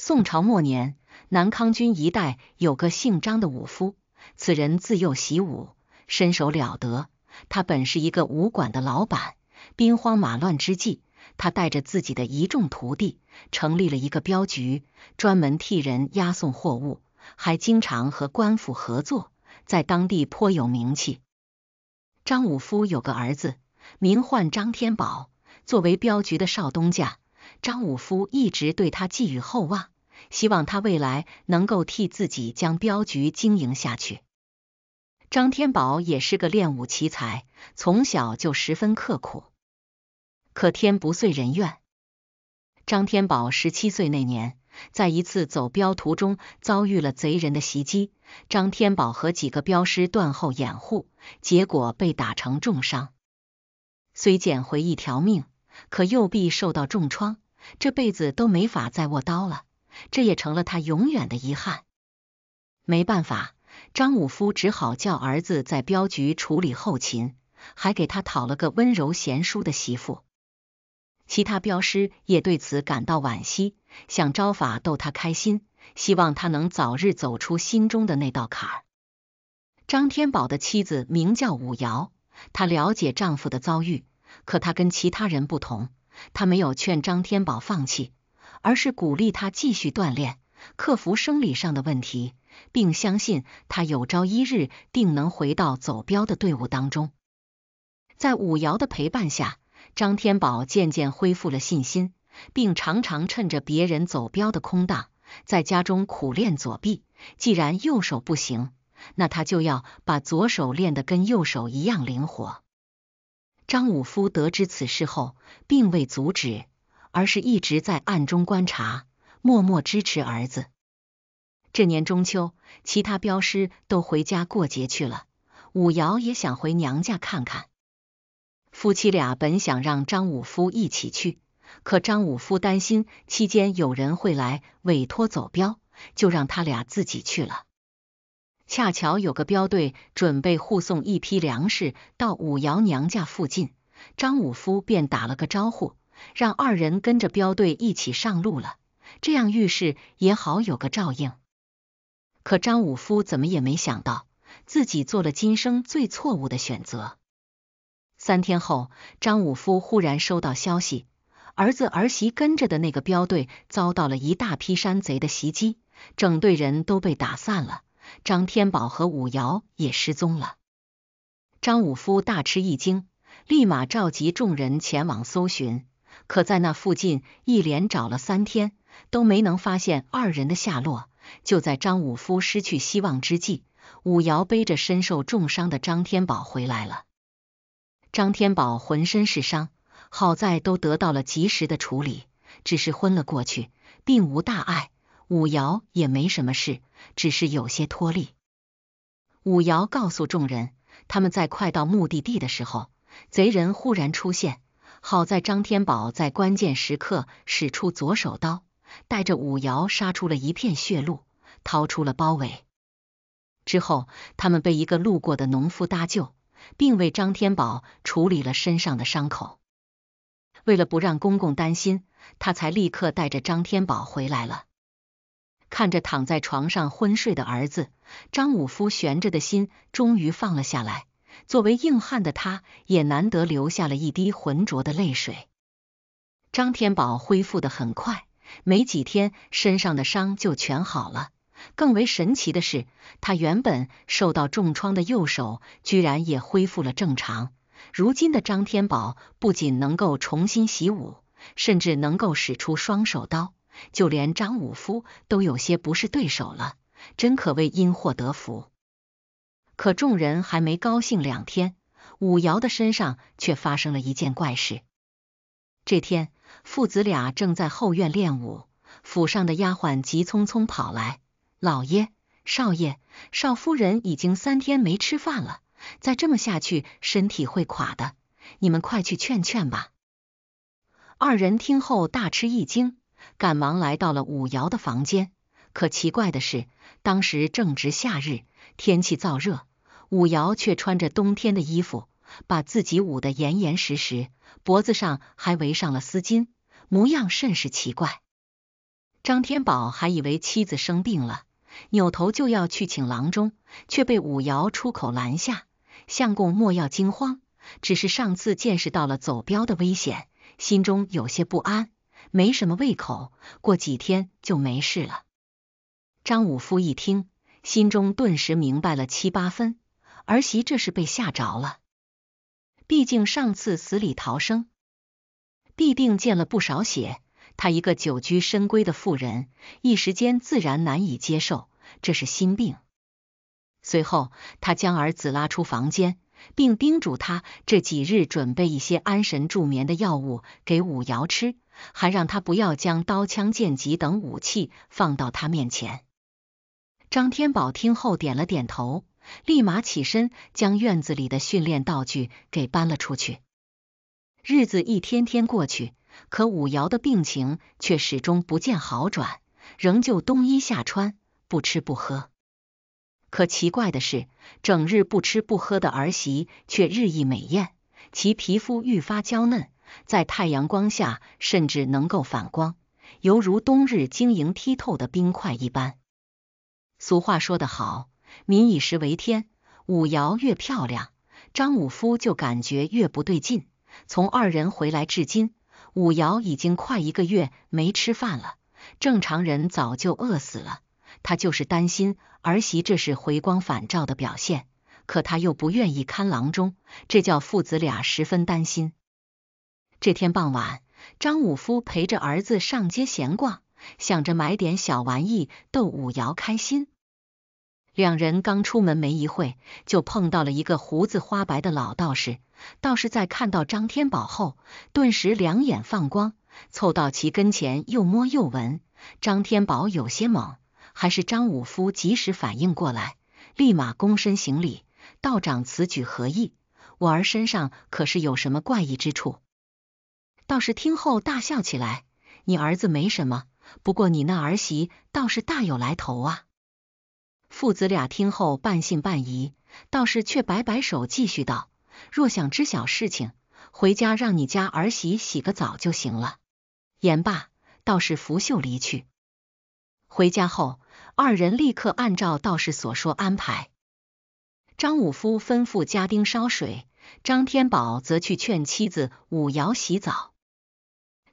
宋朝末年，南康军一带有个姓张的武夫，此人自幼习武，身手了得。他本是一个武馆的老板，兵荒马乱之际，他带着自己的一众徒弟，成立了一个镖局，专门替人押送货物，还经常和官府合作，在当地颇有名气。张武夫有个儿子，名唤张天宝，作为镖局的少东家。张武夫一直对他寄予厚望，希望他未来能够替自己将镖局经营下去。张天宝也是个练武奇才，从小就十分刻苦。可天不遂人愿，张天宝十七岁那年，在一次走镖途中遭遇了贼人的袭击，张天宝和几个镖师断后掩护，结果被打成重伤，虽捡回一条命。可右臂受到重创，这辈子都没法再握刀了，这也成了他永远的遗憾。没办法，张武夫只好叫儿子在镖局处理后勤，还给他讨了个温柔贤淑的媳妇。其他镖师也对此感到惋惜，想招法逗他开心，希望他能早日走出心中的那道坎。张天宝的妻子名叫武瑶，她了解丈夫的遭遇。可他跟其他人不同，他没有劝张天宝放弃，而是鼓励他继续锻炼，克服生理上的问题，并相信他有朝一日定能回到走镖的队伍当中。在武瑶的陪伴下，张天宝渐渐恢复了信心，并常常趁着别人走镖的空档，在家中苦练左臂。既然右手不行，那他就要把左手练得跟右手一样灵活。张武夫得知此事后，并未阻止，而是一直在暗中观察，默默支持儿子。这年中秋，其他镖师都回家过节去了，武瑶也想回娘家看看。夫妻俩本想让张武夫一起去，可张武夫担心期间有人会来委托走镖，就让他俩自己去了。恰巧有个镖队准备护送一批粮食到武瑶娘家附近，张武夫便打了个招呼，让二人跟着镖队一起上路了，这样遇事也好有个照应。可张武夫怎么也没想到，自己做了今生最错误的选择。三天后，张武夫忽然收到消息，儿子儿媳跟着的那个镖队遭到了一大批山贼的袭击，整队人都被打散了。张天宝和武瑶也失踪了，张武夫大吃一惊，立马召集众人前往搜寻，可在那附近一连找了三天，都没能发现二人的下落。就在张武夫失去希望之际，武瑶背着身受重伤的张天宝回来了。张天宝浑身是伤，好在都得到了及时的处理，只是昏了过去，并无大碍。武瑶也没什么事，只是有些脱力。武瑶告诉众人，他们在快到目的地的时候，贼人忽然出现。好在张天宝在关键时刻使出左手刀，带着武瑶杀出了一片血路，逃出了包围。之后，他们被一个路过的农夫搭救，并为张天宝处理了身上的伤口。为了不让公公担心，他才立刻带着张天宝回来了。看着躺在床上昏睡的儿子，张武夫悬着的心终于放了下来。作为硬汉的他，也难得流下了一滴浑浊的泪水。张天宝恢复的很快，没几天身上的伤就全好了。更为神奇的是，他原本受到重创的右手居然也恢复了正常。如今的张天宝不仅能够重新习武，甚至能够使出双手刀。就连张武夫都有些不是对手了，真可谓因祸得福。可众人还没高兴两天，武瑶的身上却发生了一件怪事。这天，父子俩正在后院练武，府上的丫鬟急匆匆跑来：“老爷、少爷、少夫人已经三天没吃饭了，再这么下去，身体会垮的。你们快去劝劝吧。”二人听后大吃一惊。赶忙来到了武瑶的房间，可奇怪的是，当时正值夏日，天气燥热，武瑶却穿着冬天的衣服，把自己捂得严严实实，脖子上还围上了丝巾，模样甚是奇怪。张天宝还以为妻子生病了，扭头就要去请郎中，却被武瑶出口拦下：“相公莫要惊慌，只是上次见识到了走镖的危险，心中有些不安。”没什么胃口，过几天就没事了。张武夫一听，心中顿时明白了七八分。儿媳这是被吓着了，毕竟上次死里逃生，必定见了不少血。他一个久居深闺的妇人，一时间自然难以接受，这是心病。随后，他将儿子拉出房间，并叮嘱他这几日准备一些安神助眠的药物给五瑶吃。还让他不要将刀枪剑戟等武器放到他面前。张天宝听后点了点头，立马起身将院子里的训练道具给搬了出去。日子一天天过去，可武瑶的病情却始终不见好转，仍旧冬衣夏穿，不吃不喝。可奇怪的是，整日不吃不喝的儿媳却日益美艳，其皮肤愈发娇嫩。在太阳光下，甚至能够反光，犹如冬日晶莹剔透的冰块一般。俗话说得好，“民以食为天”。武瑶越漂亮，张武夫就感觉越不对劲。从二人回来至今，武瑶已经快一个月没吃饭了，正常人早就饿死了。他就是担心儿媳这是回光返照的表现，可他又不愿意看郎中，这叫父子俩十分担心。这天傍晚，张武夫陪着儿子上街闲逛，想着买点小玩意逗武瑶开心。两人刚出门没一会，就碰到了一个胡子花白的老道士。道士在看到张天宝后，顿时两眼放光，凑到其跟前又摸又闻。张天宝有些懵，还是张武夫及时反应过来，立马躬身行礼：“道长此举何意？我儿身上可是有什么怪异之处？”道士听后大笑起来：“你儿子没什么，不过你那儿媳倒是大有来头啊！”父子俩听后半信半疑，道士却摆摆手，继续道：“若想知晓事情，回家让你家儿媳洗个澡就行了。”言罢，道士拂袖离去。回家后，二人立刻按照道士所说安排。张武夫吩咐家丁烧水，张天宝则去劝妻子武瑶洗澡。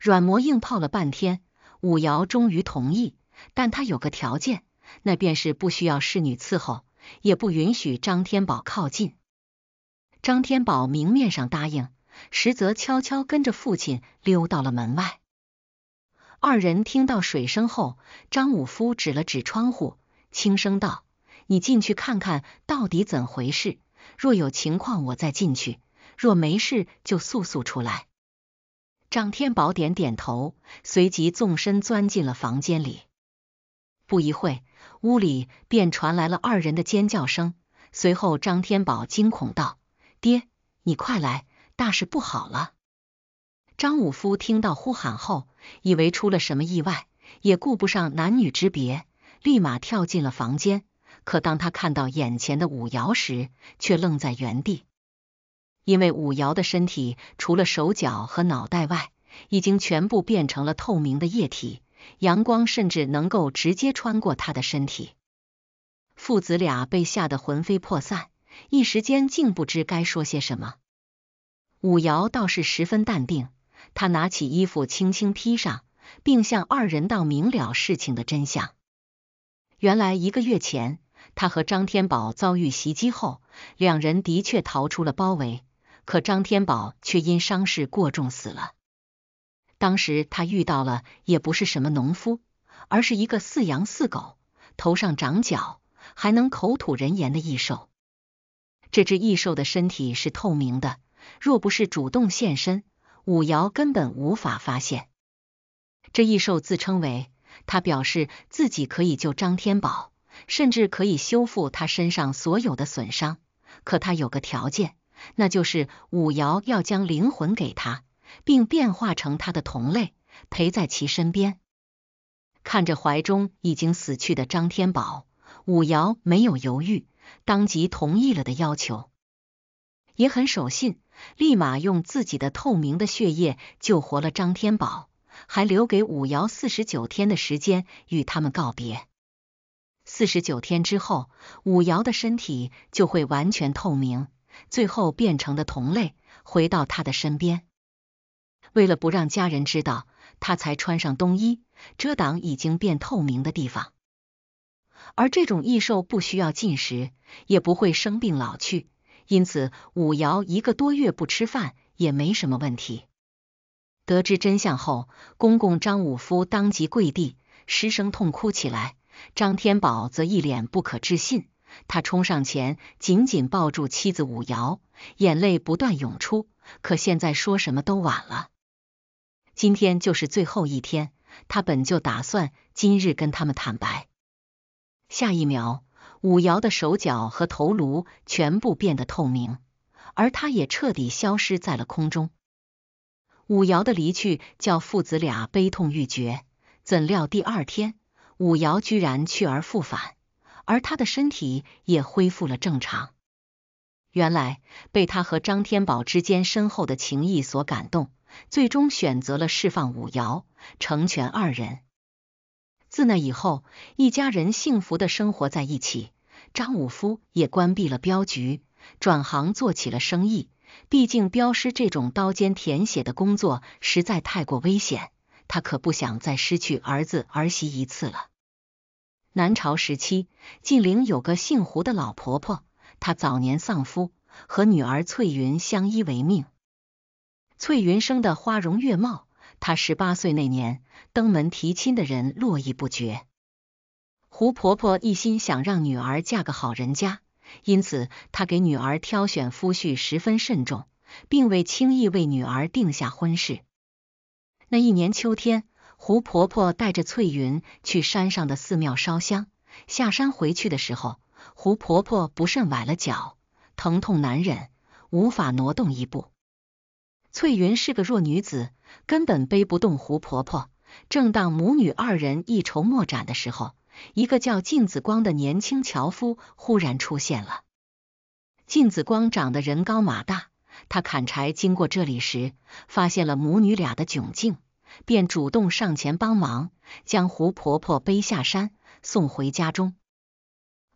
软磨硬泡了半天，武瑶终于同意，但他有个条件，那便是不需要侍女伺候，也不允许张天宝靠近。张天宝明面上答应，实则悄悄跟着父亲溜到了门外。二人听到水声后，张武夫指了指窗户，轻声道：“你进去看看到底怎回事，若有情况我再进去，若没事就速速出来。”张天宝点点头，随即纵身钻进了房间里。不一会屋里便传来了二人的尖叫声。随后，张天宝惊恐道：“爹，你快来，大事不好了！”张武夫听到呼喊后，以为出了什么意外，也顾不上男女之别，立马跳进了房间。可当他看到眼前的武瑶时，却愣在原地。因为武瑶的身体除了手脚和脑袋外，已经全部变成了透明的液体，阳光甚至能够直接穿过他的身体。父子俩被吓得魂飞魄散，一时间竟不知该说些什么。武瑶倒是十分淡定，他拿起衣服轻轻披上，并向二人道明了事情的真相。原来一个月前，他和张天宝遭遇袭击后，两人的确逃出了包围。可张天宝却因伤势过重死了。当时他遇到了也不是什么农夫，而是一个似羊似狗、头上长角、还能口吐人言的异兽。这只异兽的身体是透明的，若不是主动现身，武瑶根本无法发现。这异兽自称为，他表示自己可以救张天宝，甚至可以修复他身上所有的损伤。可他有个条件。那就是武瑶要将灵魂给他，并变化成他的同类，陪在其身边。看着怀中已经死去的张天宝，武瑶没有犹豫，当即同意了的要求，也很守信，立马用自己的透明的血液救活了张天宝，还留给武瑶四十九天的时间与他们告别。四十九天之后，武瑶的身体就会完全透明。最后变成了同类，回到他的身边。为了不让家人知道，他才穿上冬衣，遮挡已经变透明的地方。而这种异兽不需要进食，也不会生病老去，因此武瑶一个多月不吃饭也没什么问题。得知真相后，公公张武夫当即跪地，失声痛哭起来。张天宝则一脸不可置信。他冲上前，紧紧抱住妻子武瑶，眼泪不断涌出。可现在说什么都晚了，今天就是最后一天。他本就打算今日跟他们坦白。下一秒，武瑶的手脚和头颅全部变得透明，而他也彻底消失在了空中。武瑶的离去叫父子俩悲痛欲绝。怎料第二天，武瑶居然去而复返。而他的身体也恢复了正常。原来被他和张天宝之间深厚的情谊所感动，最终选择了释放武瑶，成全二人。自那以后，一家人幸福的生活在一起。张武夫也关闭了镖局，转行做起了生意。毕竟镖师这种刀尖舔血的工作实在太过危险，他可不想再失去儿子儿媳一次了。南朝时期，晋陵有个姓胡的老婆婆，她早年丧夫，和女儿翠云相依为命。翠云生的花容月貌，她十八岁那年，登门提亲的人络绎不绝。胡婆婆一心想让女儿嫁个好人家，因此她给女儿挑选夫婿十分慎重，并未轻易为女儿定下婚事。那一年秋天。胡婆婆带着翠云去山上的寺庙烧香，下山回去的时候，胡婆婆不慎崴了脚，疼痛难忍，无法挪动一步。翠云是个弱女子，根本背不动胡婆婆。正当母女二人一筹莫展的时候，一个叫靳子光的年轻樵夫忽然出现了。靳子光长得人高马大，他砍柴经过这里时，发现了母女俩的窘境。便主动上前帮忙，将胡婆婆背下山，送回家中。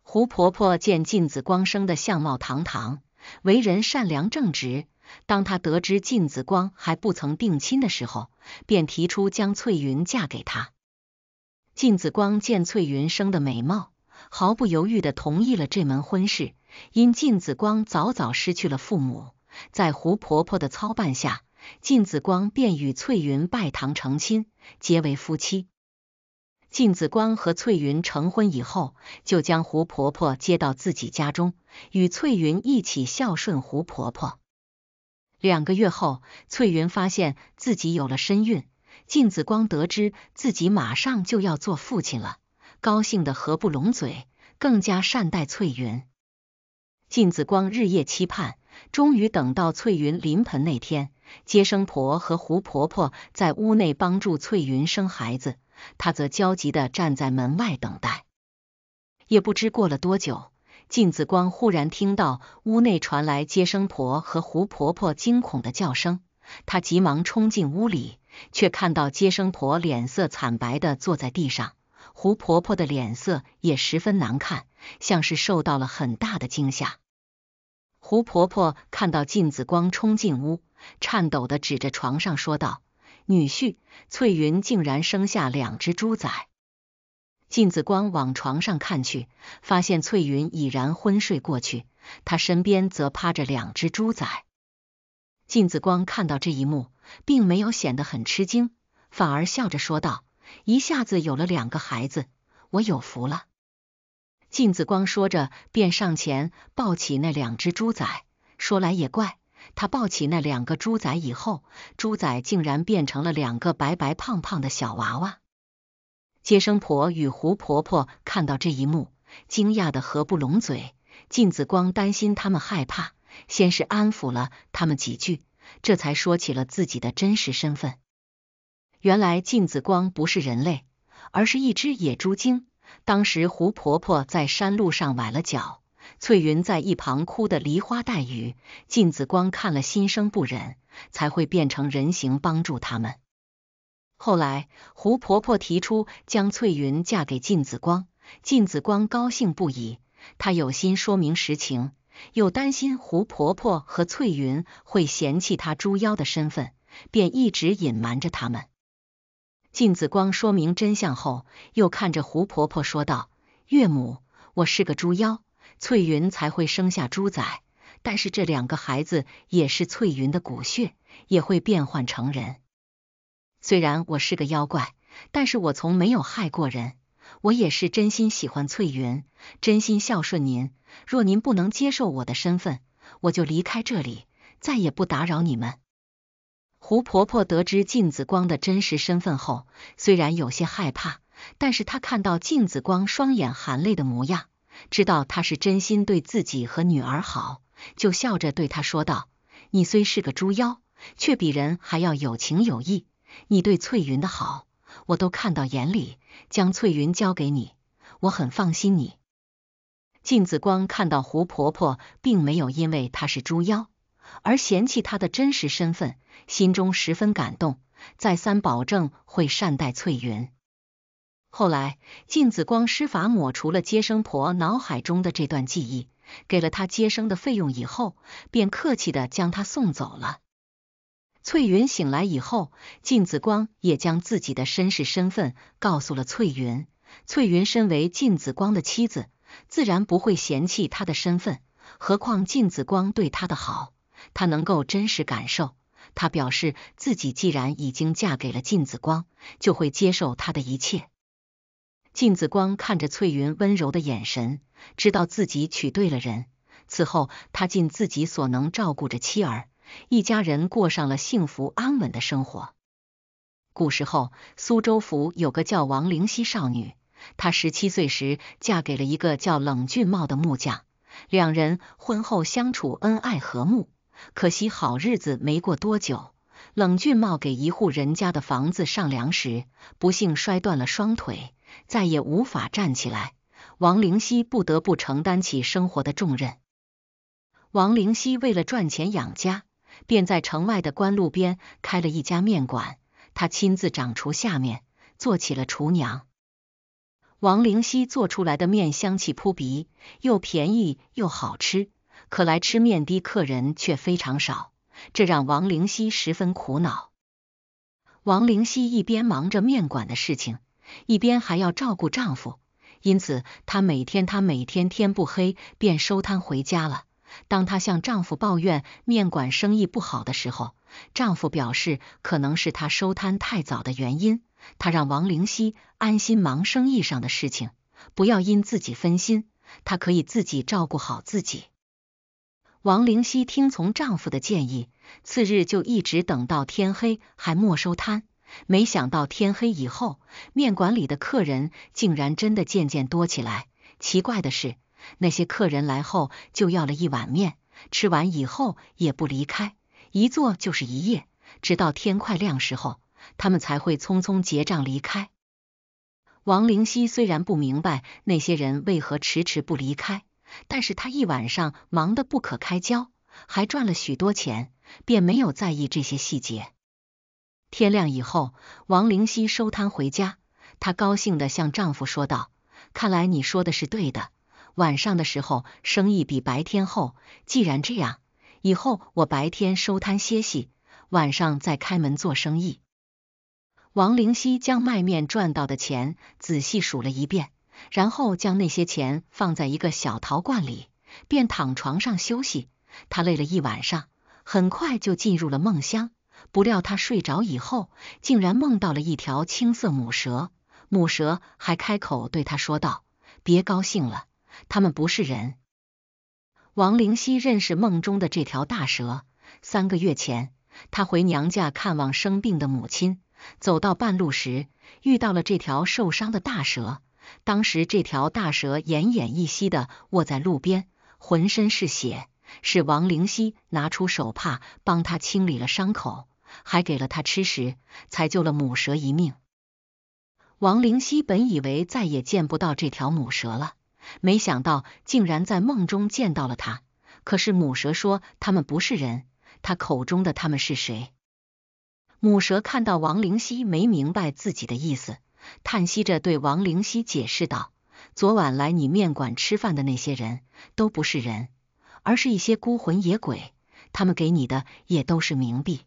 胡婆婆见靳子光生的相貌堂堂，为人善良正直，当她得知靳子光还不曾定亲的时候，便提出将翠云嫁给他。靳子光见翠云生的美貌，毫不犹豫的同意了这门婚事。因靳子光早早失去了父母，在胡婆婆的操办下。晋子光便与翠云拜堂成亲，结为夫妻。晋子光和翠云成婚以后，就将胡婆婆接到自己家中，与翠云一起孝顺胡婆婆。两个月后，翠云发现自己有了身孕。晋子光得知自己马上就要做父亲了，高兴的合不拢嘴，更加善待翠云。晋子光日夜期盼，终于等到翠云临盆那天。接生婆和胡婆婆在屋内帮助翠云生孩子，她则焦急地站在门外等待。也不知过了多久，靳子光忽然听到屋内传来接生婆和胡婆婆惊恐的叫声，他急忙冲进屋里，却看到接生婆脸色惨白的坐在地上，胡婆婆的脸色也十分难看，像是受到了很大的惊吓。胡婆婆看到靳子光冲进屋。颤抖地指着床上说道：“女婿，翠云竟然生下两只猪崽。”靳子光往床上看去，发现翠云已然昏睡过去，他身边则趴着两只猪崽。靳子光看到这一幕，并没有显得很吃惊，反而笑着说道：“一下子有了两个孩子，我有福了。”靳子光说着，便上前抱起那两只猪崽。说来也怪。他抱起那两个猪崽以后，猪崽竟然变成了两个白白胖胖的小娃娃。接生婆与胡婆婆看到这一幕，惊讶的合不拢嘴。靳子光担心他们害怕，先是安抚了他们几句，这才说起了自己的真实身份。原来靳子光不是人类，而是一只野猪精。当时胡婆婆在山路上崴了脚。翠云在一旁哭得梨花带雨，靳子光看了心生不忍，才会变成人形帮助他们。后来胡婆婆提出将翠云嫁给靳子光，靳子光高兴不已。他有心说明实情，又担心胡婆婆和翠云会嫌弃他猪妖的身份，便一直隐瞒着他们。靳子光说明真相后，又看着胡婆婆说道：“岳母，我是个猪妖。”翠云才会生下猪崽，但是这两个孩子也是翠云的骨血，也会变换成人。虽然我是个妖怪，但是我从没有害过人，我也是真心喜欢翠云，真心孝顺您。若您不能接受我的身份，我就离开这里，再也不打扰你们。胡婆婆得知靳子光的真实身份后，虽然有些害怕，但是她看到靳子光双眼含泪的模样。知道他是真心对自己和女儿好，就笑着对他说道：“你虽是个猪妖，却比人还要有情有义。你对翠云的好，我都看到眼里。将翠云交给你，我很放心。”你，靳子光看到胡婆婆并没有因为她是猪妖而嫌弃她的真实身份，心中十分感动，再三保证会善待翠云。后来，靳子光施法抹除了接生婆脑海中的这段记忆，给了她接生的费用以后，便客气的将她送走了。翠云醒来以后，靳子光也将自己的身世身份告诉了翠云。翠云身为靳子光的妻子，自然不会嫌弃他的身份，何况靳子光对她的好，她能够真实感受。她表示自己既然已经嫁给了靳子光，就会接受他的一切。靳子光看着翠云温柔的眼神，知道自己娶对了人。此后，他尽自己所能照顾着妻儿，一家人过上了幸福安稳的生活。古时候，苏州府有个叫王灵溪少女，她十七岁时嫁给了一个叫冷俊茂的木匠，两人婚后相处恩爱和睦。可惜好日子没过多久，冷俊茂给一户人家的房子上梁时，不幸摔断了双腿。再也无法站起来，王灵犀不得不承担起生活的重任。王灵犀为了赚钱养家，便在城外的官路边开了一家面馆，他亲自掌厨，下面做起了厨娘。王灵犀做出来的面香气扑鼻，又便宜又好吃，可来吃面的客人却非常少，这让王灵犀十分苦恼。王灵犀一边忙着面馆的事情。一边还要照顾丈夫，因此她每天她每天天不黑便收摊回家了。当她向丈夫抱怨面馆生意不好的时候，丈夫表示可能是她收摊太早的原因。他让王灵犀安心忙生意上的事情，不要因自己分心，她可以自己照顾好自己。王灵犀听从丈夫的建议，次日就一直等到天黑还没收摊。没想到天黑以后，面馆里的客人竟然真的渐渐多起来。奇怪的是，那些客人来后就要了一碗面，吃完以后也不离开，一坐就是一夜，直到天快亮时候，他们才会匆匆结账离开。王灵溪虽然不明白那些人为何迟迟不离开，但是他一晚上忙得不可开交，还赚了许多钱，便没有在意这些细节。天亮以后，王灵犀收摊回家，她高兴地向丈夫说道：“看来你说的是对的，晚上的时候生意比白天好。既然这样，以后我白天收摊歇息，晚上再开门做生意。”王灵犀将卖面赚到的钱仔细数了一遍，然后将那些钱放在一个小陶罐里，便躺床上休息。她累了一晚上，很快就进入了梦乡。不料他睡着以后，竟然梦到了一条青色母蛇，母蛇还开口对他说道：“别高兴了，他们不是人。”王灵犀认识梦中的这条大蛇。三个月前，他回娘家看望生病的母亲，走到半路时遇到了这条受伤的大蛇。当时这条大蛇奄奄一息的卧在路边，浑身是血，是王灵犀拿出手帕帮他清理了伤口。还给了他吃食，才救了母蛇一命。王灵犀本以为再也见不到这条母蛇了，没想到竟然在梦中见到了它。可是母蛇说他们不是人，他口中的他们是谁？母蛇看到王灵犀没明白自己的意思，叹息着对王灵犀解释道：“昨晚来你面馆吃饭的那些人都不是人，而是一些孤魂野鬼。他们给你的也都是冥币。”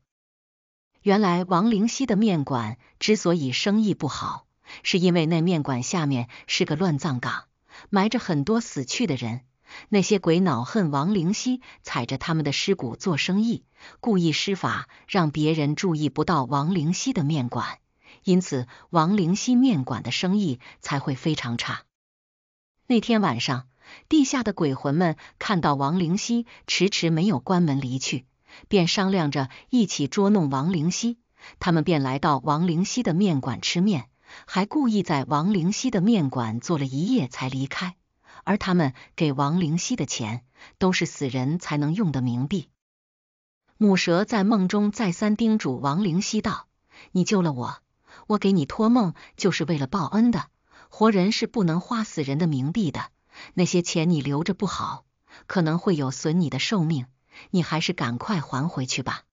原来王灵犀的面馆之所以生意不好，是因为那面馆下面是个乱葬岗，埋着很多死去的人。那些鬼恼恨王灵犀踩着他们的尸骨做生意，故意施法让别人注意不到王灵犀的面馆，因此王灵犀面馆的生意才会非常差。那天晚上，地下的鬼魂们看到王灵犀迟迟没有关门离去。便商量着一起捉弄王灵犀，他们便来到王灵犀的面馆吃面，还故意在王灵犀的面馆坐了一夜才离开。而他们给王灵犀的钱，都是死人才能用的冥币。母蛇在梦中再三叮嘱王灵犀道：“你救了我，我给你托梦就是为了报恩的。活人是不能花死人的冥币的，那些钱你留着不好，可能会有损你的寿命。”你还是赶快还回去吧。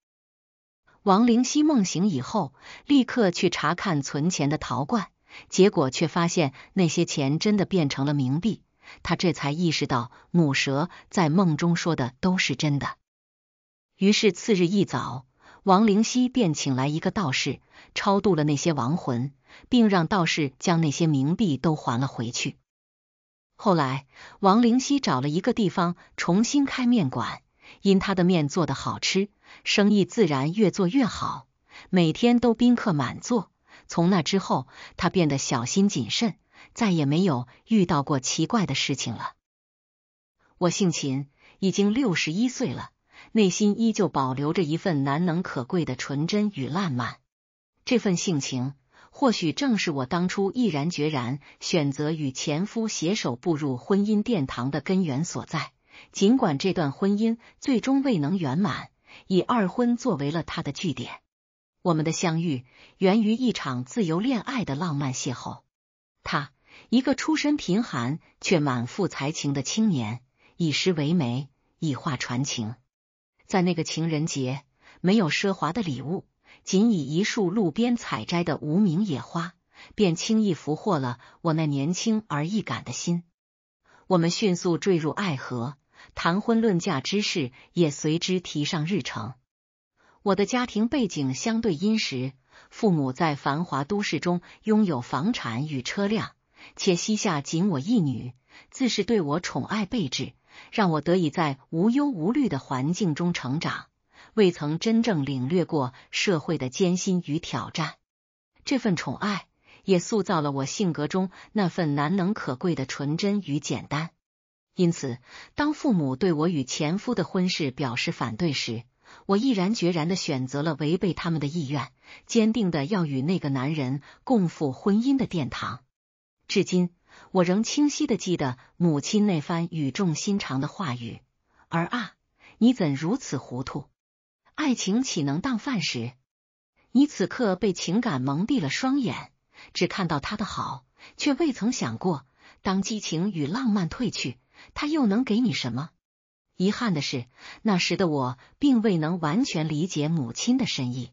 王灵犀梦醒以后，立刻去查看存钱的陶罐，结果却发现那些钱真的变成了冥币。他这才意识到母蛇在梦中说的都是真的。于是次日一早，王灵犀便请来一个道士超度了那些亡魂，并让道士将那些冥币都还了回去。后来，王灵犀找了一个地方重新开面馆。因他的面做的好吃，生意自然越做越好，每天都宾客满座。从那之后，他变得小心谨慎，再也没有遇到过奇怪的事情了。我姓秦，已经六十一岁了，内心依旧保留着一份难能可贵的纯真与烂漫。这份性情，或许正是我当初毅然决然选择与前夫携手步入婚姻殿堂的根源所在。尽管这段婚姻最终未能圆满，以二婚作为了他的据点。我们的相遇源于一场自由恋爱的浪漫邂逅。他，一个出身贫寒却满腹才情的青年，以诗为媒，以画传情。在那个情人节，没有奢华的礼物，仅以一束路边采摘的无名野花，便轻易俘获了我那年轻而易感的心。我们迅速坠入爱河。谈婚论嫁之事也随之提上日程。我的家庭背景相对殷实，父母在繁华都市中拥有房产与车辆，且膝下仅我一女，自是对我宠爱备至，让我得以在无忧无虑的环境中成长，未曾真正领略过社会的艰辛与挑战。这份宠爱也塑造了我性格中那份难能可贵的纯真与简单。因此，当父母对我与前夫的婚事表示反对时，我毅然决然的选择了违背他们的意愿，坚定的要与那个男人共赴婚姻的殿堂。至今，我仍清晰的记得母亲那番语重心长的话语：“儿啊，你怎如此糊涂？爱情岂能当饭食？你此刻被情感蒙蔽了双眼，只看到他的好，却未曾想过，当激情与浪漫褪去。”他又能给你什么？遗憾的是，那时的我并未能完全理解母亲的深意。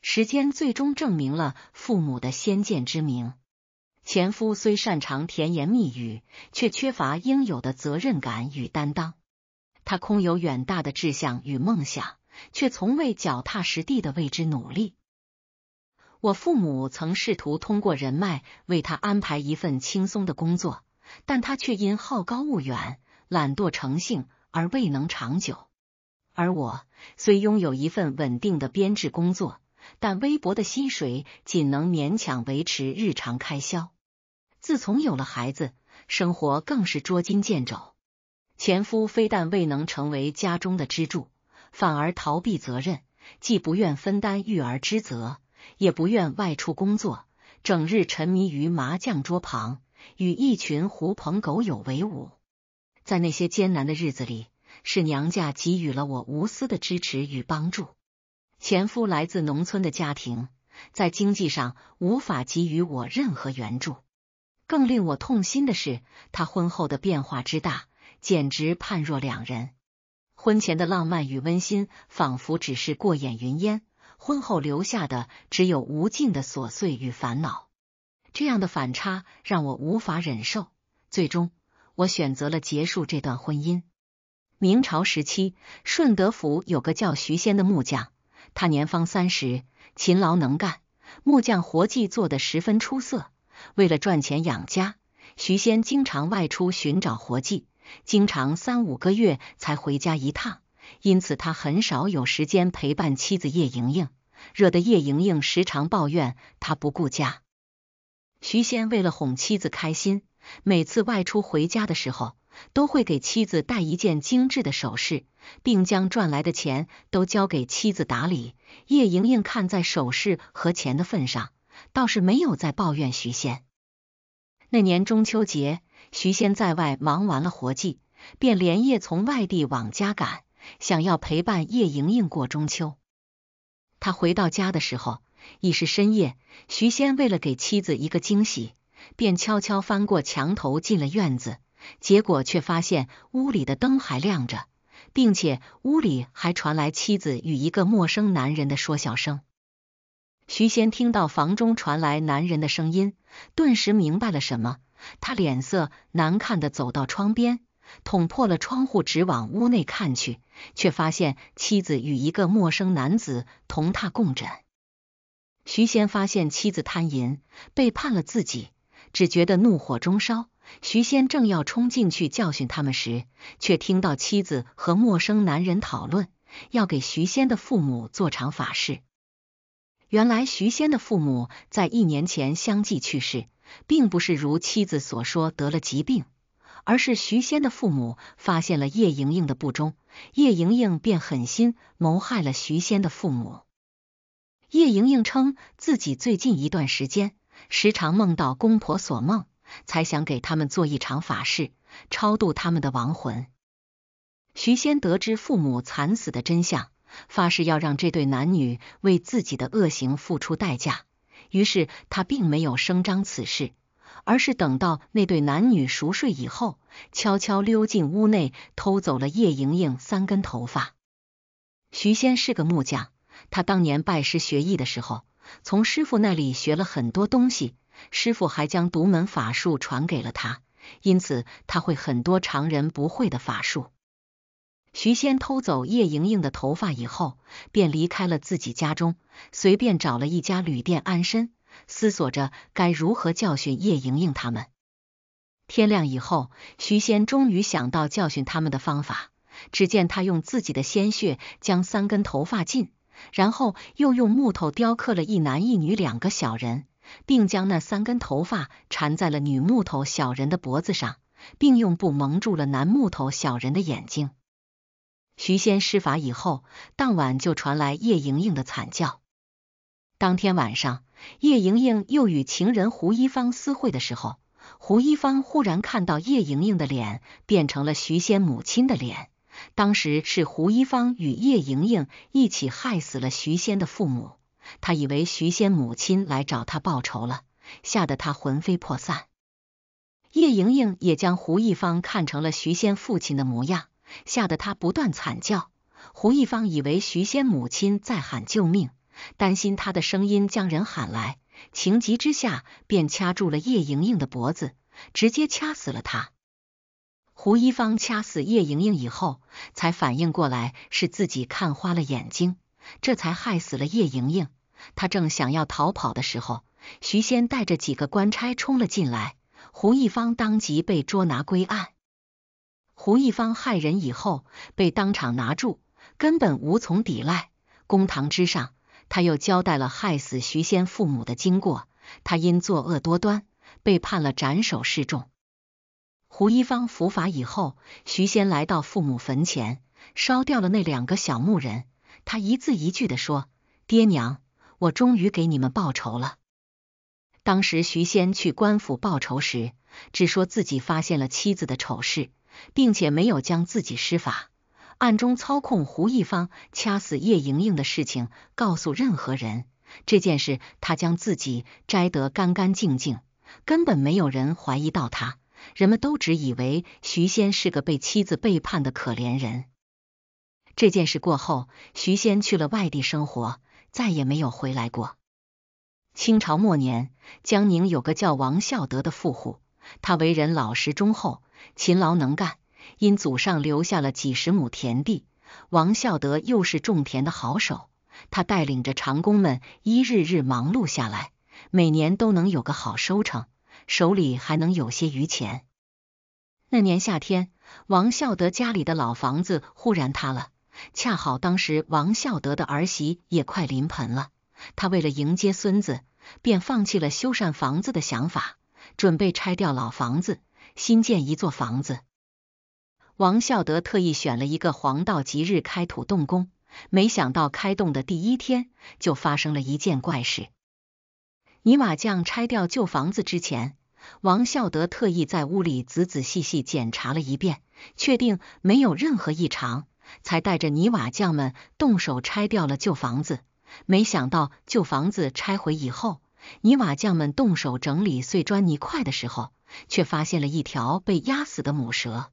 时间最终证明了父母的先见之明。前夫虽擅长甜言蜜语，却缺乏应有的责任感与担当。他空有远大的志向与梦想，却从未脚踏实地的为之努力。我父母曾试图通过人脉为他安排一份轻松的工作。但他却因好高骛远、懒惰成性而未能长久。而我虽拥有一份稳定的编制工作，但微薄的薪水仅能勉强维持日常开销。自从有了孩子，生活更是捉襟见肘。前夫非但未能成为家中的支柱，反而逃避责任，既不愿分担育儿之责，也不愿外出工作，整日沉迷于麻将桌旁。与一群狐朋狗友为伍，在那些艰难的日子里，是娘家给予了我无私的支持与帮助。前夫来自农村的家庭，在经济上无法给予我任何援助。更令我痛心的是，他婚后的变化之大，简直判若两人。婚前的浪漫与温馨，仿佛只是过眼云烟；婚后留下的，只有无尽的琐碎与烦恼。这样的反差让我无法忍受，最终我选择了结束这段婚姻。明朝时期，顺德府有个叫徐仙的木匠，他年方三十，勤劳能干，木匠活计做得十分出色。为了赚钱养家，徐仙经常外出寻找活计，经常三五个月才回家一趟，因此他很少有时间陪伴妻子叶莹莹，惹得叶莹莹时常抱怨他不顾家。徐仙为了哄妻子开心，每次外出回家的时候，都会给妻子带一件精致的首饰，并将赚来的钱都交给妻子打理。叶莹莹看在首饰和钱的份上，倒是没有再抱怨徐仙。那年中秋节，徐仙在外忙完了活计，便连夜从外地往家赶，想要陪伴叶莹莹过中秋。他回到家的时候，已是深夜，徐仙为了给妻子一个惊喜，便悄悄翻过墙头进了院子。结果却发现屋里的灯还亮着，并且屋里还传来妻子与一个陌生男人的说笑声。徐仙听到房中传来男人的声音，顿时明白了什么。他脸色难看的走到窗边，捅破了窗户，直往屋内看去，却发现妻子与一个陌生男子同榻共枕。徐仙发现妻子贪淫背叛了自己，只觉得怒火中烧。徐仙正要冲进去教训他们时，却听到妻子和陌生男人讨论要给徐仙的父母做场法事。原来徐仙的父母在一年前相继去世，并不是如妻子所说得了疾病，而是徐仙的父母发现了叶莹莹的不忠，叶莹莹便狠心谋害了徐仙的父母。叶莹莹称自己最近一段时间时常梦到公婆所梦，才想给他们做一场法事，超度他们的亡魂。徐仙得知父母惨死的真相，发誓要让这对男女为自己的恶行付出代价。于是他并没有声张此事，而是等到那对男女熟睡以后，悄悄溜进屋内偷走了叶莹莹三根头发。徐仙是个木匠。他当年拜师学艺的时候，从师傅那里学了很多东西，师傅还将独门法术传给了他，因此他会很多常人不会的法术。徐仙偷走叶莹莹的头发以后，便离开了自己家中，随便找了一家旅店安身，思索着该如何教训叶莹莹他们。天亮以后，徐仙终于想到教训他们的方法，只见他用自己的鲜血将三根头发浸。然后又用木头雕刻了一男一女两个小人，并将那三根头发缠在了女木头小人的脖子上，并用布蒙住了男木头小人的眼睛。徐仙施法以后，当晚就传来叶莹莹的惨叫。当天晚上，叶莹莹又与情人胡一芳私会的时候，胡一芳忽然看到叶莹莹的脸变成了徐仙母亲的脸。当时是胡一方与叶莹莹一起害死了徐仙的父母，他以为徐仙母亲来找他报仇了，吓得他魂飞魄散。叶莹莹也将胡一方看成了徐仙父亲的模样，吓得他不断惨叫。胡一方以为徐仙母亲在喊救命，担心他的声音将人喊来，情急之下便掐住了叶莹莹的脖子，直接掐死了她。胡一方掐死叶莹莹以后，才反应过来是自己看花了眼睛，这才害死了叶莹莹。他正想要逃跑的时候，徐仙带着几个官差冲了进来，胡一方当即被捉拿归案。胡一方害人以后被当场拿住，根本无从抵赖。公堂之上，他又交代了害死徐仙父母的经过。他因作恶多端，被判了斩首示众。胡一芳伏法以后，徐仙来到父母坟前，烧掉了那两个小木人。他一字一句地说：“爹娘，我终于给你们报仇了。”当时，徐仙去官府报仇时，只说自己发现了妻子的丑事，并且没有将自己施法、暗中操控胡一芳掐死叶莹莹的事情告诉任何人。这件事，他将自己摘得干干净净，根本没有人怀疑到他。人们都只以为徐仙是个被妻子背叛的可怜人。这件事过后，徐仙去了外地生活，再也没有回来过。清朝末年，江宁有个叫王孝德的富户，他为人老实忠厚，勤劳能干。因祖上留下了几十亩田地，王孝德又是种田的好手，他带领着长工们一日日忙碌下来，每年都能有个好收成。手里还能有些余钱。那年夏天，王孝德家里的老房子忽然塌了，恰好当时王孝德的儿媳也快临盆了，他为了迎接孙子，便放弃了修缮房子的想法，准备拆掉老房子，新建一座房子。王孝德特意选了一个黄道吉日开土动工，没想到开动的第一天就发生了一件怪事。泥瓦匠拆掉旧房子之前，王孝德特意在屋里仔仔细细检查了一遍，确定没有任何异常，才带着泥瓦匠们动手拆掉了旧房子。没想到，旧房子拆毁以后，泥瓦匠们动手整理碎砖泥块的时候，却发现了一条被压死的母蛇。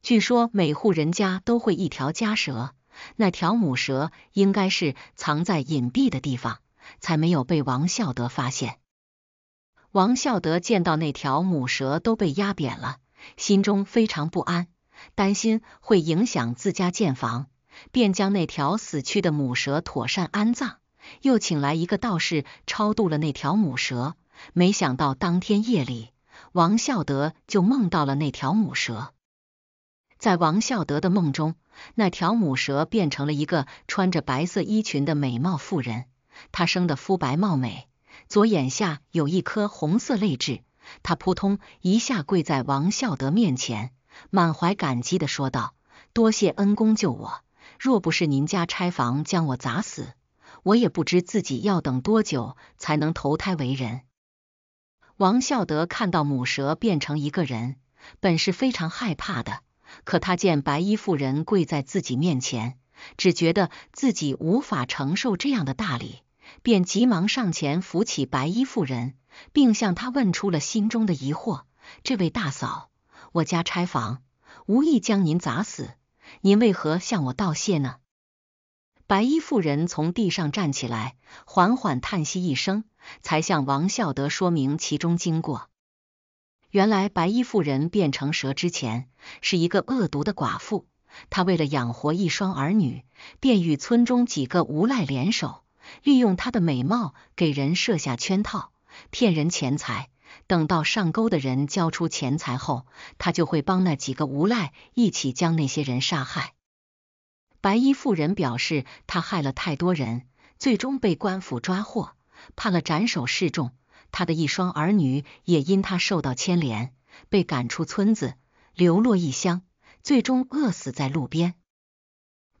据说每户人家都会一条家蛇，那条母蛇应该是藏在隐蔽的地方。才没有被王孝德发现。王孝德见到那条母蛇都被压扁了，心中非常不安，担心会影响自家建房，便将那条死去的母蛇妥善安葬，又请来一个道士超度了那条母蛇。没想到当天夜里，王孝德就梦到了那条母蛇。在王孝德的梦中，那条母蛇变成了一个穿着白色衣裙的美貌妇人。他生的肤白貌美，左眼下有一颗红色泪痣。他扑通一下跪在王孝德面前，满怀感激的说道：“多谢恩公救我，若不是您家拆房将我砸死，我也不知自己要等多久才能投胎为人。”王孝德看到母蛇变成一个人，本是非常害怕的，可他见白衣妇人跪在自己面前，只觉得自己无法承受这样的大礼。便急忙上前扶起白衣妇人，并向她问出了心中的疑惑：“这位大嫂，我家拆房无意将您砸死，您为何向我道谢呢？”白衣妇人从地上站起来，缓缓叹息一声，才向王孝德说明其中经过。原来，白衣妇人变成蛇之前是一个恶毒的寡妇，她为了养活一双儿女，便与村中几个无赖联手。利用她的美貌给人设下圈套，骗人钱财。等到上钩的人交出钱财后，他就会帮那几个无赖一起将那些人杀害。白衣妇人表示，他害了太多人，最终被官府抓获，判了斩首示众。他的一双儿女也因他受到牵连，被赶出村子，流落异乡，最终饿死在路边。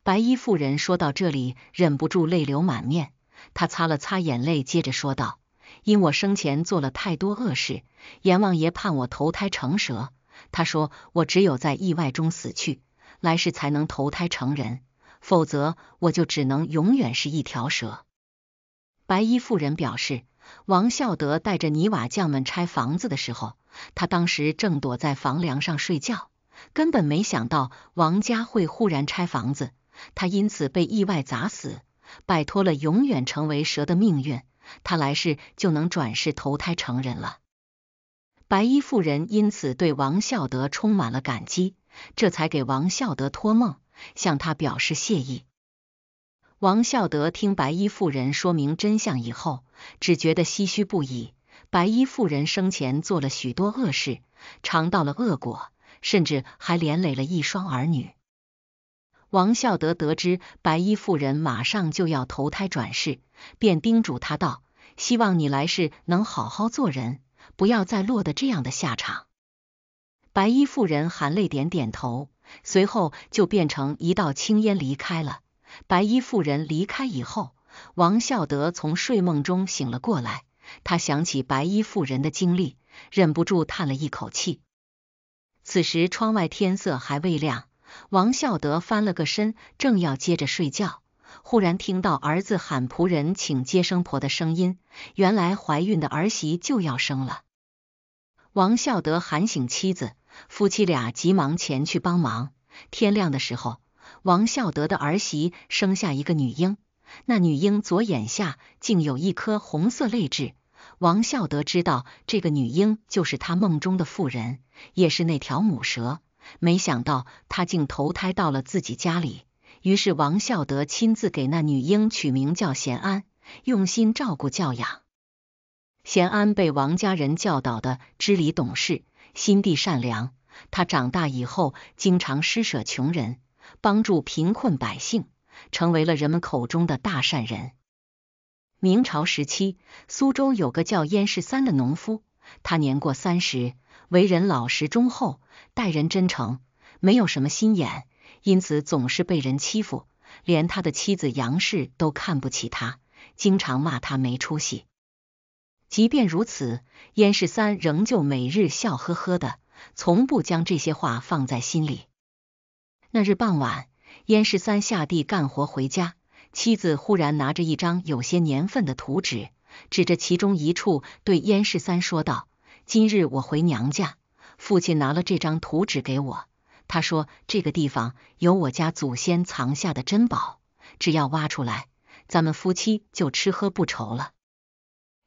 白衣妇人说到这里，忍不住泪流满面。他擦了擦眼泪，接着说道：“因我生前做了太多恶事，阎王爷判我投胎成蛇。他说，我只有在意外中死去，来世才能投胎成人，否则我就只能永远是一条蛇。”白衣妇人表示，王孝德带着泥瓦匠们拆房子的时候，他当时正躲在房梁上睡觉，根本没想到王家会忽然拆房子，他因此被意外砸死。摆脱了永远成为蛇的命运，他来世就能转世投胎成人了。白衣妇人因此对王孝德充满了感激，这才给王孝德托梦，向他表示谢意。王孝德听白衣妇人说明真相以后，只觉得唏嘘不已。白衣妇人生前做了许多恶事，尝到了恶果，甚至还连累了一双儿女。王孝德得知白衣妇人马上就要投胎转世，便叮嘱他道：“希望你来世能好好做人，不要再落得这样的下场。”白衣妇人含泪点点头，随后就变成一道青烟离开了。白衣妇人离开以后，王孝德从睡梦中醒了过来，他想起白衣妇人的经历，忍不住叹了一口气。此时窗外天色还未亮。王孝德翻了个身，正要接着睡觉，忽然听到儿子喊仆人请接生婆的声音。原来怀孕的儿媳就要生了。王孝德喊醒妻子，夫妻俩急忙前去帮忙。天亮的时候，王孝德的儿媳生下一个女婴，那女婴左眼下竟有一颗红色泪痣。王孝德知道这个女婴就是他梦中的妇人，也是那条母蛇。没想到他竟投胎到了自己家里，于是王孝德亲自给那女婴取名叫贤安，用心照顾教养。贤安被王家人教导的知礼懂事，心地善良。他长大以后，经常施舍穷人，帮助贫困百姓，成为了人们口中的大善人。明朝时期，苏州有个叫燕十三的农夫，他年过三十。为人老实忠厚，待人真诚，没有什么心眼，因此总是被人欺负，连他的妻子杨氏都看不起他，经常骂他没出息。即便如此，燕十三仍旧每日笑呵呵的，从不将这些话放在心里。那日傍晚，燕十三下地干活回家，妻子忽然拿着一张有些年份的图纸，指着其中一处对燕十三说道。今日我回娘家，父亲拿了这张图纸给我，他说这个地方有我家祖先藏下的珍宝，只要挖出来，咱们夫妻就吃喝不愁了。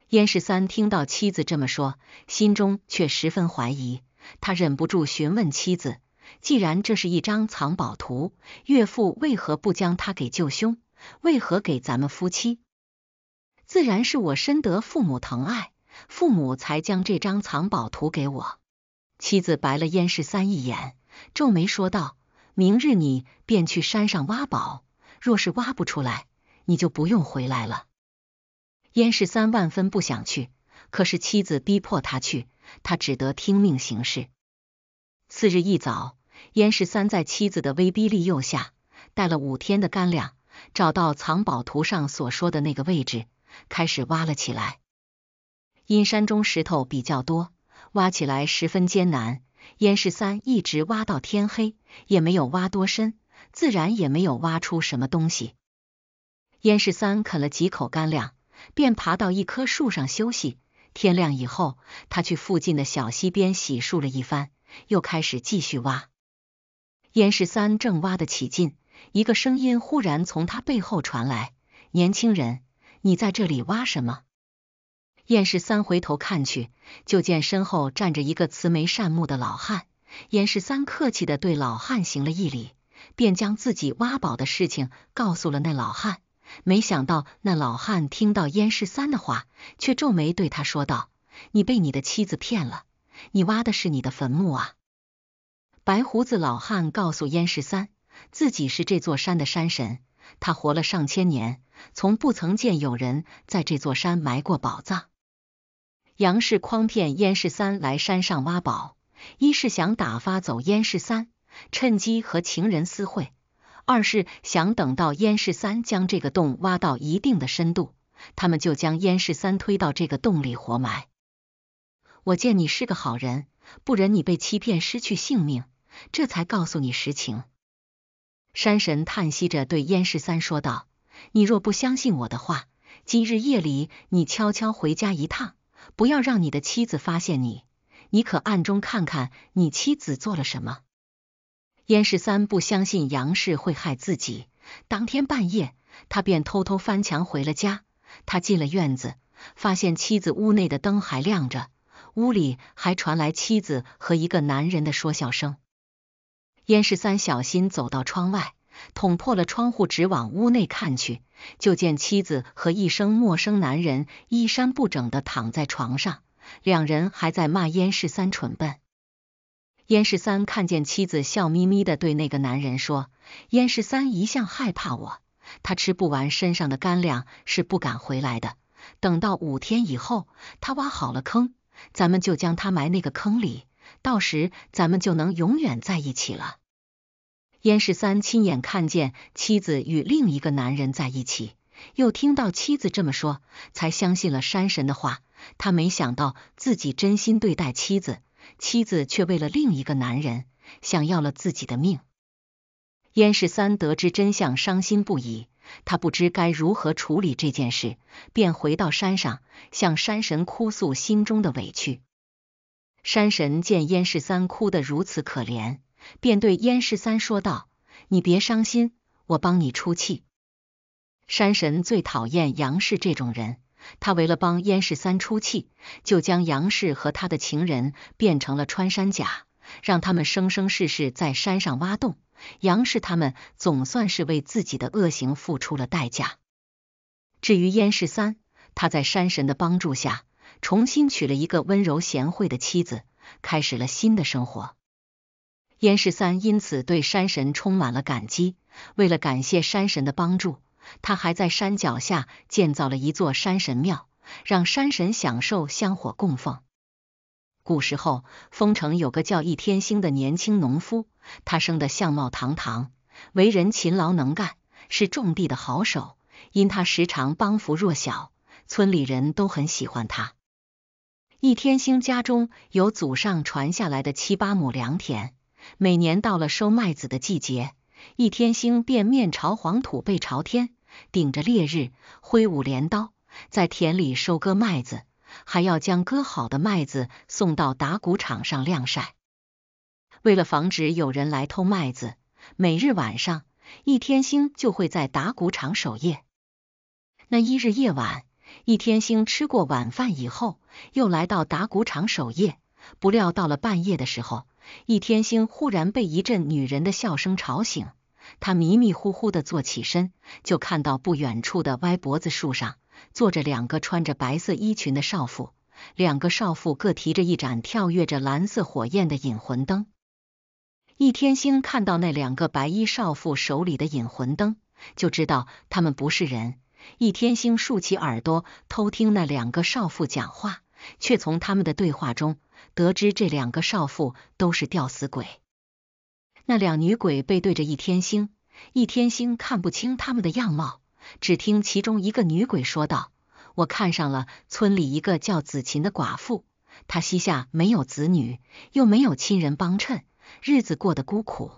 燕十三听到妻子这么说，心中却十分怀疑，他忍不住询问妻子：既然这是一张藏宝图，岳父为何不将他给舅兄，为何给咱们夫妻？自然是我深得父母疼爱。父母才将这张藏宝图给我。妻子白了燕十三一眼，皱眉说道：“明日你便去山上挖宝，若是挖不出来，你就不用回来了。”燕十三万分不想去，可是妻子逼迫他去，他只得听命行事。次日一早，燕十三在妻子的威逼利诱下，带了五天的干粮，找到藏宝图上所说的那个位置，开始挖了起来。因山中石头比较多，挖起来十分艰难。燕十三一直挖到天黑，也没有挖多深，自然也没有挖出什么东西。燕十三啃了几口干粮，便爬到一棵树上休息。天亮以后，他去附近的小溪边洗漱了一番，又开始继续挖。燕十三正挖得起劲，一个声音忽然从他背后传来：“年轻人，你在这里挖什么？”燕十三回头看去，就见身后站着一个慈眉善目的老汉。燕十三客气的对老汉行了一礼，便将自己挖宝的事情告诉了那老汉。没想到那老汉听到燕十三的话，却皱眉对他说道：“你被你的妻子骗了，你挖的是你的坟墓啊！”白胡子老汉告诉燕十三，自己是这座山的山神，他活了上千年，从不曾见有人在这座山埋过宝藏。杨氏诓骗燕氏三来山上挖宝，一是想打发走燕氏三，趁机和情人私会；二是想等到燕氏三将这个洞挖到一定的深度，他们就将燕氏三推到这个洞里活埋。我见你是个好人，不忍你被欺骗失去性命，这才告诉你实情。山神叹息着对燕十三说道：“你若不相信我的话，今日夜里你悄悄回家一趟。”不要让你的妻子发现你，你可暗中看看你妻子做了什么。燕十三不相信杨氏会害自己，当天半夜，他便偷偷翻墙回了家。他进了院子，发现妻子屋内的灯还亮着，屋里还传来妻子和一个男人的说笑声。燕十三小心走到窗外。捅破了窗户，直往屋内看去，就见妻子和一生陌生男人衣衫不整的躺在床上，两人还在骂燕十三蠢笨。燕十三看见妻子笑眯眯的对那个男人说：“燕十三一向害怕我，他吃不完身上的干粮是不敢回来的。等到五天以后，他挖好了坑，咱们就将他埋那个坑里，到时咱们就能永远在一起了。”燕十三亲眼看见妻子与另一个男人在一起，又听到妻子这么说，才相信了山神的话。他没想到自己真心对待妻子，妻子却为了另一个男人想要了自己的命。燕十三得知真相，伤心不已。他不知该如何处理这件事，便回到山上向山神哭诉心中的委屈。山神见燕十三哭得如此可怜。便对燕十三说道：“你别伤心，我帮你出气。”山神最讨厌杨氏这种人，他为了帮燕十三出气，就将杨氏和他的情人变成了穿山甲，让他们生生世世在山上挖洞。杨氏他们总算是为自己的恶行付出了代价。至于燕十三，他在山神的帮助下，重新娶了一个温柔贤惠的妻子，开始了新的生活。燕十三因此对山神充满了感激。为了感谢山神的帮助，他还在山脚下建造了一座山神庙，让山神享受香火供奉。古时候，丰城有个叫易天星的年轻农夫，他生得相貌堂堂，为人勤劳能干，是种地的好手。因他时常帮扶弱小，村里人都很喜欢他。易天星家中有祖上传下来的七八亩良田。每年到了收麦子的季节，易天星便面朝黄土背朝天，顶着烈日挥舞镰刀，在田里收割麦子，还要将割好的麦子送到打谷场上晾晒。为了防止有人来偷麦子，每日晚上易天星就会在打谷场守夜。那一日夜晚，易天星吃过晚饭以后，又来到打谷场守夜，不料到了半夜的时候。易天星忽然被一阵女人的笑声吵醒，他迷迷糊糊的坐起身，就看到不远处的歪脖子树上坐着两个穿着白色衣裙的少妇，两个少妇各提着一盏跳跃着蓝色火焰的引魂灯。易天星看到那两个白衣少妇手里的引魂灯，就知道他们不是人。易天星竖起耳朵偷听那两个少妇讲话，却从他们的对话中。得知这两个少妇都是吊死鬼，那两女鬼背对着易天星，易天星看不清他们的样貌，只听其中一个女鬼说道：“我看上了村里一个叫子琴的寡妇，她膝下没有子女，又没有亲人帮衬，日子过得孤苦。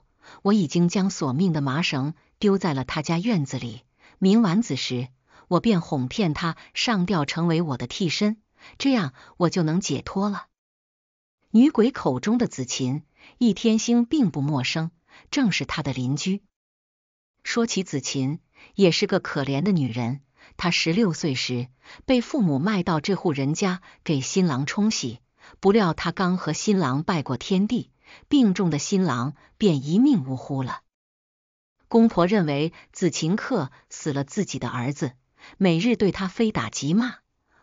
我已经将索命的麻绳丢在了她家院子里，明晚子时，我便哄骗她上吊，成为我的替身，这样我就能解脱了。”女鬼口中的紫琴，易天星并不陌生，正是他的邻居。说起紫琴，也是个可怜的女人。她十六岁时被父母卖到这户人家给新郎冲喜，不料她刚和新郎拜过天地，病重的新郎便一命呜呼了。公婆认为紫琴克死了自己的儿子，每日对她非打即骂。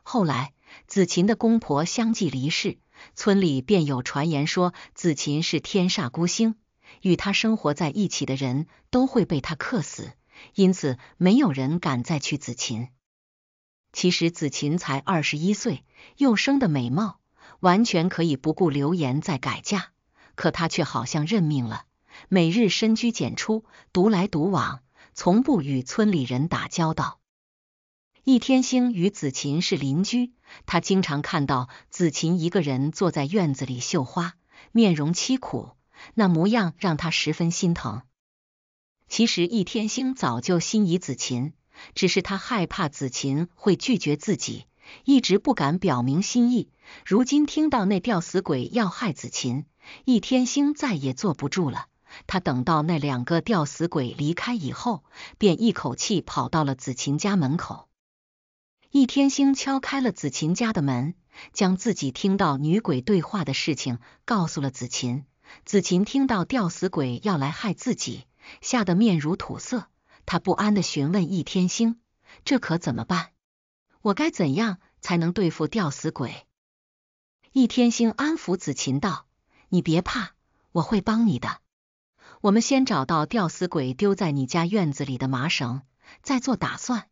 后来，紫琴的公婆相继离世。村里便有传言说，子琴是天煞孤星，与他生活在一起的人都会被他克死，因此没有人敢再去子琴。其实子琴才二十一岁，又生的美貌，完全可以不顾流言再改嫁，可他却好像认命了，每日深居简出，独来独往，从不与村里人打交道。易天星与子琴是邻居，他经常看到子琴一个人坐在院子里绣花，面容凄苦，那模样让他十分心疼。其实易天星早就心仪子琴，只是他害怕子琴会拒绝自己，一直不敢表明心意。如今听到那吊死鬼要害子琴，易天星再也坐不住了。他等到那两个吊死鬼离开以后，便一口气跑到了子琴家门口。易天星敲开了子琴家的门，将自己听到女鬼对话的事情告诉了子琴。子琴听到吊死鬼要来害自己，吓得面如土色。他不安的询问易天星：“这可怎么办？我该怎样才能对付吊死鬼？”易天星安抚子琴道：“你别怕，我会帮你的。我们先找到吊死鬼丢在你家院子里的麻绳，再做打算。”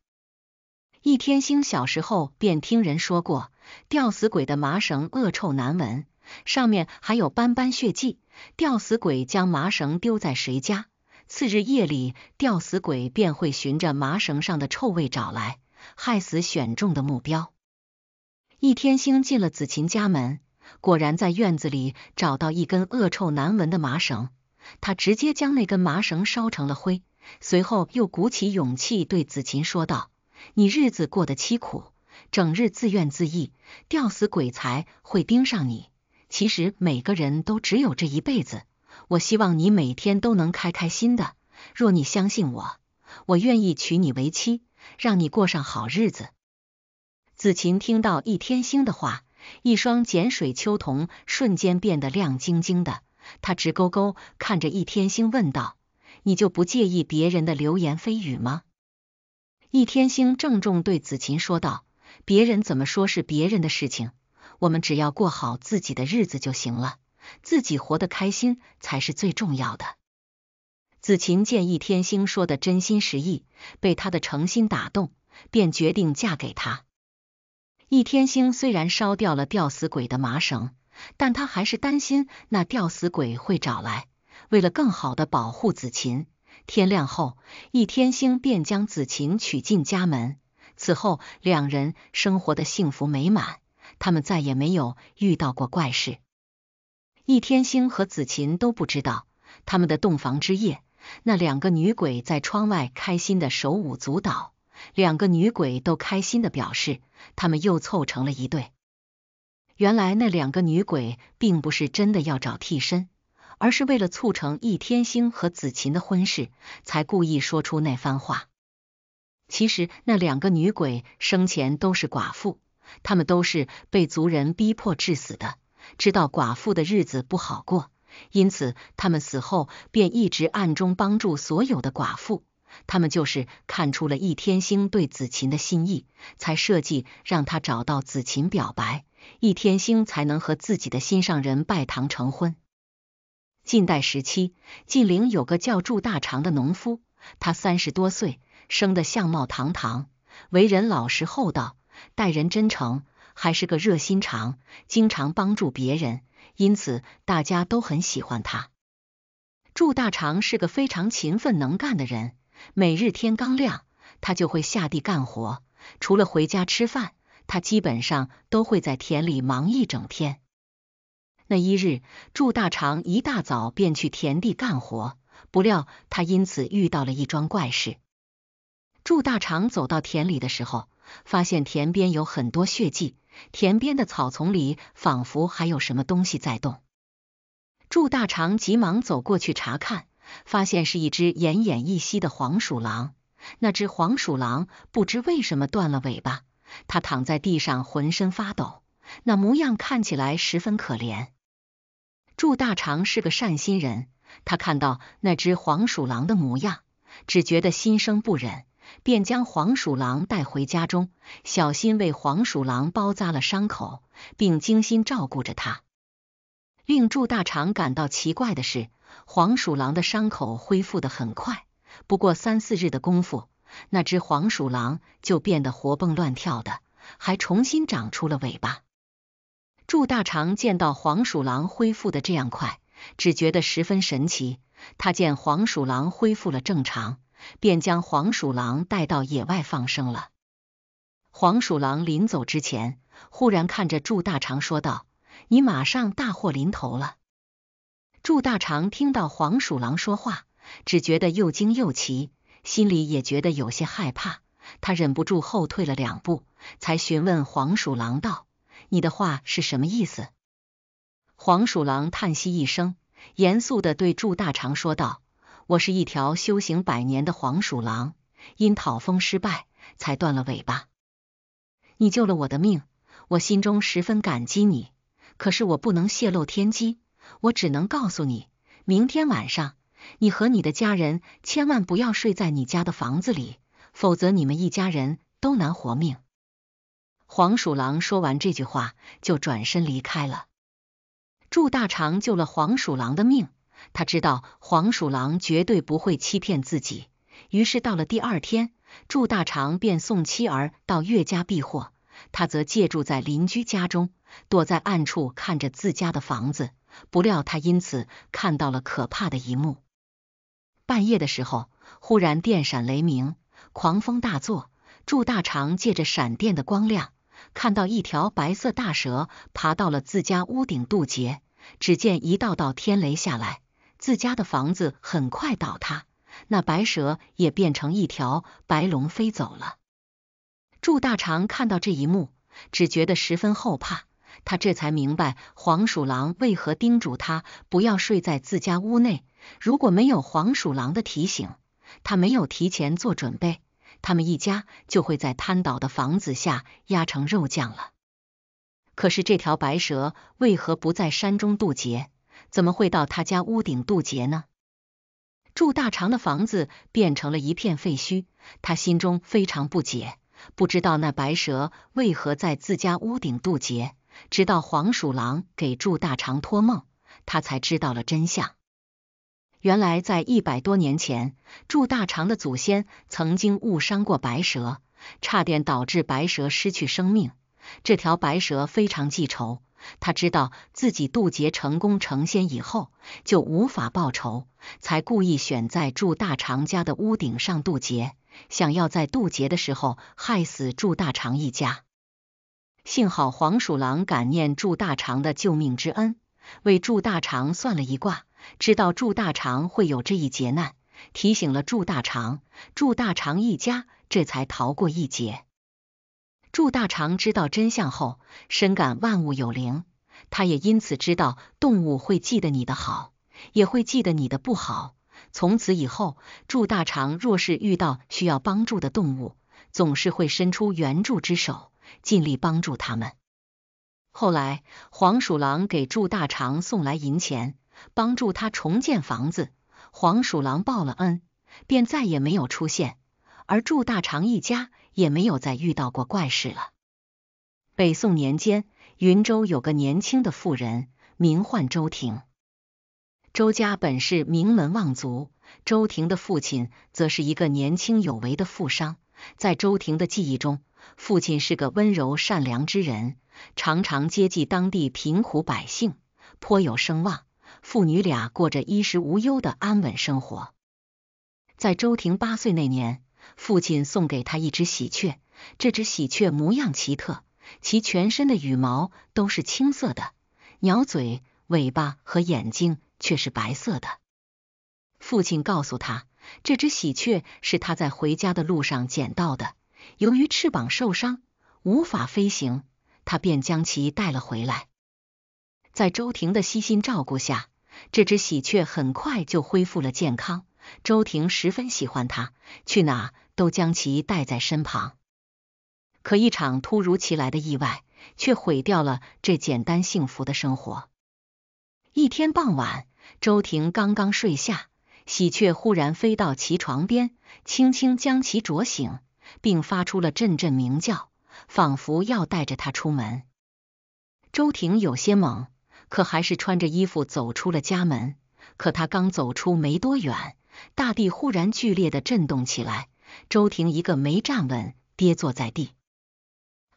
易天星小时候便听人说过，吊死鬼的麻绳恶臭难闻，上面还有斑斑血迹。吊死鬼将麻绳丢在谁家，次日夜里吊死鬼便会循着麻绳上的臭味找来，害死选中的目标。易天星进了子琴家门，果然在院子里找到一根恶臭难闻的麻绳。他直接将那根麻绳烧成了灰，随后又鼓起勇气对子琴说道。你日子过得凄苦，整日自怨自艾，吊死鬼才会盯上你。其实每个人都只有这一辈子，我希望你每天都能开开心的。若你相信我，我愿意娶你为妻，让你过上好日子。子琴听到易天星的话，一双碱水秋瞳瞬间变得亮晶晶的，她直勾勾看着易天星问道：“你就不介意别人的流言蜚语吗？”易天星郑重对子琴说道：“别人怎么说是别人的事情，我们只要过好自己的日子就行了，自己活得开心才是最重要的。”子琴见易天星说的真心实意，被他的诚心打动，便决定嫁给他。易天星虽然烧掉了吊死鬼的麻绳，但他还是担心那吊死鬼会找来，为了更好的保护子琴。天亮后，易天星便将子琴娶进家门。此后，两人生活的幸福美满，他们再也没有遇到过怪事。易天星和子琴都不知道，他们的洞房之夜，那两个女鬼在窗外开心的手舞足蹈。两个女鬼都开心的表示，他们又凑成了一对。原来，那两个女鬼并不是真的要找替身。而是为了促成易天星和子琴的婚事，才故意说出那番话。其实那两个女鬼生前都是寡妇，她们都是被族人逼迫致死的。知道寡妇的日子不好过，因此她们死后便一直暗中帮助所有的寡妇。他们就是看出了易天星对子琴的心意，才设计让他找到子琴表白，易天星才能和自己的心上人拜堂成婚。近代时期，晋陵有个叫祝大长的农夫，他三十多岁，生得相貌堂堂，为人老实厚道，待人真诚，还是个热心肠，经常帮助别人，因此大家都很喜欢他。祝大长是个非常勤奋能干的人，每日天刚亮，他就会下地干活，除了回家吃饭，他基本上都会在田里忙一整天。那一日，祝大长一大早便去田地干活，不料他因此遇到了一桩怪事。祝大长走到田里的时候，发现田边有很多血迹，田边的草丛里仿佛还有什么东西在动。祝大长急忙走过去查看，发现是一只奄奄一息的黄鼠狼。那只黄鼠狼不知为什么断了尾巴，它躺在地上浑身发抖，那模样看起来十分可怜。祝大长是个善心人，他看到那只黄鼠狼的模样，只觉得心生不忍，便将黄鼠狼带回家中，小心为黄鼠狼包扎了伤口，并精心照顾着它。令祝大长感到奇怪的是，黄鼠狼的伤口恢复得很快，不过三四日的功夫，那只黄鼠狼就变得活蹦乱跳的，还重新长出了尾巴。祝大肠见到黄鼠狼恢复的这样快，只觉得十分神奇。他见黄鼠狼恢复了正常，便将黄鼠狼带到野外放生了。黄鼠狼临走之前，忽然看着祝大肠说道：“你马上大祸临头了。”祝大肠听到黄鼠狼说话，只觉得又惊又奇，心里也觉得有些害怕，他忍不住后退了两步，才询问黄鼠狼道。你的话是什么意思？黄鼠狼叹息一声，严肃的对祝大常说道：“我是一条修行百年的黄鼠狼，因讨封失败，才断了尾巴。你救了我的命，我心中十分感激你。可是我不能泄露天机，我只能告诉你，明天晚上，你和你的家人千万不要睡在你家的房子里，否则你们一家人都难活命。”黄鼠狼说完这句话，就转身离开了。祝大肠救了黄鼠狼的命，他知道黄鼠狼绝对不会欺骗自己，于是到了第二天，祝大肠便送妻儿到岳家避祸，他则借住在邻居家中，躲在暗处看着自家的房子。不料他因此看到了可怕的一幕：半夜的时候，忽然电闪雷鸣，狂风大作。祝大肠借着闪电的光亮。看到一条白色大蛇爬到了自家屋顶渡劫，只见一道道天雷下来，自家的房子很快倒塌，那白蛇也变成一条白龙飞走了。祝大长看到这一幕，只觉得十分后怕，他这才明白黄鼠狼为何叮嘱他不要睡在自家屋内。如果没有黄鼠狼的提醒，他没有提前做准备。他们一家就会在瘫倒的房子下压成肉酱了。可是这条白蛇为何不在山中渡劫，怎么会到他家屋顶渡劫呢？住大长的房子变成了一片废墟，他心中非常不解，不知道那白蛇为何在自家屋顶渡劫。直到黄鼠狼给住大长托梦，他才知道了真相。原来，在一百多年前，祝大肠的祖先曾经误伤过白蛇，差点导致白蛇失去生命。这条白蛇非常记仇，他知道自己渡劫成功成仙以后就无法报仇，才故意选在祝大肠家的屋顶上渡劫，想要在渡劫的时候害死祝大肠一家。幸好黄鼠狼感念祝大肠的救命之恩，为祝大肠算了一卦。知道祝大肠会有这一劫难，提醒了祝大肠，祝大肠一家这才逃过一劫。祝大肠知道真相后，深感万物有灵，他也因此知道动物会记得你的好，也会记得你的不好。从此以后，祝大肠若是遇到需要帮助的动物，总是会伸出援助之手，尽力帮助他们。后来，黄鼠狼给祝大肠送来银钱。帮助他重建房子，黄鼠狼报了恩，便再也没有出现，而祝大常一家也没有再遇到过怪事了。北宋年间，云州有个年轻的富人，名唤周婷。周家本是名门望族，周婷的父亲则是一个年轻有为的富商。在周婷的记忆中，父亲是个温柔善良之人，常常接济当地贫苦百姓，颇有声望。父女俩过着衣食无忧的安稳生活。在周婷八岁那年，父亲送给她一只喜鹊。这只喜鹊模样奇特，其全身的羽毛都是青色的，鸟嘴、尾巴和眼睛却是白色的。父亲告诉他，这只喜鹊是他在回家的路上捡到的，由于翅膀受伤无法飞行，他便将其带了回来。在周婷的悉心照顾下，这只喜鹊很快就恢复了健康，周婷十分喜欢它，去哪都将其带在身旁。可一场突如其来的意外却毁掉了这简单幸福的生活。一天傍晚，周婷刚刚睡下，喜鹊忽然飞到其床边，轻轻将其啄醒，并发出了阵阵鸣叫，仿佛要带着它出门。周婷有些懵。可还是穿着衣服走出了家门。可他刚走出没多远，大地忽然剧烈的震动起来。周婷一个没站稳，跌坐在地。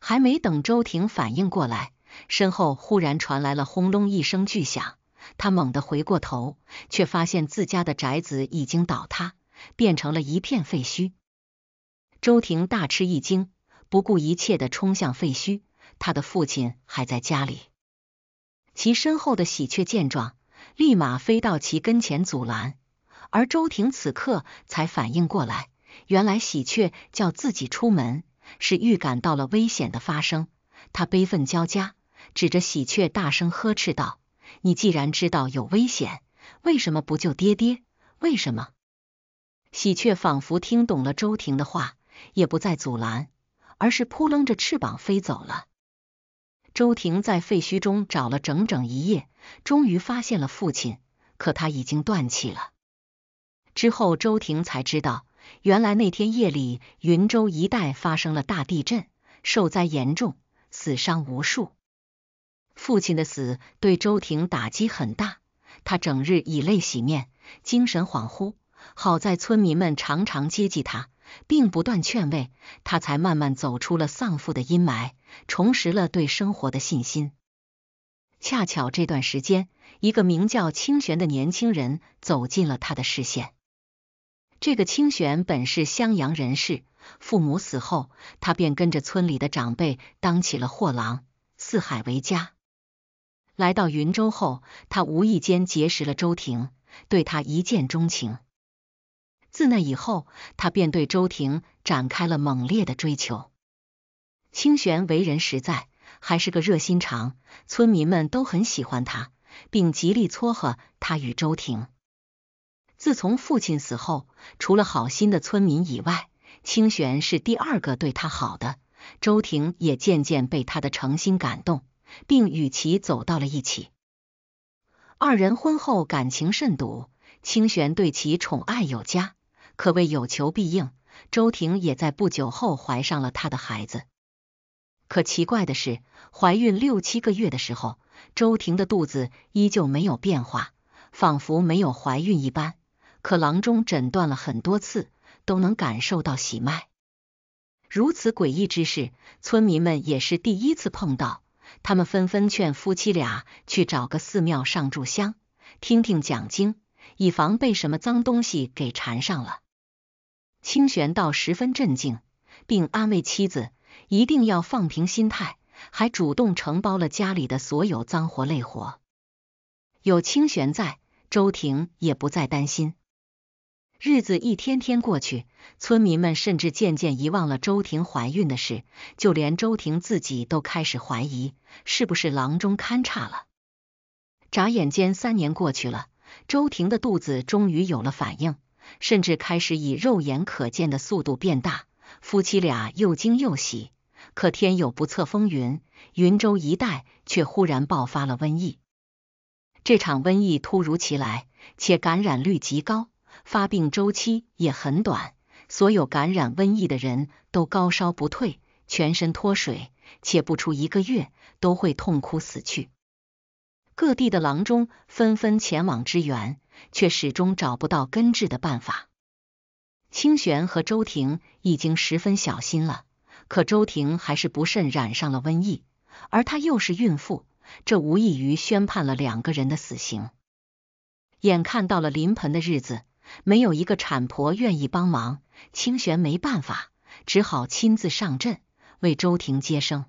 还没等周婷反应过来，身后忽然传来了轰隆一声巨响。他猛地回过头，却发现自家的宅子已经倒塌，变成了一片废墟。周婷大吃一惊，不顾一切的冲向废墟。他的父亲还在家里。其身后的喜鹊见状，立马飞到其跟前阻拦，而周婷此刻才反应过来，原来喜鹊叫自己出门，是预感到了危险的发生。他悲愤交加，指着喜鹊大声呵斥道：“你既然知道有危险，为什么不救爹爹？为什么？”喜鹊仿佛听懂了周婷的话，也不再阻拦，而是扑棱着翅膀飞走了。周婷在废墟中找了整整一夜，终于发现了父亲，可他已经断气了。之后，周婷才知道，原来那天夜里，云州一带发生了大地震，受灾严重，死伤无数。父亲的死对周婷打击很大，他整日以泪洗面，精神恍惚。好在村民们常常接济他。并不断劝慰他，才慢慢走出了丧父的阴霾，重拾了对生活的信心。恰巧这段时间，一个名叫清玄的年轻人走进了他的视线。这个清玄本是襄阳人士，父母死后，他便跟着村里的长辈当起了货郎，四海为家。来到云州后，他无意间结识了周婷，对他一见钟情。自那以后，他便对周婷展开了猛烈的追求。清玄为人实在，还是个热心肠，村民们都很喜欢他，并极力撮合他与周婷。自从父亲死后，除了好心的村民以外，清玄是第二个对他好的。周婷也渐渐被他的诚心感动，并与其走到了一起。二人婚后感情甚笃，清玄对其宠爱有加。可谓有求必应。周婷也在不久后怀上了她的孩子。可奇怪的是，怀孕六七个月的时候，周婷的肚子依旧没有变化，仿佛没有怀孕一般。可郎中诊断了很多次，都能感受到喜脉。如此诡异之事，村民们也是第一次碰到。他们纷纷劝夫妻俩去找个寺庙上柱香，听听讲经，以防被什么脏东西给缠上了。清玄道十分镇静，并安慰妻子一定要放平心态，还主动承包了家里的所有脏活累活。有清玄在，周婷也不再担心。日子一天天过去，村民们甚至渐渐遗忘了周婷怀孕的事，就连周婷自己都开始怀疑是不是郎中看差了。眨眼间，三年过去了，周婷的肚子终于有了反应。甚至开始以肉眼可见的速度变大，夫妻俩又惊又喜。可天有不测风云，云州一带却忽然爆发了瘟疫。这场瘟疫突如其来，且感染率极高，发病周期也很短。所有感染瘟疫的人都高烧不退，全身脱水，且不出一个月都会痛哭死去。各地的郎中纷纷前往支援。却始终找不到根治的办法。清玄和周婷已经十分小心了，可周婷还是不慎染上了瘟疫，而她又是孕妇，这无异于宣判了两个人的死刑。眼看到了临盆的日子，没有一个产婆愿意帮忙，清玄没办法，只好亲自上阵为周婷接生。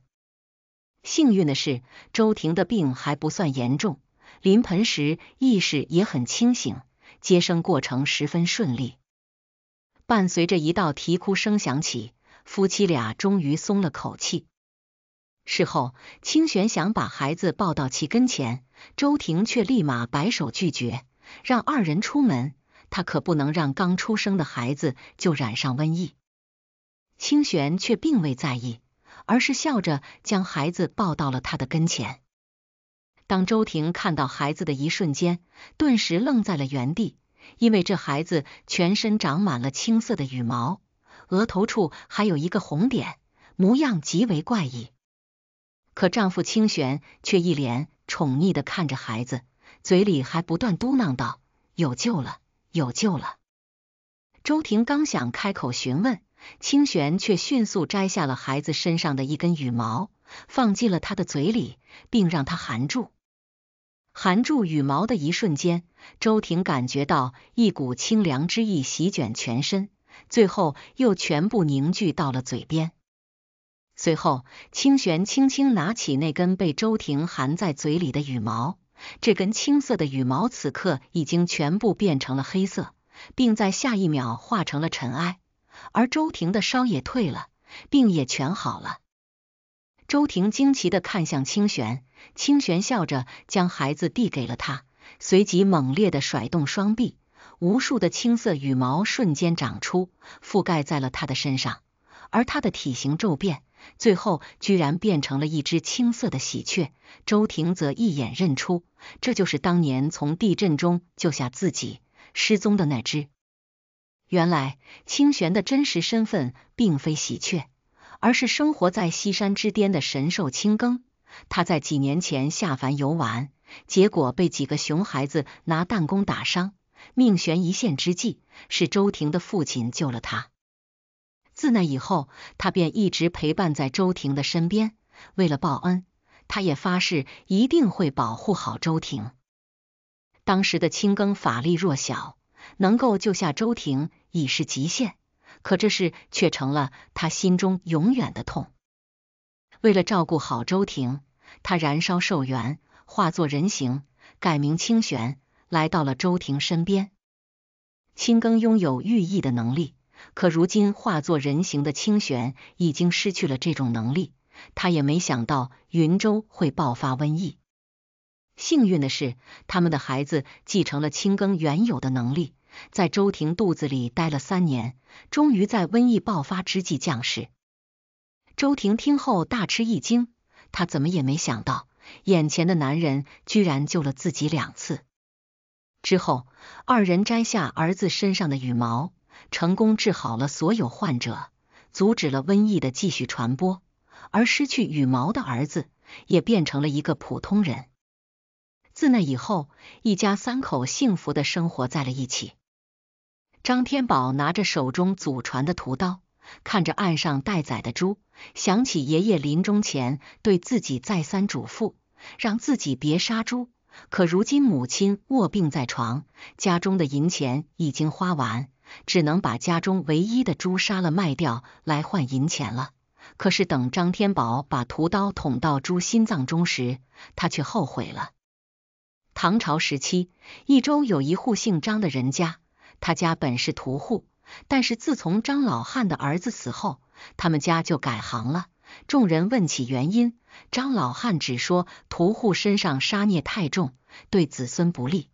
幸运的是，周婷的病还不算严重。临盆时意识也很清醒，接生过程十分顺利。伴随着一道啼哭声响起，夫妻俩终于松了口气。事后，清玄想把孩子抱到其跟前，周婷却立马摆手拒绝，让二人出门。他可不能让刚出生的孩子就染上瘟疫。清玄却并未在意，而是笑着将孩子抱到了他的跟前。当周婷看到孩子的一瞬间，顿时愣在了原地，因为这孩子全身长满了青色的羽毛，额头处还有一个红点，模样极为怪异。可丈夫清玄却一脸宠溺的看着孩子，嘴里还不断嘟囔道：“有救了，有救了。”周婷刚想开口询问，清玄却迅速摘下了孩子身上的一根羽毛，放进了他的嘴里，并让他含住。含住羽毛的一瞬间，周婷感觉到一股清凉之意席卷全身，最后又全部凝聚到了嘴边。随后，清玄轻轻拿起那根被周婷含在嘴里的羽毛，这根青色的羽毛此刻已经全部变成了黑色，并在下一秒化成了尘埃。而周婷的烧也退了，病也全好了。周婷惊奇的看向清玄。清玄笑着将孩子递给了他，随即猛烈地甩动双臂，无数的青色羽毛瞬间长出，覆盖在了他的身上，而他的体型骤变，最后居然变成了一只青色的喜鹊。周婷则一眼认出，这就是当年从地震中救下自己失踪的那只。原来，清玄的真实身份并非喜鹊，而是生活在西山之巅的神兽青羹。他在几年前下凡游玩，结果被几个熊孩子拿弹弓打伤，命悬一线之际，是周婷的父亲救了他。自那以后，他便一直陪伴在周婷的身边。为了报恩，他也发誓一定会保护好周婷。当时的青更法力弱小，能够救下周婷已是极限，可这事却成了他心中永远的痛。为了照顾好周婷，他燃烧寿元，化作人形，改名清玄，来到了周婷身边。清耕拥有御意的能力，可如今化作人形的清玄已经失去了这种能力。他也没想到云州会爆发瘟疫。幸运的是，他们的孩子继承了清耕原有的能力，在周婷肚子里待了三年，终于在瘟疫爆发之际降世。周婷听后大吃一惊。他怎么也没想到，眼前的男人居然救了自己两次。之后，二人摘下儿子身上的羽毛，成功治好了所有患者，阻止了瘟疫的继续传播。而失去羽毛的儿子也变成了一个普通人。自那以后，一家三口幸福的生活在了一起。张天宝拿着手中祖传的屠刀。看着岸上待宰的猪，想起爷爷临终前对自己再三嘱咐，让自己别杀猪。可如今母亲卧病在床，家中的银钱已经花完，只能把家中唯一的猪杀了卖掉来换银钱了。可是等张天宝把屠刀捅到猪心脏中时，他却后悔了。唐朝时期，益州有一户姓张的人家，他家本是屠户。但是自从张老汉的儿子死后，他们家就改行了。众人问起原因，张老汉只说屠户身上杀孽太重，对子孙不利。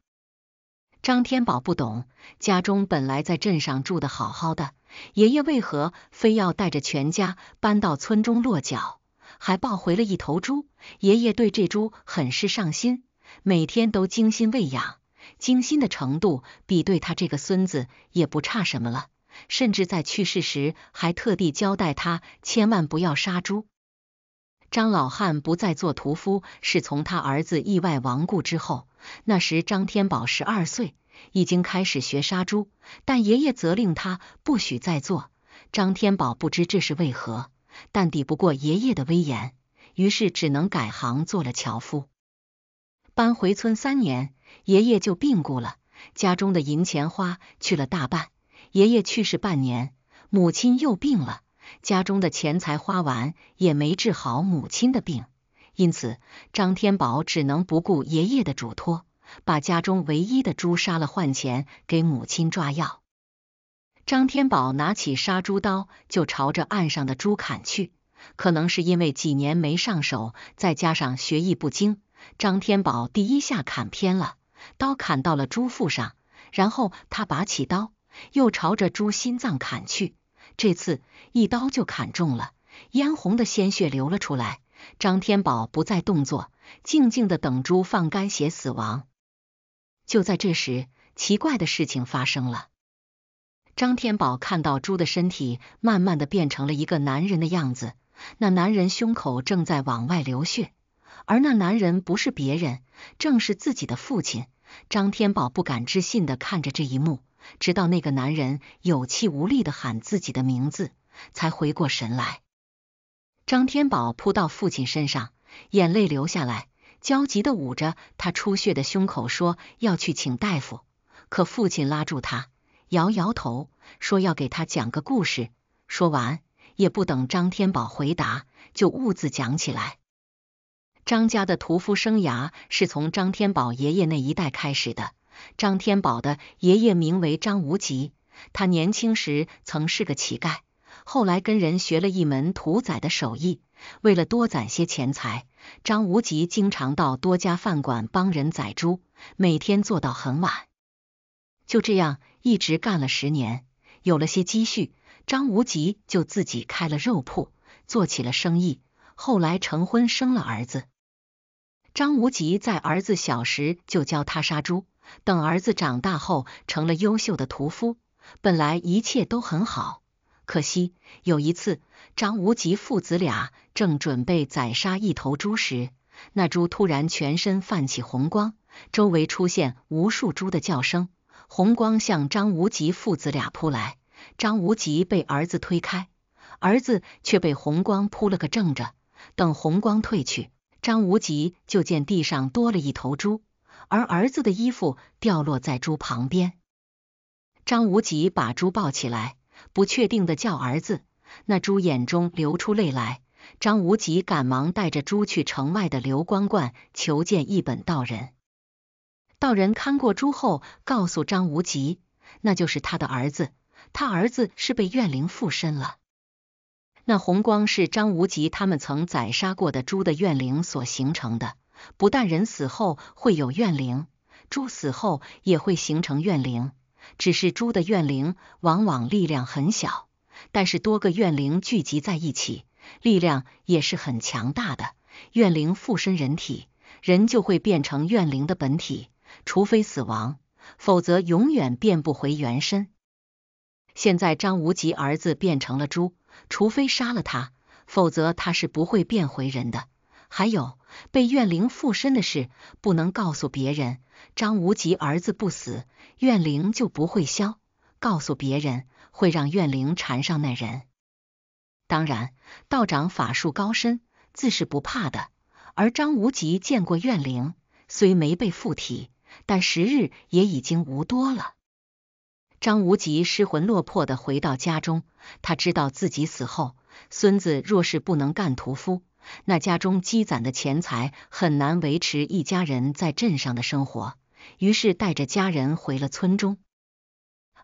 张天宝不懂，家中本来在镇上住得好好的，爷爷为何非要带着全家搬到村中落脚，还抱回了一头猪？爷爷对这猪很是上心，每天都精心喂养。精心的程度比对他这个孙子也不差什么了，甚至在去世时还特地交代他千万不要杀猪。张老汉不再做屠夫，是从他儿子意外亡故之后。那时张天宝十二岁，已经开始学杀猪，但爷爷责令他不许再做。张天宝不知这是为何，但抵不过爷爷的威严，于是只能改行做了樵夫。搬回村三年。爷爷就病故了，家中的银钱花去了大半。爷爷去世半年，母亲又病了，家中的钱财花完也没治好母亲的病，因此张天宝只能不顾爷爷的嘱托，把家中唯一的猪杀了换钱给母亲抓药。张天宝拿起杀猪刀就朝着岸上的猪砍去，可能是因为几年没上手，再加上学艺不精，张天宝第一下砍偏了。刀砍到了猪腹上，然后他拔起刀，又朝着猪心脏砍去。这次一刀就砍中了，殷红的鲜血流了出来。张天宝不再动作，静静的等猪放干血死亡。就在这时，奇怪的事情发生了。张天宝看到猪的身体慢慢的变成了一个男人的样子，那男人胸口正在往外流血。而那男人不是别人，正是自己的父亲张天宝。不敢置信的看着这一幕，直到那个男人有气无力的喊自己的名字，才回过神来。张天宝扑到父亲身上，眼泪流下来，焦急的捂着他出血的胸口，说要去请大夫。可父亲拉住他，摇摇头，说要给他讲个故事。说完，也不等张天宝回答，就兀自讲起来。张家的屠夫生涯是从张天宝爷爷那一代开始的。张天宝的爷爷名为张无极，他年轻时曾是个乞丐，后来跟人学了一门屠宰的手艺。为了多攒些钱财，张无极经常到多家饭馆帮人宰猪，每天做到很晚。就这样一直干了十年，有了些积蓄，张无极就自己开了肉铺，做起了生意。后来成婚，生了儿子。张无极在儿子小时就教他杀猪，等儿子长大后成了优秀的屠夫，本来一切都很好。可惜有一次，张无极父子俩正准备宰杀一头猪时，那猪突然全身泛起红光，周围出现无数猪的叫声，红光向张无极父子俩扑来，张无极被儿子推开，儿子却被红光扑了个正着。等红光退去。张无极就见地上多了一头猪，而儿子的衣服掉落在猪旁边。张无极把猪抱起来，不确定的叫儿子，那猪眼中流出泪来。张无极赶忙带着猪去城外的流光观求见一本道人。道人看过猪后，告诉张无极，那就是他的儿子，他儿子是被怨灵附身了。那红光是张无极他们曾宰杀过的猪的怨灵所形成的。不但人死后会有怨灵，猪死后也会形成怨灵。只是猪的怨灵往往力量很小，但是多个怨灵聚集在一起，力量也是很强大的。怨灵附身人体，人就会变成怨灵的本体，除非死亡，否则永远变不回原身。现在张无极儿子变成了猪。除非杀了他，否则他是不会变回人的。还有，被怨灵附身的事不能告诉别人。张无极儿子不死，怨灵就不会消。告诉别人会让怨灵缠上那人。当然，道长法术高深，自是不怕的。而张无极见过怨灵，虽没被附体，但时日也已经无多了。张无极失魂落魄的回到家中，他知道自己死后，孙子若是不能干屠夫，那家中积攒的钱财很难维持一家人在镇上的生活。于是带着家人回了村中。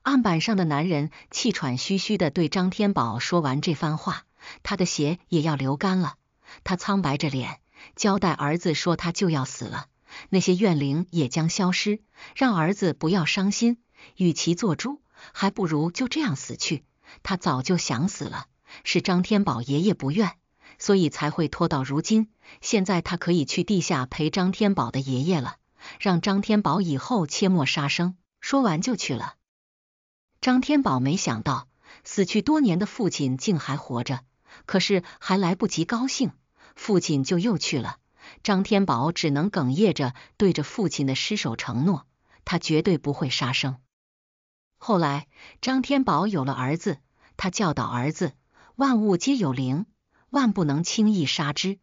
案板上的男人气喘吁吁的对张天宝说完这番话，他的血也要流干了。他苍白着脸，交代儿子说他就要死了，那些怨灵也将消失，让儿子不要伤心。与其做猪，还不如就这样死去。他早就想死了，是张天宝爷爷不愿，所以才会拖到如今。现在他可以去地下陪张天宝的爷爷了，让张天宝以后切莫杀生。说完就去了。张天宝没想到，死去多年的父亲竟还活着。可是还来不及高兴，父亲就又去了。张天宝只能哽咽着对着父亲的尸首承诺，他绝对不会杀生。后来，张天宝有了儿子，他教导儿子：万物皆有灵，万不能轻易杀之。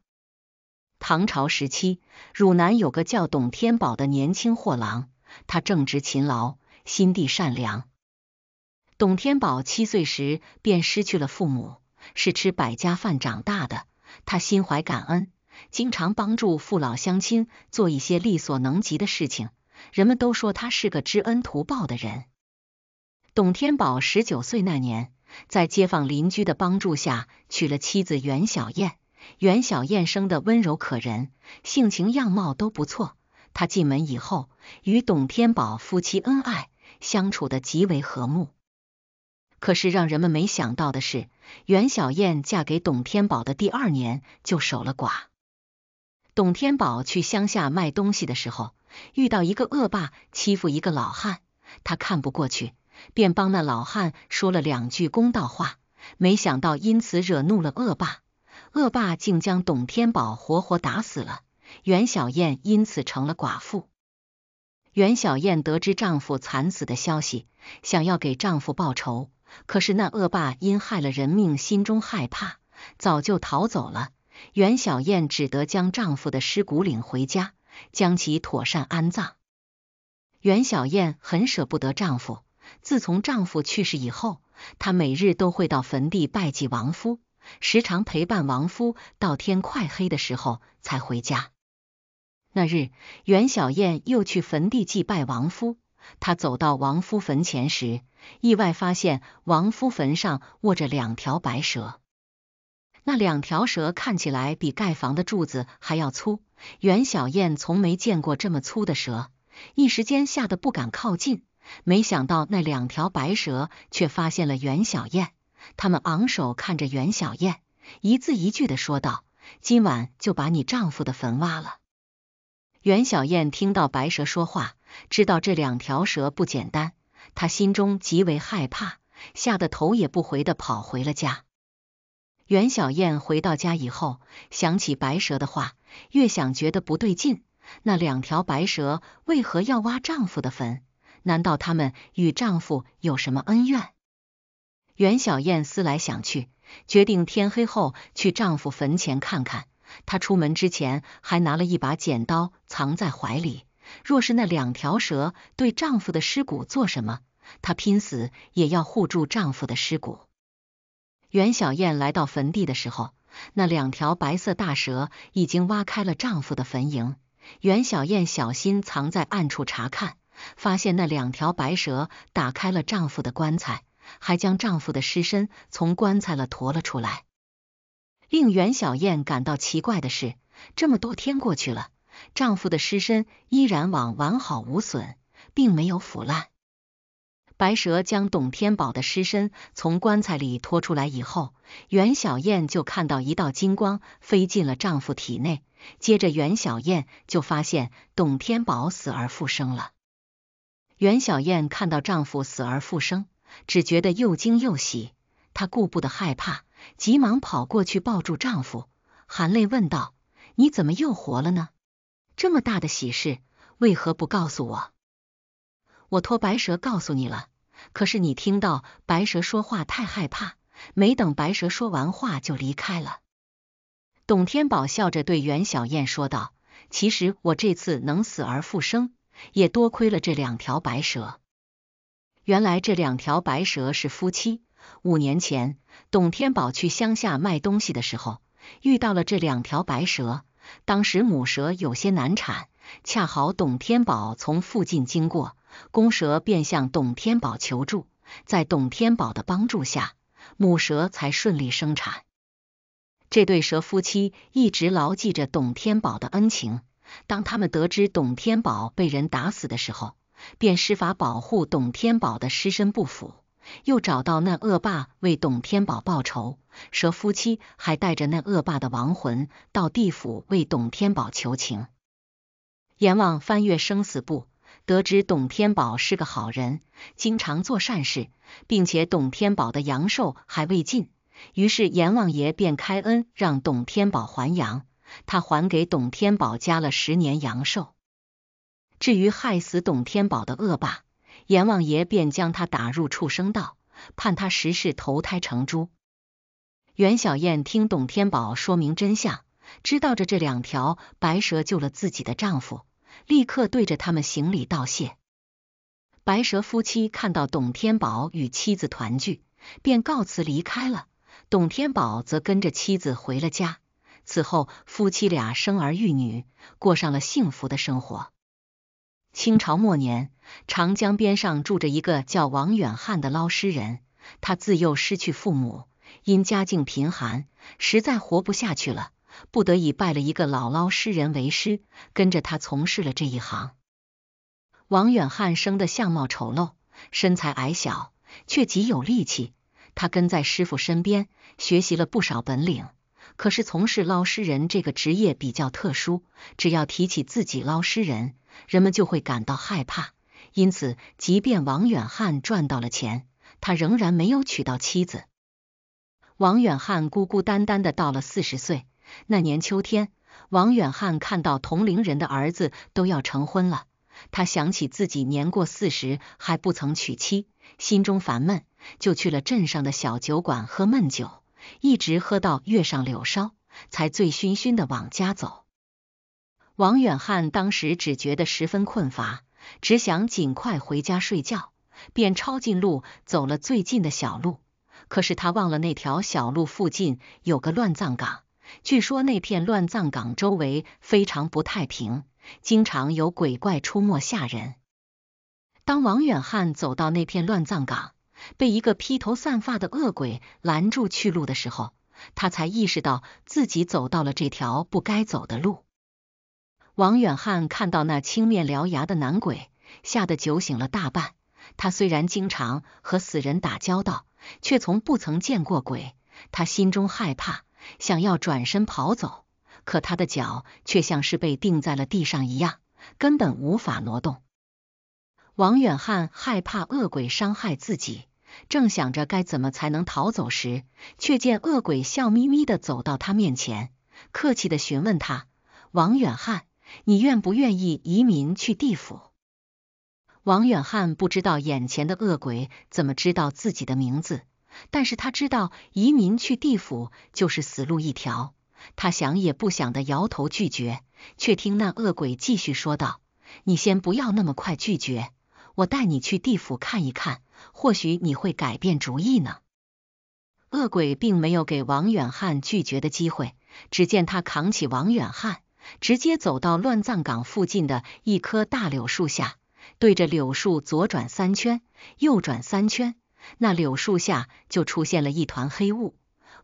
唐朝时期，汝南有个叫董天宝的年轻货郎，他正直勤劳，心地善良。董天宝七岁时便失去了父母，是吃百家饭长大的。他心怀感恩，经常帮助父老乡亲做一些力所能及的事情。人们都说他是个知恩图报的人。董天宝十九岁那年，在街坊邻居的帮助下娶了妻子袁小燕。袁小燕生的温柔可人，性情样貌都不错。她进门以后，与董天宝夫妻恩爱，相处的极为和睦。可是让人们没想到的是，袁小燕嫁给董天宝的第二年就守了寡。董天宝去乡下卖东西的时候，遇到一个恶霸欺负一个老汉，他看不过去。便帮那老汉说了两句公道话，没想到因此惹怒了恶霸，恶霸竟将董天宝活活打死了。袁小燕因此成了寡妇。袁小燕得知丈夫惨死的消息，想要给丈夫报仇，可是那恶霸因害了人命，心中害怕，早就逃走了。袁小燕只得将丈夫的尸骨领回家，将其妥善安葬。袁小燕很舍不得丈夫。自从丈夫去世以后，她每日都会到坟地拜祭亡夫，时常陪伴亡夫到天快黑的时候才回家。那日，袁小燕又去坟地祭拜亡夫，她走到亡夫坟前时，意外发现亡夫坟上卧着两条白蛇。那两条蛇看起来比盖房的柱子还要粗，袁小燕从没见过这么粗的蛇，一时间吓得不敢靠近。没想到那两条白蛇却发现了袁小燕，他们昂首看着袁小燕，一字一句的说道：“今晚就把你丈夫的坟挖了。”袁小燕听到白蛇说话，知道这两条蛇不简单，她心中极为害怕，吓得头也不回的跑回了家。袁小燕回到家以后，想起白蛇的话，越想觉得不对劲，那两条白蛇为何要挖丈夫的坟？难道他们与丈夫有什么恩怨？袁小燕思来想去，决定天黑后去丈夫坟前看看。她出门之前还拿了一把剪刀藏在怀里，若是那两条蛇对丈夫的尸骨做什么，她拼死也要护住丈夫的尸骨。袁小燕来到坟地的时候，那两条白色大蛇已经挖开了丈夫的坟茔。袁小燕小心藏在暗处查看。发现那两条白蛇打开了丈夫的棺材，还将丈夫的尸身从棺材了驮了出来。令袁小燕感到奇怪的是，这么多天过去了，丈夫的尸身依然往完好无损，并没有腐烂。白蛇将董天宝的尸身从棺材里拖出来以后，袁小燕就看到一道金光飞进了丈夫体内，接着袁小燕就发现董天宝死而复生了。袁小燕看到丈夫死而复生，只觉得又惊又喜。她顾不得害怕，急忙跑过去抱住丈夫，含泪问道：“你怎么又活了呢？这么大的喜事，为何不告诉我？”“我托白蛇告诉你了，可是你听到白蛇说话太害怕，没等白蛇说完话就离开了。”董天宝笑着对袁小燕说道：“其实我这次能死而复生。”也多亏了这两条白蛇。原来这两条白蛇是夫妻。五年前，董天宝去乡下卖东西的时候，遇到了这两条白蛇。当时母蛇有些难产，恰好董天宝从附近经过，公蛇便向董天宝求助。在董天宝的帮助下，母蛇才顺利生产。这对蛇夫妻一直牢记着董天宝的恩情。当他们得知董天宝被人打死的时候，便施法保护董天宝的尸身不腐，又找到那恶霸为董天宝报仇。蛇夫妻还带着那恶霸的亡魂到地府为董天宝求情。阎王翻阅生死簿，得知董天宝是个好人，经常做善事，并且董天宝的阳寿还未尽，于是阎王爷便开恩让董天宝还阳。他还给董天宝加了十年阳寿。至于害死董天宝的恶霸，阎王爷便将他打入畜生道，判他十世投胎成猪。袁小燕听董天宝说明真相，知道着这两条白蛇救了自己的丈夫，立刻对着他们行礼道谢。白蛇夫妻看到董天宝与妻子团聚，便告辞离开了。董天宝则跟着妻子回了家。此后，夫妻俩生儿育女，过上了幸福的生活。清朝末年，长江边上住着一个叫王远汉的捞尸人。他自幼失去父母，因家境贫寒，实在活不下去了，不得已拜了一个老捞尸人为师，跟着他从事了这一行。王远汉生的相貌丑陋，身材矮小，却极有力气。他跟在师傅身边，学习了不少本领。可是从事捞尸人这个职业比较特殊，只要提起自己捞尸人，人们就会感到害怕。因此，即便王远汉赚到了钱，他仍然没有娶到妻子。王远汉孤孤单单的到了四十岁。那年秋天，王远汉看到同龄人的儿子都要成婚了，他想起自己年过四十还不曾娶妻，心中烦闷，就去了镇上的小酒馆喝闷酒。一直喝到月上柳梢，才醉醺醺的往家走。王远汉当时只觉得十分困乏，只想尽快回家睡觉，便抄近路走了最近的小路。可是他忘了那条小路附近有个乱葬岗，据说那片乱葬岗周围非常不太平，经常有鬼怪出没吓人。当王远汉走到那片乱葬岗，被一个披头散发的恶鬼拦住去路的时候，他才意识到自己走到了这条不该走的路。王远汉看到那青面獠牙的男鬼，吓得酒醒了大半。他虽然经常和死人打交道，却从不曾见过鬼。他心中害怕，想要转身跑走，可他的脚却像是被钉在了地上一样，根本无法挪动。王远汉害怕恶鬼伤害自己。正想着该怎么才能逃走时，却见恶鬼笑眯眯的走到他面前，客气的询问他：“王远汉，你愿不愿意移民去地府？”王远汉不知道眼前的恶鬼怎么知道自己的名字，但是他知道移民去地府就是死路一条。他想也不想的摇头拒绝，却听那恶鬼继续说道：“你先不要那么快拒绝。”我带你去地府看一看，或许你会改变主意呢。恶鬼并没有给王远汉拒绝的机会，只见他扛起王远汉，直接走到乱葬岗附近的一棵大柳树下，对着柳树左转三圈，右转三圈，那柳树下就出现了一团黑雾。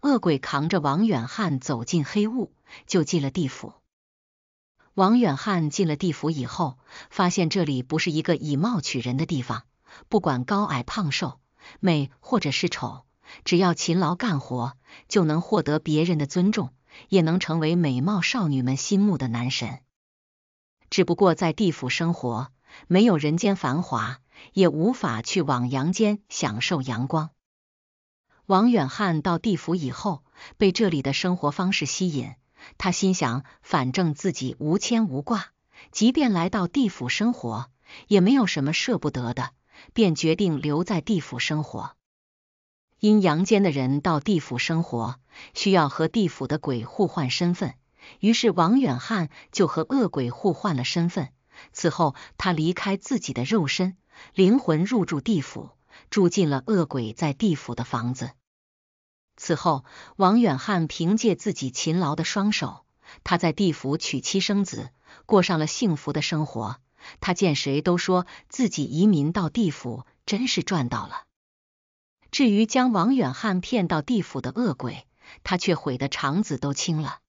恶鬼扛着王远汉走进黑雾，就进了地府。王远汉进了地府以后，发现这里不是一个以貌取人的地方。不管高矮胖瘦、美或者是丑，只要勤劳干活，就能获得别人的尊重，也能成为美貌少女们心目的男神。只不过在地府生活，没有人间繁华，也无法去往阳间享受阳光。王远汉到地府以后，被这里的生活方式吸引。他心想，反正自己无牵无挂，即便来到地府生活，也没有什么舍不得的，便决定留在地府生活。阴阳间的人到地府生活，需要和地府的鬼互换身份，于是王远汉就和恶鬼互换了身份。此后，他离开自己的肉身，灵魂入住地府，住进了恶鬼在地府的房子。此后，王远汉凭借自己勤劳的双手，他在地府娶妻生子，过上了幸福的生活。他见谁都说自己移民到地府，真是赚到了。至于将王远汉骗到地府的恶鬼，他却悔得肠子都青了。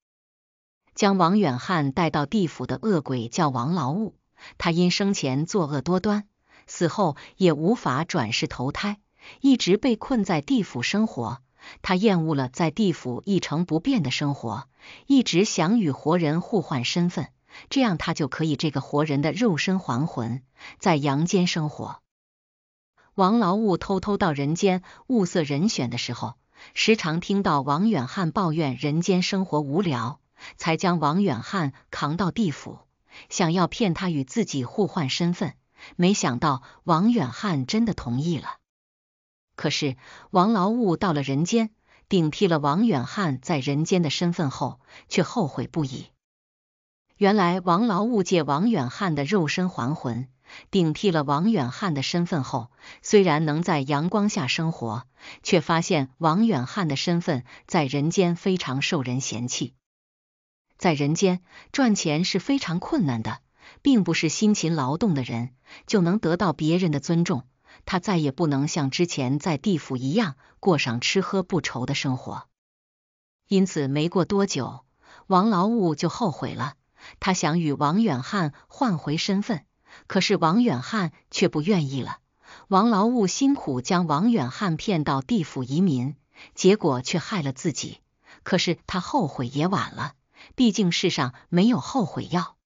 将王远汉带到地府的恶鬼叫王劳务，他因生前作恶多端，死后也无法转世投胎，一直被困在地府生活。他厌恶了在地府一成不变的生活，一直想与活人互换身份，这样他就可以这个活人的肉身还魂，在阳间生活。王劳务偷偷到人间物色人选的时候，时常听到王远汉抱怨人间生活无聊，才将王远汉扛到地府，想要骗他与自己互换身份，没想到王远汉真的同意了。可是王劳务到了人间，顶替了王远汉在人间的身份后，却后悔不已。原来王劳务借王远汉的肉身还魂，顶替了王远汉的身份后，虽然能在阳光下生活，却发现王远汉的身份在人间非常受人嫌弃。在人间赚钱是非常困难的，并不是辛勤劳动的人就能得到别人的尊重。他再也不能像之前在地府一样过上吃喝不愁的生活，因此没过多久，王劳务就后悔了。他想与王远汉换回身份，可是王远汉却不愿意了。王劳务辛苦将王远汉骗到地府移民，结果却害了自己。可是他后悔也晚了，毕竟世上没有后悔药。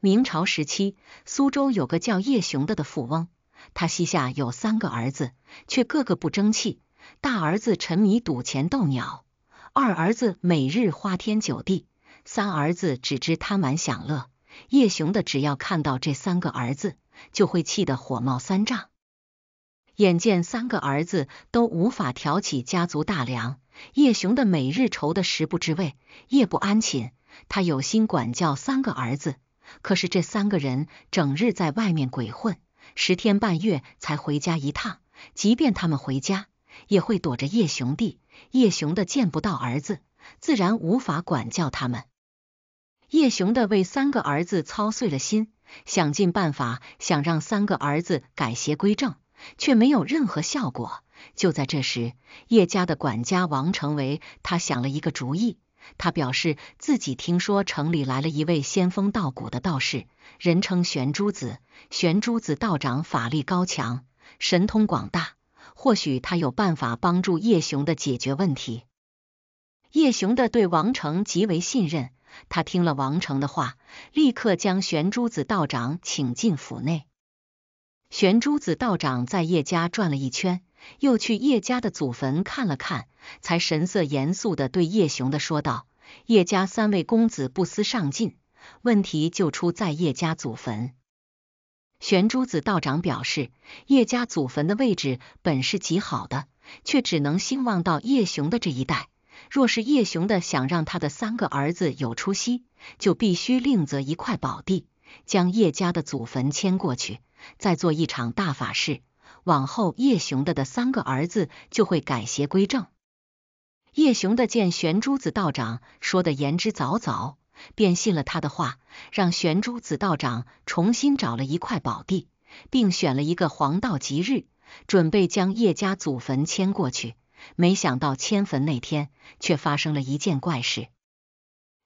明朝时期，苏州有个叫叶雄的的富翁。他膝下有三个儿子，却个个不争气。大儿子沉迷赌钱斗鸟，二儿子每日花天酒地，三儿子只知贪玩享乐。叶雄的只要看到这三个儿子，就会气得火冒三丈。眼见三个儿子都无法挑起家族大梁，叶雄的每日愁得食不知味，夜不安寝。他有心管教三个儿子，可是这三个人整日在外面鬼混。十天半月才回家一趟，即便他们回家，也会躲着叶雄弟。叶雄的见不到儿子，自然无法管教他们。叶雄的为三个儿子操碎了心，想尽办法想让三个儿子改邪归正，却没有任何效果。就在这时，叶家的管家王成为他想了一个主意。他表示自己听说城里来了一位仙风道骨的道士，人称玄珠子。玄珠子道长法力高强，神通广大，或许他有办法帮助叶雄的解决问题。叶雄的对王成极为信任，他听了王成的话，立刻将玄珠子道长请进府内。玄珠子道长在叶家转了一圈。又去叶家的祖坟看了看，才神色严肃的对叶雄的说道：“叶家三位公子不思上进，问题就出在叶家祖坟。”玄珠子道长表示，叶家祖坟的位置本是极好的，却只能兴旺到叶雄的这一代。若是叶雄的想让他的三个儿子有出息，就必须另择一块宝地，将叶家的祖坟迁过去，再做一场大法事。往后，叶雄的的三个儿子就会改邪归正。叶雄的见玄珠子道长说的言之凿凿，便信了他的话，让玄珠子道长重新找了一块宝地，并选了一个黄道吉日，准备将叶家祖坟迁过去。没想到迁坟那天却发生了一件怪事。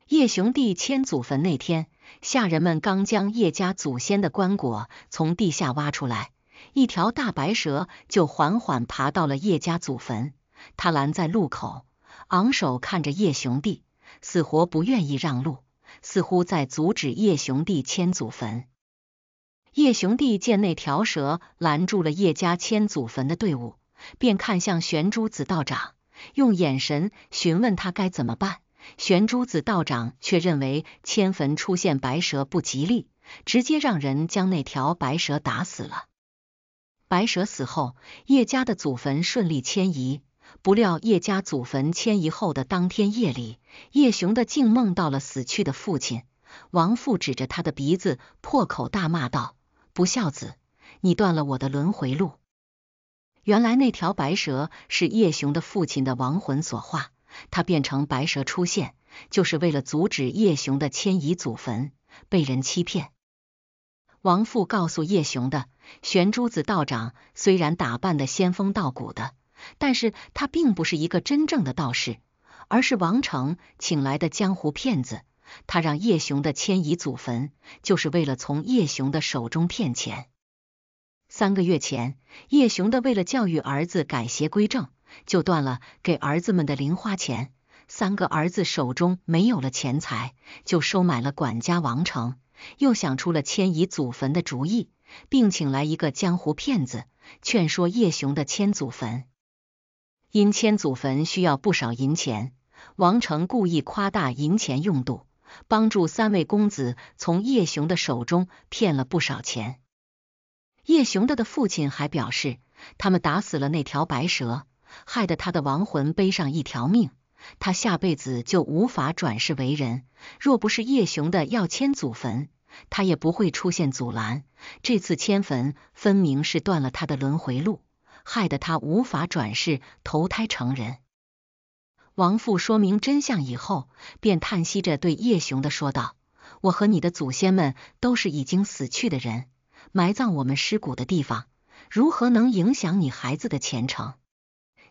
叶雄弟迁祖坟那天，下人们刚将叶家祖先的棺椁从地下挖出来。一条大白蛇就缓缓爬到了叶家祖坟，它拦在路口，昂首看着叶雄弟，死活不愿意让路，似乎在阻止叶雄弟迁祖坟。叶雄弟见那条蛇拦住了叶家迁祖坟的队伍，便看向玄珠子道长，用眼神询问他该怎么办。玄珠子道长却认为迁坟出现白蛇不吉利，直接让人将那条白蛇打死了。白蛇死后，叶家的祖坟顺利迁移。不料，叶家祖坟迁移后的当天夜里，叶雄的竟梦到了死去的父亲。王父指着他的鼻子破口大骂道：“不孝子，你断了我的轮回路！”原来，那条白蛇是叶雄的父亲的亡魂所化，他变成白蛇出现，就是为了阻止叶雄的迁移祖坟被人欺骗。王父告诉叶雄的，玄珠子道长虽然打扮的仙风道骨的，但是他并不是一个真正的道士，而是王成请来的江湖骗子。他让叶雄的迁移祖坟，就是为了从叶雄的手中骗钱。三个月前，叶雄的为了教育儿子改邪归正，就断了给儿子们的零花钱。三个儿子手中没有了钱财，就收买了管家王成。又想出了迁移祖坟的主意，并请来一个江湖骗子劝说叶雄的迁祖坟。因迁祖坟需要不少银钱，王成故意夸大银钱用度，帮助三位公子从叶雄的手中骗了不少钱。叶雄的的父亲还表示，他们打死了那条白蛇，害得他的亡魂背上一条命。他下辈子就无法转世为人。若不是叶雄的要迁祖坟，他也不会出现阻拦。这次迁坟分明是断了他的轮回路，害得他无法转世投胎成人。王父说明真相以后，便叹息着对叶雄的说道：“我和你的祖先们都是已经死去的人，埋葬我们尸骨的地方，如何能影响你孩子的前程？”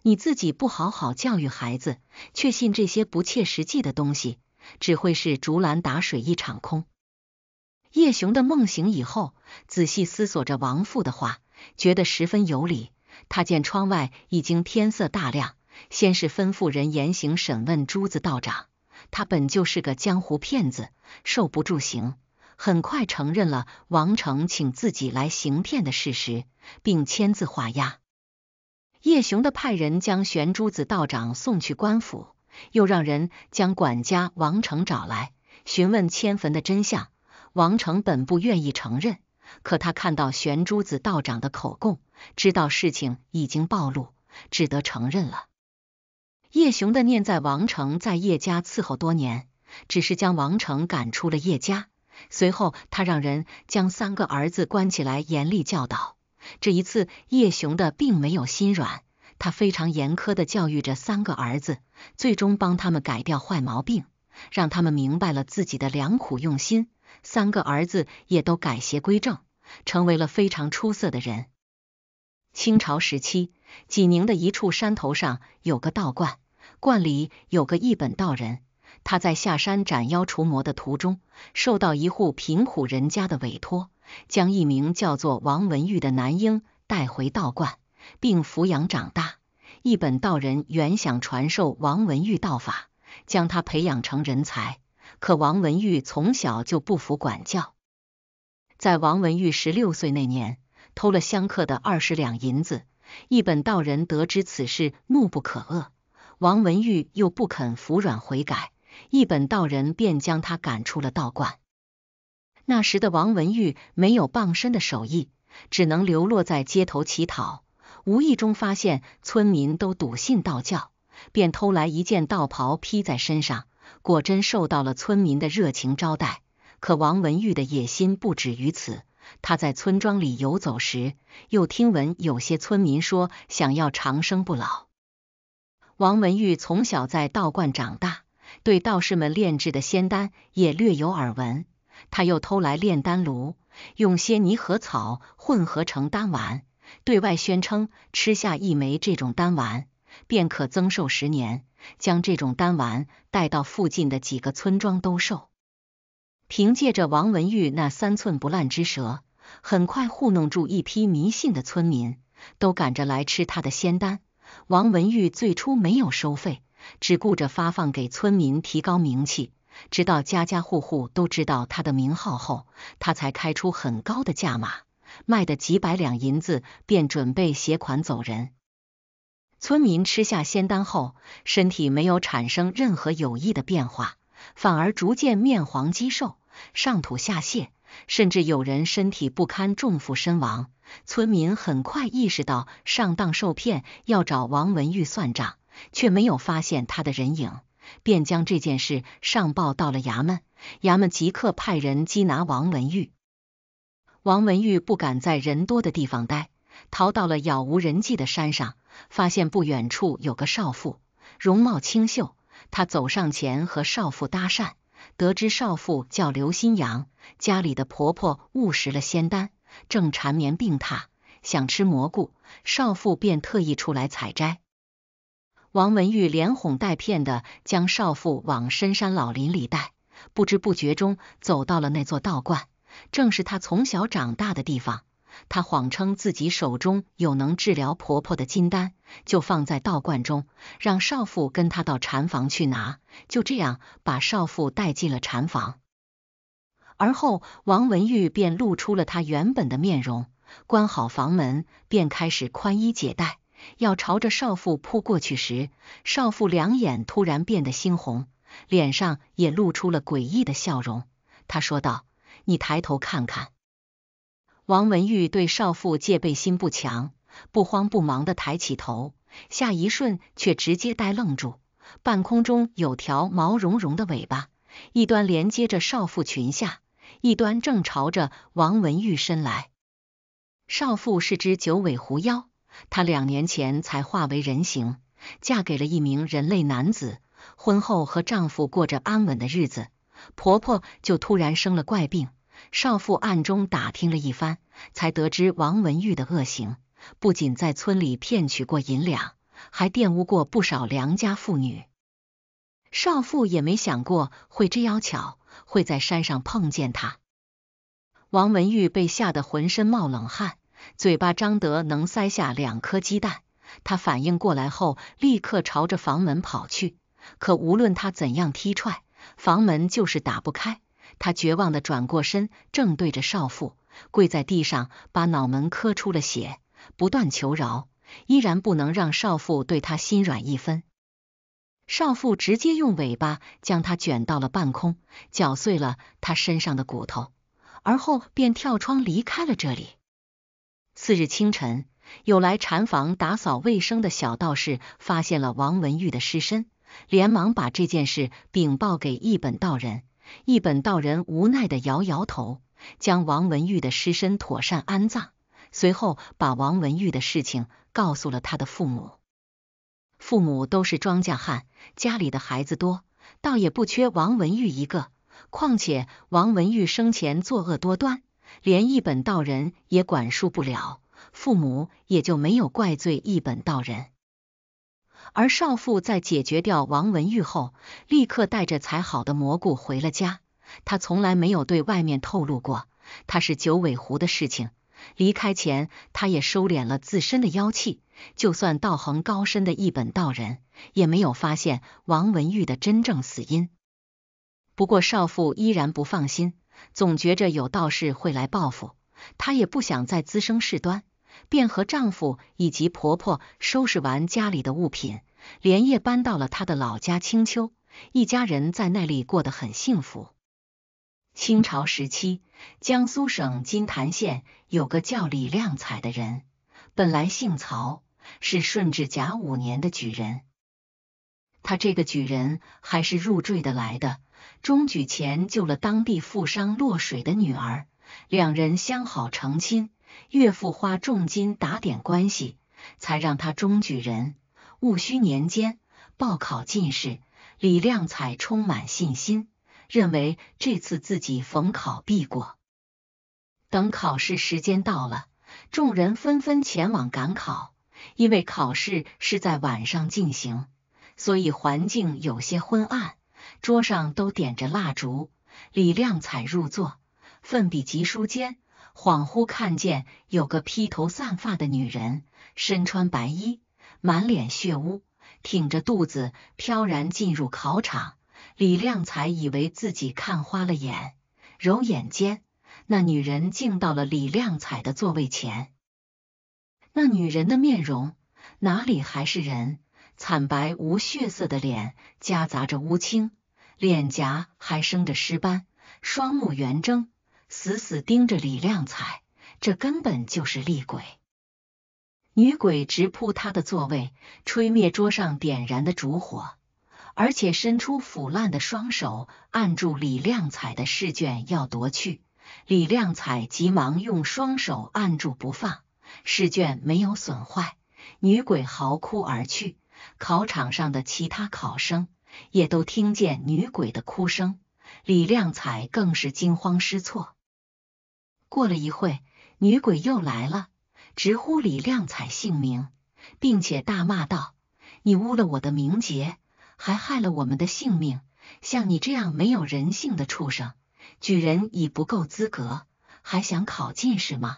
你自己不好好教育孩子，却信这些不切实际的东西，只会是竹篮打水一场空。叶雄的梦醒以后，仔细思索着王父的话，觉得十分有理。他见窗外已经天色大亮，先是吩咐人严刑审问朱子道长，他本就是个江湖骗子，受不住刑，很快承认了王成请自己来行骗的事实，并签字画押。叶雄的派人将玄珠子道长送去官府，又让人将管家王成找来，询问迁坟的真相。王成本不愿意承认，可他看到玄珠子道长的口供，知道事情已经暴露，只得承认了。叶雄的念在王成在叶家伺候多年，只是将王成赶出了叶家。随后，他让人将三个儿子关起来，严厉教导。这一次，叶雄的并没有心软，他非常严苛的教育着三个儿子，最终帮他们改掉坏毛病，让他们明白了自己的良苦用心。三个儿子也都改邪归正，成为了非常出色的人。清朝时期，济宁的一处山头上有个道观，观里有个一本道人。他在下山斩妖除魔的途中，受到一户贫苦人家的委托。将一名叫做王文玉的男婴带回道观，并抚养长大。一本道人原想传授王文玉道法，将他培养成人才，可王文玉从小就不服管教。在王文玉十六岁那年，偷了香客的二十两银子。一本道人得知此事，怒不可遏。王文玉又不肯服软悔改，一本道人便将他赶出了道观。那时的王文玉没有傍身的手艺，只能流落在街头乞讨。无意中发现村民都笃信道教，便偷来一件道袍披在身上，果真受到了村民的热情招待。可王文玉的野心不止于此，他在村庄里游走时，又听闻有些村民说想要长生不老。王文玉从小在道观长大，对道士们炼制的仙丹也略有耳闻。他又偷来炼丹炉，用仙泥和草混合成丹丸，对外宣称吃下一枚这种丹丸，便可增寿十年。将这种丹丸带到附近的几个村庄兜售，凭借着王文玉那三寸不烂之舌，很快糊弄住一批迷信的村民，都赶着来吃他的仙丹。王文玉最初没有收费，只顾着发放给村民，提高名气。直到家家户户都知道他的名号后，他才开出很高的价码，卖的几百两银子，便准备携款走人。村民吃下仙丹后，身体没有产生任何有益的变化，反而逐渐面黄肌瘦，上吐下泻，甚至有人身体不堪重负身亡。村民很快意识到上当受骗，要找王文玉算账，却没有发现他的人影。便将这件事上报到了衙门，衙门即刻派人缉拿王文玉。王文玉不敢在人多的地方待，逃到了杳无人迹的山上，发现不远处有个少妇，容貌清秀。他走上前和少妇搭讪，得知少妇叫刘新阳，家里的婆婆误食了仙丹，正缠绵病榻，想吃蘑菇，少妇便特意出来采摘。王文玉连哄带骗的将少妇往深山老林里带，不知不觉中走到了那座道观，正是他从小长大的地方。他谎称自己手中有能治疗婆婆的金丹，就放在道观中，让少妇跟他到禅房去拿。就这样，把少妇带进了禅房。而后，王文玉便露出了他原本的面容，关好房门，便开始宽衣解带。要朝着少妇扑过去时，少妇两眼突然变得猩红，脸上也露出了诡异的笑容。他说道：“你抬头看看。”王文玉对少妇戒备心不强，不慌不忙的抬起头，下一瞬却直接呆愣住。半空中有条毛茸茸的尾巴，一端连接着少妇裙下，一端正朝着王文玉伸来。少妇是只九尾狐妖。她两年前才化为人形，嫁给了一名人类男子，婚后和丈夫过着安稳的日子。婆婆就突然生了怪病，少妇暗中打听了一番，才得知王文玉的恶行，不仅在村里骗取过银两，还玷污过不少良家妇女。少妇也没想过会这妖巧，会在山上碰见他。王文玉被吓得浑身冒冷汗。嘴巴张得能塞下两颗鸡蛋，他反应过来后，立刻朝着房门跑去。可无论他怎样踢踹，房门就是打不开。他绝望的转过身，正对着少妇跪在地上，把脑门磕出了血，不断求饶，依然不能让少妇对他心软一分。少妇直接用尾巴将他卷到了半空，搅碎了他身上的骨头，而后便跳窗离开了这里。次日清晨，有来禅房打扫卫生的小道士发现了王文玉的尸身，连忙把这件事禀报给一本道人。一本道人无奈的摇摇头，将王文玉的尸身妥善安葬，随后把王文玉的事情告诉了他的父母。父母都是庄稼汉，家里的孩子多，倒也不缺王文玉一个。况且王文玉生前作恶多端。连一本道人也管束不了，父母也就没有怪罪一本道人。而少妇在解决掉王文玉后，立刻带着采好的蘑菇回了家。他从来没有对外面透露过他是九尾狐的事情。离开前，他也收敛了自身的妖气，就算道行高深的一本道人，也没有发现王文玉的真正死因。不过，少妇依然不放心。总觉着有道士会来报复，她也不想再滋生事端，便和丈夫以及婆婆收拾完家里的物品，连夜搬到了她的老家青丘。一家人在那里过得很幸福。清朝时期，江苏省金坛县有个叫李亮彩的人，本来姓曹，是顺治甲午年的举人。他这个举人还是入赘的来的。中举前救了当地富商落水的女儿，两人相好成亲。岳父花重金打点关系，才让他中举人。戊戌年间报考进士，李亮才充满信心，认为这次自己逢考必过。等考试时间到了，众人纷纷前往赶考。因为考试是在晚上进行，所以环境有些昏暗。桌上都点着蜡烛，李亮才入座，奋笔疾书间，恍惚看见有个披头散发的女人，身穿白衣，满脸血污，挺着肚子飘然进入考场。李亮才以为自己看花了眼，揉眼间，那女人竟到了李亮彩的座位前。那女人的面容哪里还是人？惨白无血色的脸，夹杂着乌青。脸颊还生着尸斑，双目圆睁，死死盯着李亮彩。这根本就是厉鬼。女鬼直扑他的座位，吹灭桌上点燃的烛火，而且伸出腐烂的双手按住李亮彩的试卷要夺去。李亮彩急忙用双手按住不放，试卷没有损坏。女鬼嚎哭而去。考场上的其他考生。也都听见女鬼的哭声，李亮彩更是惊慌失措。过了一会，女鬼又来了，直呼李亮彩姓名，并且大骂道：“你污了我的名节，还害了我们的性命！像你这样没有人性的畜生，举人已不够资格，还想考进士吗？”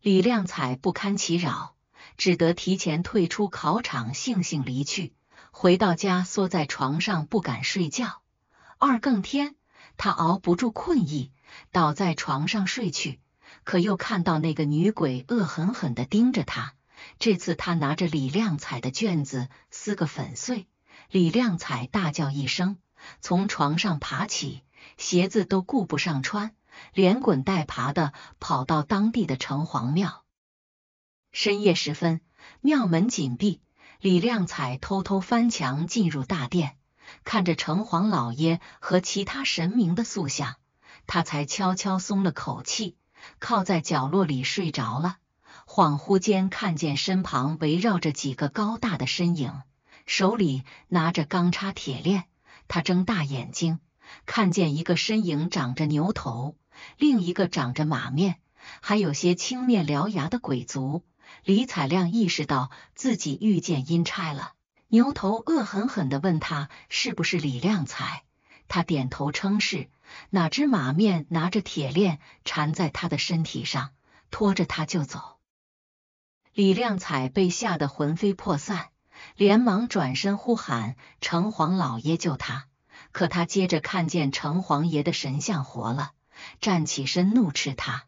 李亮彩不堪其扰，只得提前退出考场，悻悻离去。回到家，缩在床上不敢睡觉。二更天，他熬不住困意，倒在床上睡去，可又看到那个女鬼恶狠狠地盯着他。这次他拿着李亮彩的卷子撕个粉碎。李亮彩大叫一声，从床上爬起，鞋子都顾不上穿，连滚带爬的跑到当地的城隍庙。深夜时分，庙门紧闭。李亮彩偷偷翻墙进入大殿，看着城隍老爷和其他神明的塑像，他才悄悄松了口气，靠在角落里睡着了。恍惚间，看见身旁围绕着几个高大的身影，手里拿着钢叉、铁链。他睁大眼睛，看见一个身影长着牛头，另一个长着马面，还有些青面獠牙的鬼族。李彩亮意识到自己遇见阴差了，牛头恶狠狠地问他是不是李亮彩，他点头称是。哪知马面拿着铁链缠在他的身体上，拖着他就走。李亮彩被吓得魂飞魄散，连忙转身呼喊城隍老爷救他。可他接着看见城隍爷的神像活了，站起身怒斥他。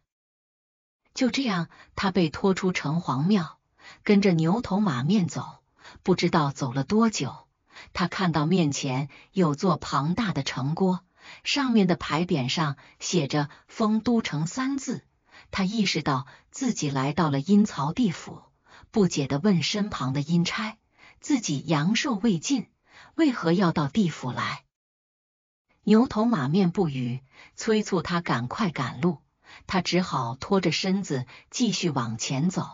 就这样，他被拖出城隍庙，跟着牛头马面走。不知道走了多久，他看到面前有座庞大的城郭，上面的牌匾上写着“丰都城”三字。他意识到自己来到了阴曹地府，不解地问身旁的阴差：“自己阳寿未尽，为何要到地府来？”牛头马面不语，催促他赶快赶路。他只好拖着身子继续往前走，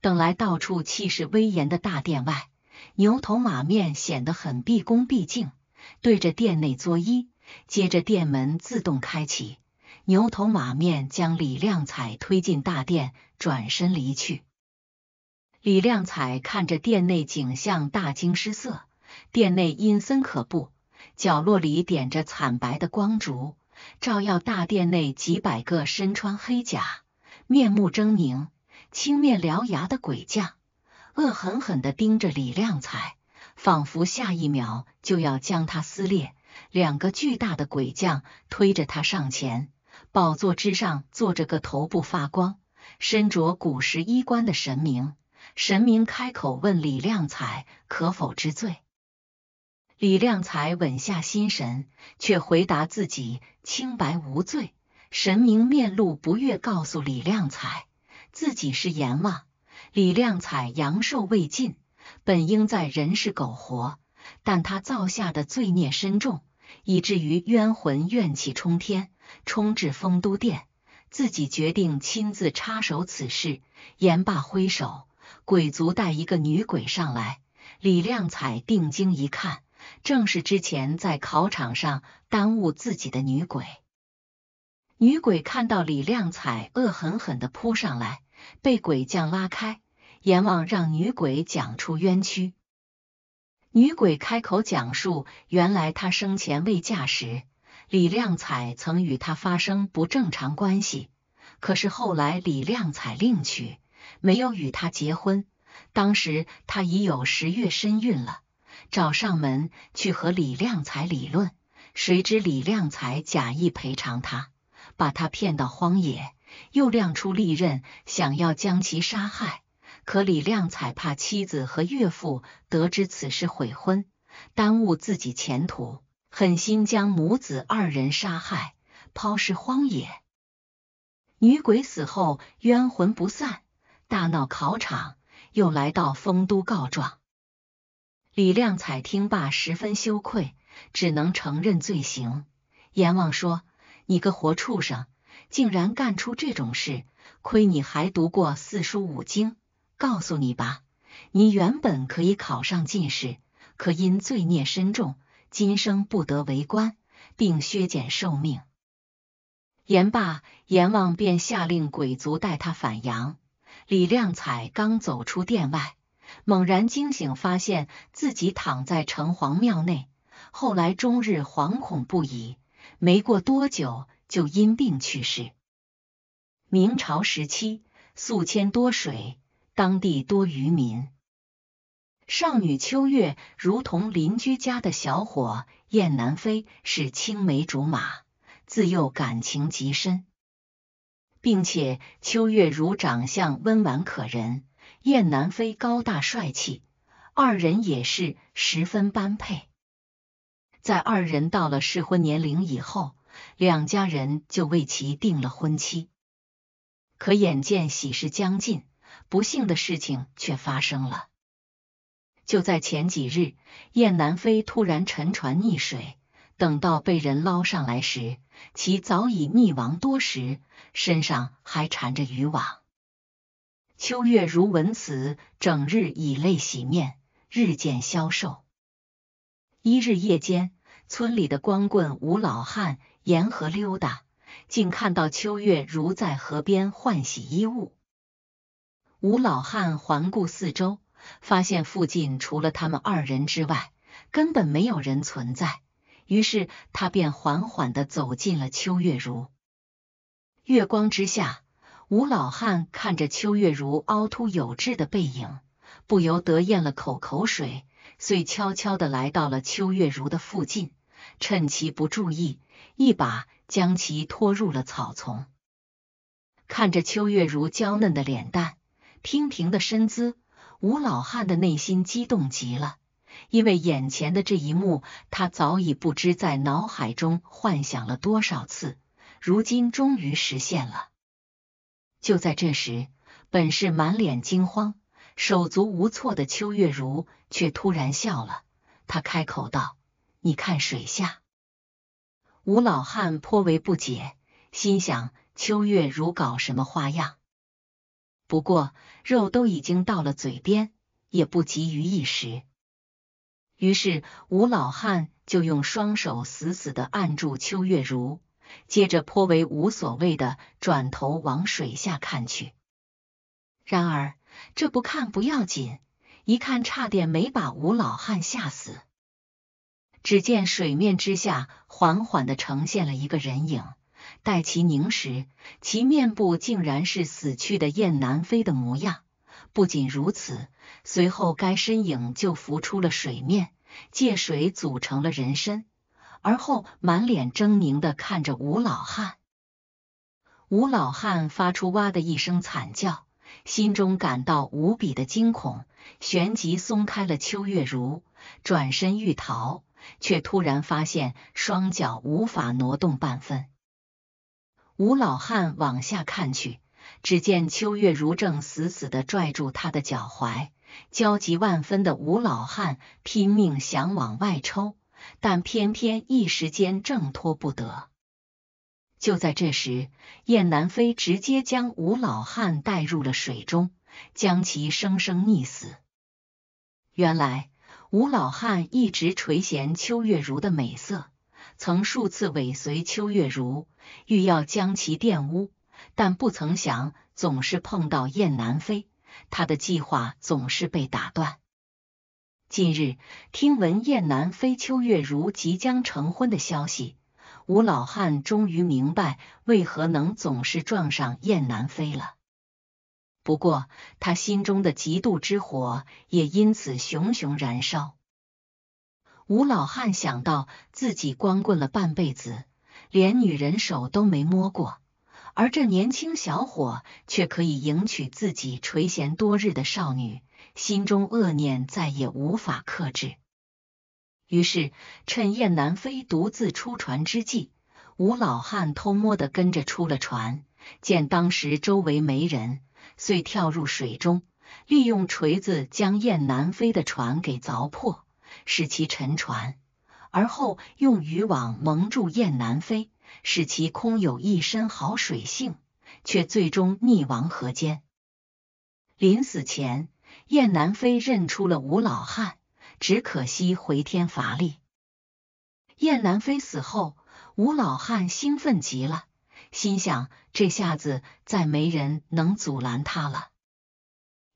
等来到处气势威严的大殿外，牛头马面显得很毕恭毕敬，对着殿内作揖，接着殿门自动开启，牛头马面将李亮彩推进大殿，转身离去。李亮彩看着殿内景象，大惊失色，殿内阴森可怖，角落里点着惨白的光烛。照耀大殿内几百个身穿黑甲、面目狰狞、青面獠牙的鬼将，恶狠狠的盯着李亮彩，仿佛下一秒就要将他撕裂。两个巨大的鬼将推着他上前，宝座之上坐着个头部发光、身着古时衣冠的神明。神明开口问李亮彩：“可否知罪？”李亮才稳下心神，却回答自己清白无罪。神明面露不悦，告诉李亮才自己是阎王。李亮才阳寿未尽，本应在人世苟活，但他造下的罪孽深重，以至于冤魂怨气冲天，冲至丰都殿。自己决定亲自插手此事。言罢，挥手，鬼族带一个女鬼上来。李亮才定睛一看。正是之前在考场上耽误自己的女鬼。女鬼看到李亮彩，恶狠狠的扑上来，被鬼将拉开。阎王让女鬼讲出冤屈。女鬼开口讲述：原来她生前未嫁时，李亮彩曾与她发生不正常关系。可是后来李亮彩另娶，没有与她结婚。当时她已有十月身孕了。找上门去和李亮才理论，谁知李亮才假意赔偿他，把他骗到荒野，又亮出利刃，想要将其杀害。可李亮才怕妻子和岳父得知此事悔婚，耽误自己前途，狠心将母子二人杀害，抛尸荒野。女鬼死后冤魂不散，大闹考场，又来到丰都告状。李亮彩听罢，十分羞愧，只能承认罪行。阎王说：“你个活畜生，竟然干出这种事！亏你还读过四书五经，告诉你吧，你原本可以考上进士，可因罪孽深重，今生不得为官，并削减寿命。”言罢，阎王便下令鬼卒带他返阳。李亮彩刚走出殿外。猛然惊醒，发现自己躺在城隍庙内，后来终日惶恐不已，没过多久就因病去世。明朝时期，宿迁多水，当地多渔民。少女秋月如同邻居家的小伙燕南飞是青梅竹马，自幼感情极深，并且秋月如长相温婉可人。燕南飞高大帅气，二人也是十分般配。在二人到了适婚年龄以后，两家人就为其定了婚期。可眼见喜事将近，不幸的事情却发生了。就在前几日，燕南飞突然沉船溺水，等到被人捞上来时，其早已溺亡多时，身上还缠着渔网。秋月如闻此，整日以泪洗面，日渐消瘦。一日夜间，村里的光棍吴老汉沿河溜达，竟看到秋月如在河边换洗衣物。吴老汉环顾四周，发现附近除了他们二人之外，根本没有人存在。于是他便缓缓的走进了秋月如。月光之下。吴老汉看着秋月如凹凸有致的背影，不由得咽了口口水，遂悄悄地来到了秋月如的附近，趁其不注意，一把将其拖入了草丛。看着秋月如娇嫩的脸蛋、娉婷的身姿，吴老汉的内心激动极了，因为眼前的这一幕，他早已不知在脑海中幻想了多少次，如今终于实现了。就在这时，本是满脸惊慌、手足无措的秋月如，却突然笑了。他开口道：“你看水下。”吴老汉颇为不解，心想秋月如搞什么花样。不过肉都已经到了嘴边，也不急于一时。于是吴老汉就用双手死死的按住秋月如。接着颇为无所谓的转头往水下看去，然而这不看不要紧，一看差点没把吴老汉吓死。只见水面之下缓缓的呈现了一个人影，待其凝时，其面部竟然是死去的燕南飞的模样。不仅如此，随后该身影就浮出了水面，借水组成了人身。而后，满脸狰狞的看着吴老汉，吴老汉发出“哇”的一声惨叫，心中感到无比的惊恐，旋即松开了秋月如，转身欲逃，却突然发现双脚无法挪动半分。吴老汉往下看去，只见秋月如正死死的拽住他的脚踝，焦急万分的吴老汉拼命想往外抽。但偏偏一时间挣脱不得。就在这时，燕南飞直接将吴老汉带入了水中，将其生生溺死。原来，吴老汉一直垂涎秋月如的美色，曾数次尾随秋月如，欲要将其玷污，但不曾想总是碰到燕南飞，他的计划总是被打断。近日听闻燕南飞、秋月如即将成婚的消息，吴老汉终于明白为何能总是撞上燕南飞了。不过，他心中的嫉妒之火也因此熊熊燃烧。吴老汉想到自己光棍了半辈子，连女人手都没摸过，而这年轻小伙却可以迎娶自己垂涎多日的少女。心中恶念再也无法克制，于是趁燕南飞独自出船之际，吴老汉偷摸的跟着出了船，见当时周围没人，遂跳入水中，利用锤子将燕南飞的船给凿破，使其沉船，而后用渔网蒙住燕南飞，使其空有一身好水性，却最终溺亡河间。临死前。燕南飞认出了吴老汉，只可惜回天乏力。燕南飞死后，吴老汉兴奋极了，心想这下子再没人能阻拦他了。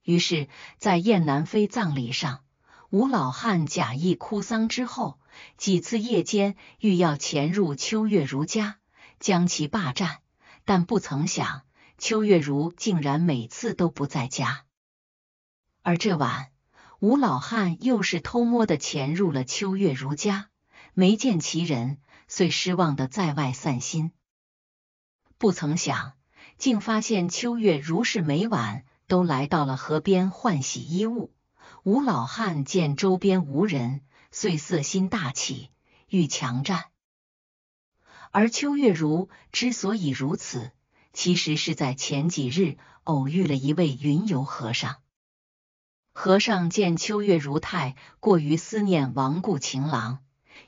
于是，在燕南飞葬礼上，吴老汉假意哭丧之后，几次夜间欲要潜入秋月如家将其霸占，但不曾想秋月如竟然每次都不在家。而这晚，吴老汉又是偷摸的潜入了秋月如家，没见其人，遂失望的在外散心。不曾想，竟发现秋月如是每晚都来到了河边换洗衣物。吴老汉见周边无人，遂色心大起，欲强占。而秋月如之所以如此，其实是在前几日偶遇了一位云游和尚。和尚见秋月如太过于思念亡故情郎，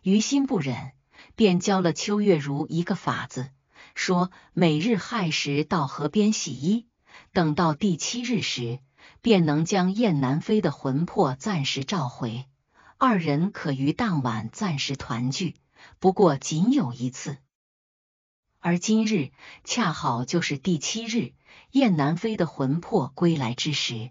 于心不忍，便教了秋月如一个法子，说每日亥时到河边洗衣，等到第七日时，便能将燕南飞的魂魄暂时召回，二人可于当晚暂时团聚，不过仅有一次。而今日恰好就是第七日，燕南飞的魂魄归来之时。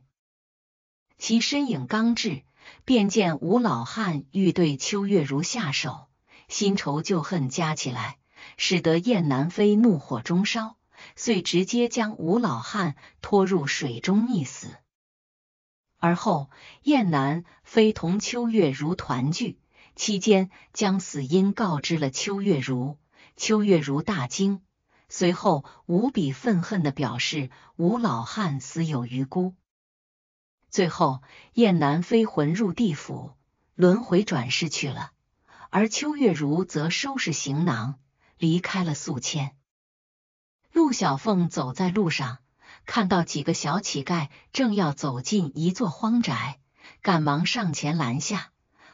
其身影刚至，便见吴老汉欲对秋月如下手，新仇旧恨加起来，使得燕南飞怒火中烧，遂直接将吴老汉拖入水中溺死。而后，燕南飞同秋月如团聚，期间将死因告知了秋月如，秋月如大惊，随后无比愤恨的表示吴老汉死有余辜。最后，燕南飞魂入地府，轮回转世去了。而秋月如则收拾行囊，离开了宿迁。陆小凤走在路上，看到几个小乞丐正要走进一座荒宅，赶忙上前拦下，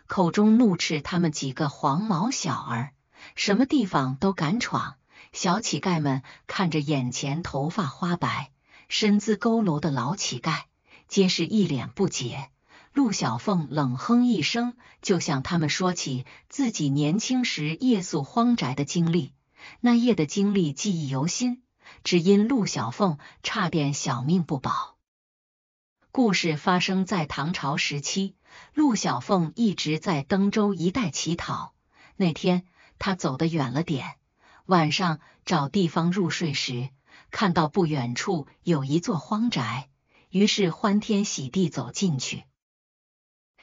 口中怒斥他们几个黄毛小儿，什么地方都敢闯。小乞丐们看着眼前头发花白、身姿佝偻的老乞丐。皆是一脸不解，陆小凤冷哼一声，就向他们说起自己年轻时夜宿荒宅的经历。那夜的经历记忆犹新，只因陆小凤差点小命不保。故事发生在唐朝时期，陆小凤一直在登州一带乞讨。那天他走得远了点，晚上找地方入睡时，看到不远处有一座荒宅。于是欢天喜地走进去。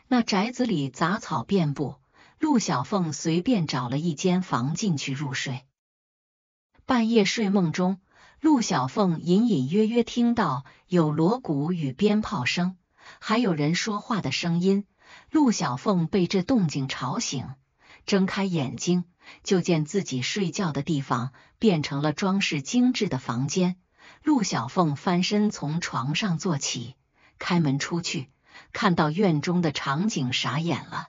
那宅子里杂草遍布，陆小凤随便找了一间房进去入睡。半夜睡梦中，陆小凤隐隐约约听到有锣鼓与鞭炮声，还有人说话的声音。陆小凤被这动静吵醒，睁开眼睛就见自己睡觉的地方变成了装饰精致的房间。陆小凤翻身从床上坐起，开门出去，看到院中的场景，傻眼了。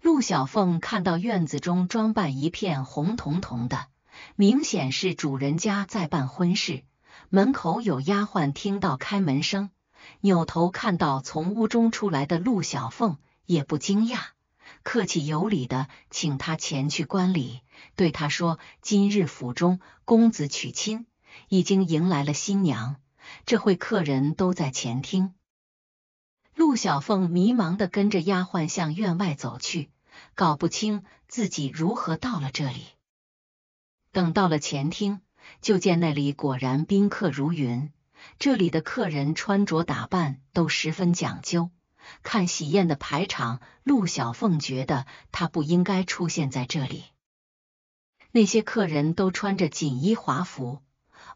陆小凤看到院子中装扮一片红彤彤的，明显是主人家在办婚事。门口有丫鬟听到开门声，扭头看到从屋中出来的陆小凤，也不惊讶，客气有礼的请他前去观礼，对他说：“今日府中公子娶亲。”已经迎来了新娘，这会客人都在前厅。陆小凤迷茫的跟着丫鬟向院外走去，搞不清自己如何到了这里。等到了前厅，就见那里果然宾客如云。这里的客人穿着打扮都十分讲究，看喜宴的排场，陆小凤觉得他不应该出现在这里。那些客人都穿着锦衣华服。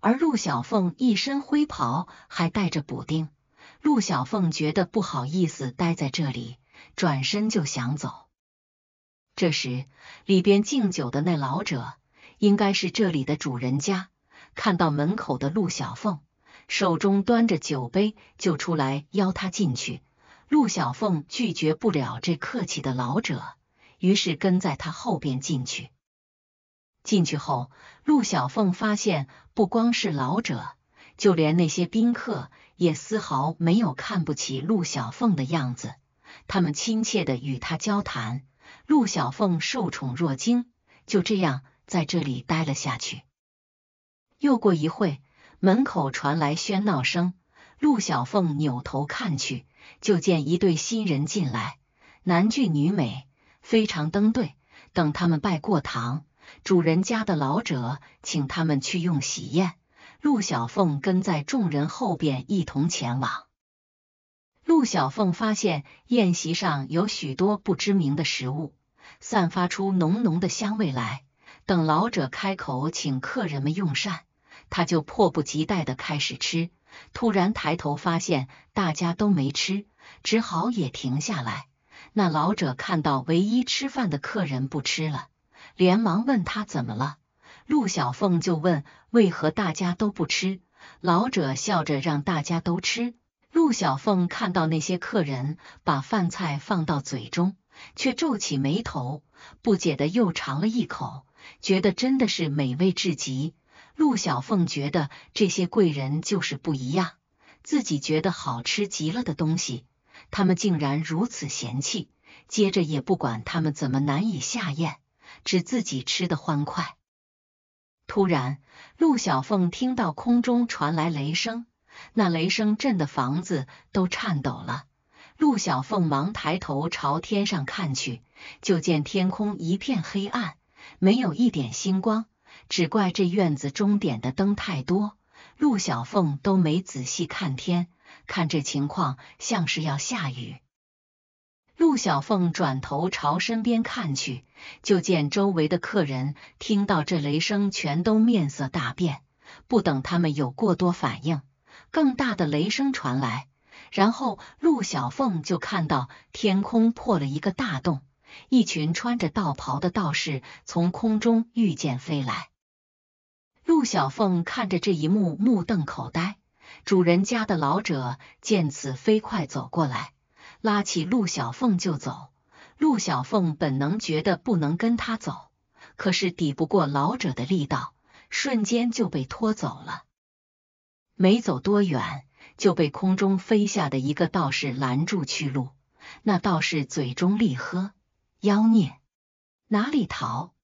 而陆小凤一身灰袍，还带着补丁。陆小凤觉得不好意思待在这里，转身就想走。这时，里边敬酒的那老者，应该是这里的主人家，看到门口的陆小凤，手中端着酒杯，就出来邀他进去。陆小凤拒绝不了这客气的老者，于是跟在他后边进去。进去后，陆小凤发现不光是老者，就连那些宾客也丝毫没有看不起陆小凤的样子，他们亲切的与他交谈。陆小凤受宠若惊，就这样在这里待了下去。又过一会门口传来喧闹声，陆小凤扭头看去，就见一对新人进来，男俊女美，非常登对。等他们拜过堂。主人家的老者请他们去用喜宴，陆小凤跟在众人后边一同前往。陆小凤发现宴席上有许多不知名的食物，散发出浓浓的香味来。等老者开口请客人们用膳，他就迫不及待的开始吃。突然抬头发现大家都没吃，只好也停下来。那老者看到唯一吃饭的客人不吃了。连忙问他怎么了，陆小凤就问为何大家都不吃，老者笑着让大家都吃。陆小凤看到那些客人把饭菜放到嘴中，却皱起眉头，不解的又尝了一口，觉得真的是美味至极。陆小凤觉得这些贵人就是不一样，自己觉得好吃极了的东西，他们竟然如此嫌弃，接着也不管他们怎么难以下咽。只自己吃的欢快。突然，陆小凤听到空中传来雷声，那雷声震得房子都颤抖了。陆小凤忙抬头朝天上看去，就见天空一片黑暗，没有一点星光。只怪这院子中点的灯太多，陆小凤都没仔细看天。看这情况，像是要下雨。陆小凤转头朝身边看去，就见周围的客人听到这雷声，全都面色大变。不等他们有过多反应，更大的雷声传来，然后陆小凤就看到天空破了一个大洞，一群穿着道袍的道士从空中御剑飞来。陆小凤看着这一幕，目瞪口呆。主人家的老者见此，飞快走过来。拉起陆小凤就走，陆小凤本能觉得不能跟他走，可是抵不过老者的力道，瞬间就被拖走了。没走多远，就被空中飞下的一个道士拦住去路。那道士嘴中厉喝：“妖孽，哪里逃！”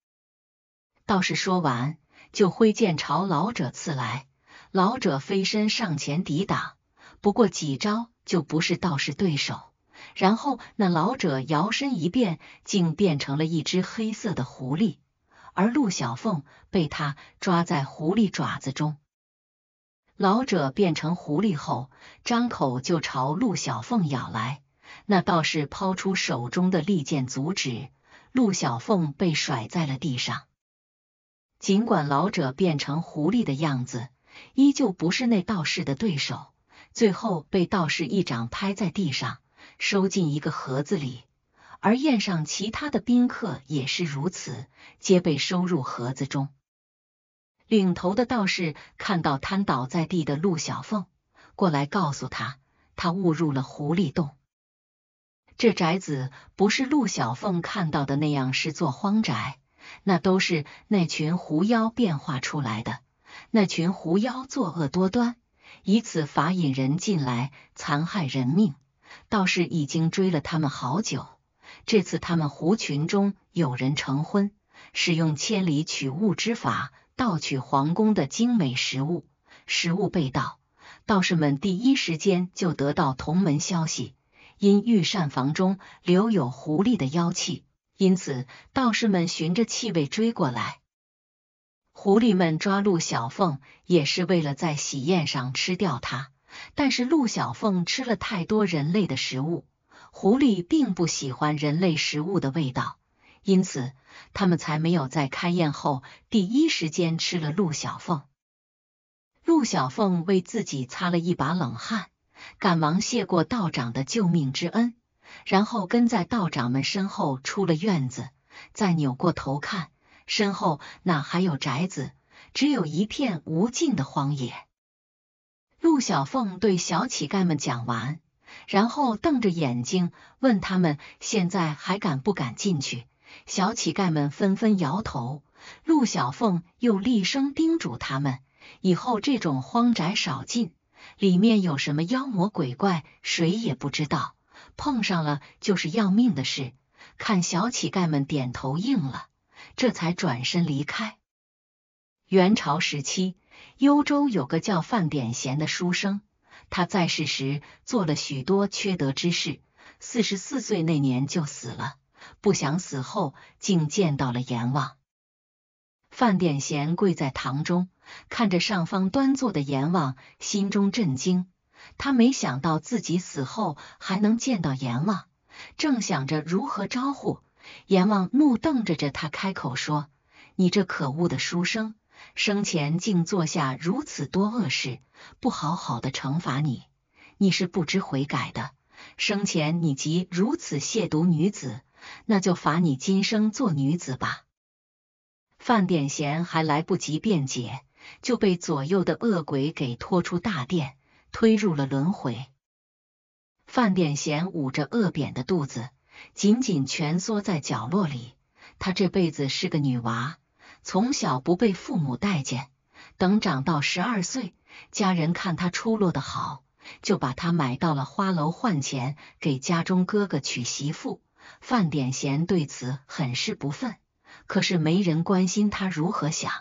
道士说完就挥剑朝老者刺来，老者飞身上前抵挡，不过几招就不是道士对手。然后，那老者摇身一变，竟变成了一只黑色的狐狸，而陆小凤被他抓在狐狸爪子中。老者变成狐狸后，张口就朝陆小凤咬来。那道士抛出手中的利剑阻止，陆小凤被甩在了地上。尽管老者变成狐狸的样子，依旧不是那道士的对手，最后被道士一掌拍在地上。收进一个盒子里，而宴上其他的宾客也是如此，皆被收入盒子中。领头的道士看到瘫倒在地的陆小凤，过来告诉他，他误入了狐狸洞。这宅子不是陆小凤看到的那样，是座荒宅，那都是那群狐妖变化出来的。那群狐妖作恶多端，以此法引人进来，残害人命。道士已经追了他们好久。这次他们狐群中有人成婚，使用千里取物之法盗取皇宫的精美食物。食物被盗，道士们第一时间就得到同门消息。因御膳房中留有狐狸的妖气，因此道士们循着气味追过来。狐狸们抓陆小凤也是为了在喜宴上吃掉它。但是陆小凤吃了太多人类的食物，狐狸并不喜欢人类食物的味道，因此他们才没有在开宴后第一时间吃了陆小凤。陆小凤为自己擦了一把冷汗，赶忙谢过道长的救命之恩，然后跟在道长们身后出了院子。再扭过头看，身后哪还有宅子，只有一片无尽的荒野。陆小凤对小乞丐们讲完，然后瞪着眼睛问他们：“现在还敢不敢进去？”小乞丐们纷纷摇头。陆小凤又厉声叮嘱他们：“以后这种荒宅少进，里面有什么妖魔鬼怪，谁也不知道，碰上了就是要命的事。”看小乞丐们点头应了，这才转身离开。元朝时期。幽州有个叫范典贤的书生，他在世时做了许多缺德之事，四十四岁那年就死了。不想死后竟见到了阎王。范典贤跪在堂中，看着上方端坐的阎王，心中震惊。他没想到自己死后还能见到阎王，正想着如何招呼，阎王怒瞪着着他，开口说：“你这可恶的书生！”生前竟做下如此多恶事，不好好的惩罚你，你是不知悔改的。生前你即如此亵渎女子，那就罚你今生做女子吧。范典贤还来不及辩解，就被左右的恶鬼给拖出大殿，推入了轮回。范典贤捂着恶扁的肚子，紧紧蜷缩在角落里。他这辈子是个女娃。从小不被父母待见，等长到十二岁，家人看他出落的好，就把他买到了花楼换钱，给家中哥哥娶媳妇。范典贤对此很是不忿，可是没人关心他如何想。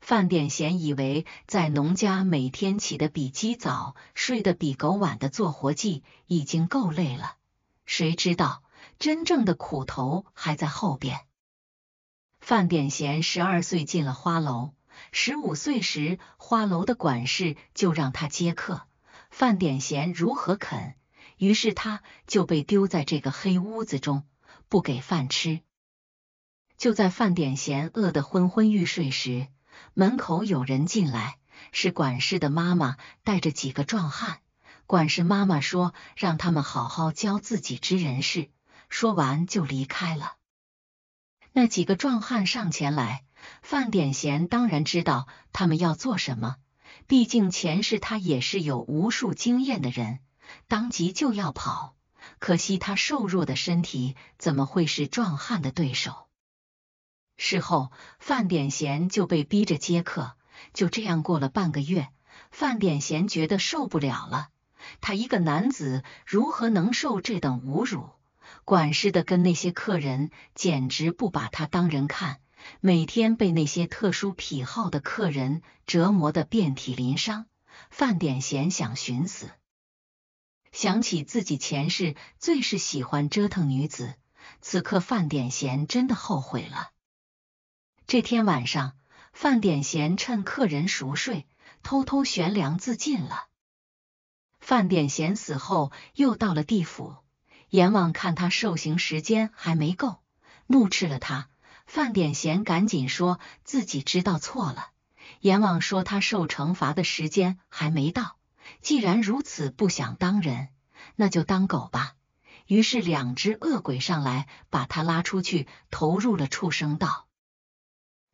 范典贤以为在农家每天起得比鸡早，睡得比狗晚的做活计已经够累了，谁知道真正的苦头还在后边。范典贤十二岁进了花楼，十五岁时花楼的管事就让他接客。范典贤如何肯？于是他就被丢在这个黑屋子中，不给饭吃。就在范典贤饿得昏昏欲睡时，门口有人进来，是管事的妈妈带着几个壮汉。管事妈妈说让他们好好教自己知人事，说完就离开了。那几个壮汉上前来，范典贤当然知道他们要做什么，毕竟前世他也是有无数经验的人，当即就要跑。可惜他瘦弱的身体怎么会是壮汉的对手？事后范典贤就被逼着接客，就这样过了半个月，范典贤觉得受不了了。他一个男子如何能受这等侮辱？管事的跟那些客人简直不把他当人看，每天被那些特殊癖好的客人折磨的遍体鳞伤。范典贤想寻死，想起自己前世最是喜欢折腾女子，此刻范典贤真的后悔了。这天晚上，范典贤趁客人熟睡，偷偷悬梁自尽了。范典贤死后，又到了地府。阎王看他受刑时间还没够，怒斥了他。范典贤赶紧说自己知道错了。阎王说他受惩罚的时间还没到，既然如此不想当人，那就当狗吧。于是两只恶鬼上来把他拉出去，投入了畜生道。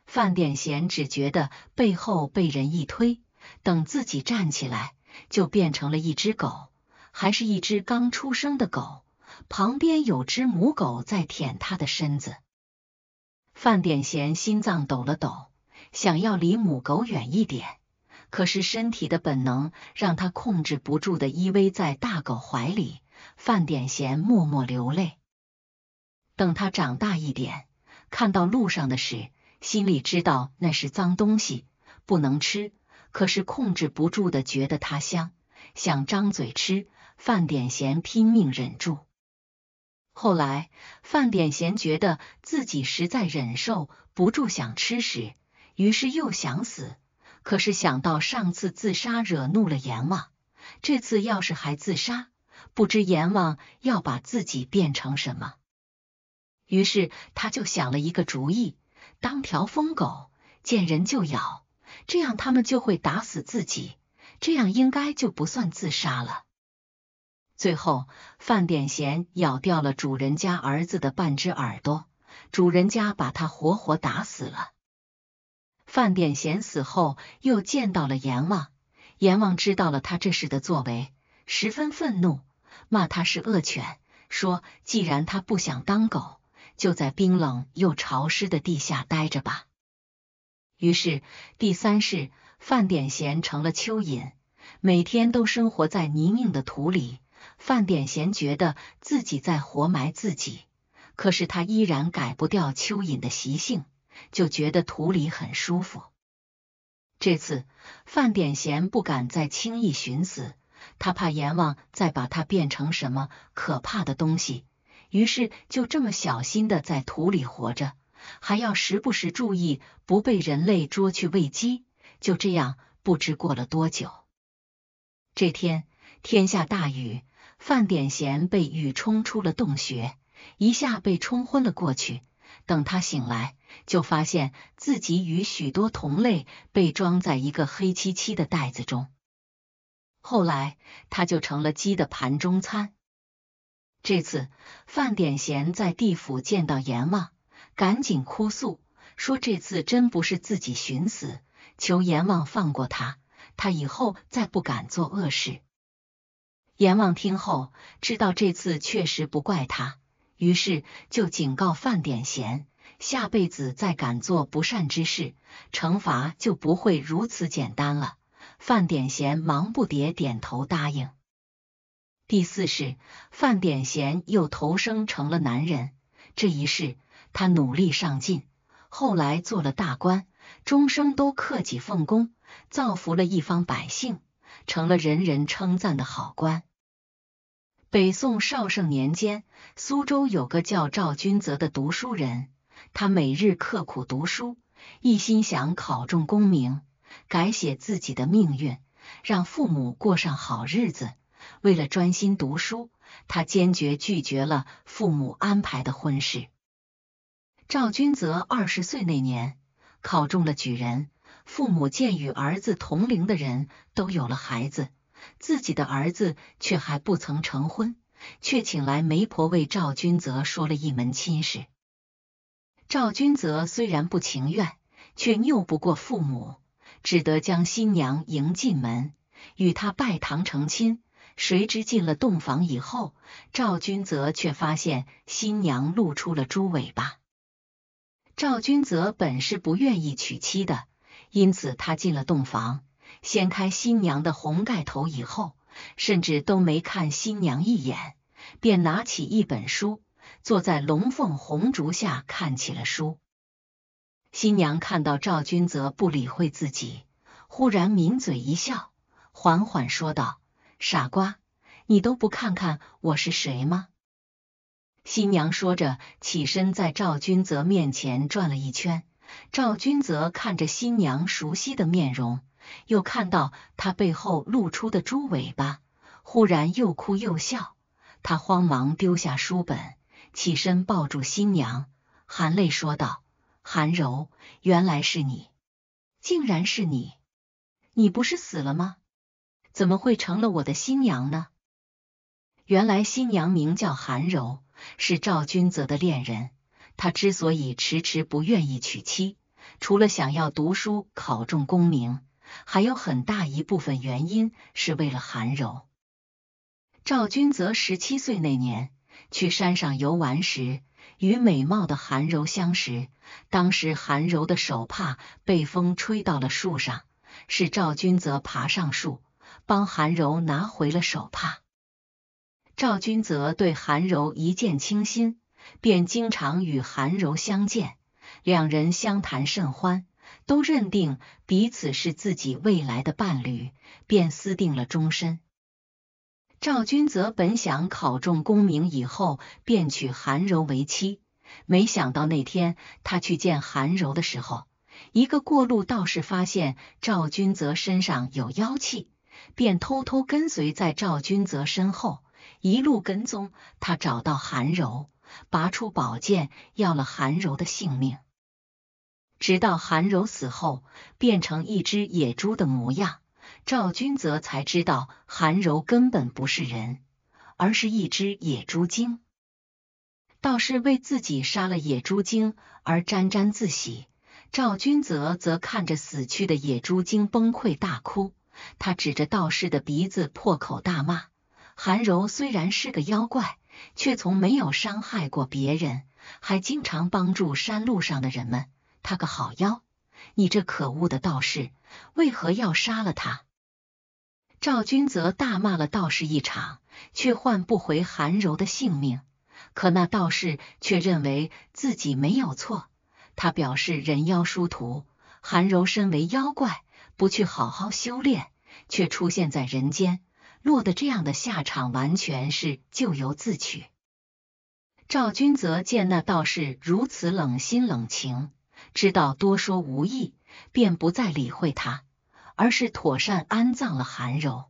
范典贤只觉得背后被人一推，等自己站起来，就变成了一只狗，还是一只刚出生的狗。旁边有只母狗在舔它的身子，范点贤心脏抖了抖，想要离母狗远一点，可是身体的本能让他控制不住的依偎在大狗怀里。范点贤默默流泪。等他长大一点，看到路上的屎，心里知道那是脏东西，不能吃，可是控制不住的觉得它香，想张嘴吃。范点贤拼命忍住。后来，范典贤觉得自己实在忍受不住想吃屎，于是又想死。可是想到上次自杀惹怒了阎王，这次要是还自杀，不知阎王要把自己变成什么。于是他就想了一个主意：当条疯狗，见人就咬，这样他们就会打死自己，这样应该就不算自杀了。最后，范点贤咬掉了主人家儿子的半只耳朵，主人家把他活活打死了。范点贤死后，又见到了阎王。阎王知道了他这事的作为，十分愤怒，骂他是恶犬，说：“既然他不想当狗，就在冰冷又潮湿的地下待着吧。”于是，第三世范点贤成了蚯蚓，每天都生活在泥泞的土里。范典贤觉得自己在活埋自己，可是他依然改不掉蚯蚓的习性，就觉得土里很舒服。这次范典贤不敢再轻易寻死，他怕阎王再把他变成什么可怕的东西，于是就这么小心的在土里活着，还要时不时注意不被人类捉去喂鸡。就这样，不知过了多久，这天天下大雨。范典贤被雨冲出了洞穴，一下被冲昏了过去。等他醒来，就发现自己与许多同类被装在一个黑漆漆的袋子中。后来，他就成了鸡的盘中餐。这次，范典贤在地府见到阎王，赶紧哭诉说这次真不是自己寻死，求阎王放过他，他以后再不敢做恶事。阎王听后知道这次确实不怪他，于是就警告范典贤，下辈子再敢做不善之事，惩罚就不会如此简单了。范典贤忙不迭点头答应。第四世，范典贤又投生成了男人，这一世他努力上进，后来做了大官，终生都克己奉公，造福了一方百姓。成了人人称赞的好官。北宋绍圣年间，苏州有个叫赵君泽的读书人，他每日刻苦读书，一心想考中功名，改写自己的命运，让父母过上好日子。为了专心读书，他坚决拒绝了父母安排的婚事。赵君泽二十岁那年，考中了举人。父母见与儿子同龄的人都有了孩子，自己的儿子却还不曾成婚，却请来媒婆为赵君泽说了一门亲事。赵君泽虽然不情愿，却拗不过父母，只得将新娘迎进门，与她拜堂成亲。谁知进了洞房以后，赵君泽却发现新娘露出了猪尾巴。赵君泽本是不愿意娶妻的。因此，他进了洞房，掀开新娘的红盖头以后，甚至都没看新娘一眼，便拿起一本书，坐在龙凤红烛下看起了书。新娘看到赵君泽不理会自己，忽然抿嘴一笑，缓缓说道：“傻瓜，你都不看看我是谁吗？”新娘说着，起身在赵君泽面前转了一圈。赵君泽看着新娘熟悉的面容，又看到她背后露出的猪尾巴，忽然又哭又笑。他慌忙丢下书本，起身抱住新娘，含泪说道：“韩柔，原来是你，竟然是你！你不是死了吗？怎么会成了我的新娘呢？”原来新娘名叫韩柔，是赵君泽的恋人。他之所以迟迟不愿意娶妻，除了想要读书考中功名，还有很大一部分原因是为了韩柔。赵君泽十七岁那年去山上游玩时，与美貌的韩柔相识。当时韩柔的手帕被风吹到了树上，是赵君泽爬上树帮韩柔拿回了手帕。赵君泽对韩柔一见倾心。便经常与韩柔相见，两人相谈甚欢，都认定彼此是自己未来的伴侣，便私定了终身。赵君泽本想考中功名以后便娶韩柔为妻，没想到那天他去见韩柔的时候，一个过路道士发现赵君泽身上有妖气，便偷偷跟随在赵君泽身后，一路跟踪他找到韩柔。拔出宝剑，要了韩柔的性命。直到韩柔死后变成一只野猪的模样，赵君泽才知道韩柔根本不是人，而是一只野猪精。道士为自己杀了野猪精而沾沾自喜，赵君泽则看着死去的野猪精崩溃大哭。他指着道士的鼻子破口大骂：“韩柔虽然是个妖怪。”却从没有伤害过别人，还经常帮助山路上的人们。他个好妖，你这可恶的道士，为何要杀了他？赵君泽大骂了道士一场，却换不回韩柔的性命。可那道士却认为自己没有错，他表示人妖殊途，韩柔身为妖怪，不去好好修炼，却出现在人间。落得这样的下场，完全是咎由自取。赵君泽见那道士如此冷心冷情，知道多说无益，便不再理会他，而是妥善安葬了韩柔。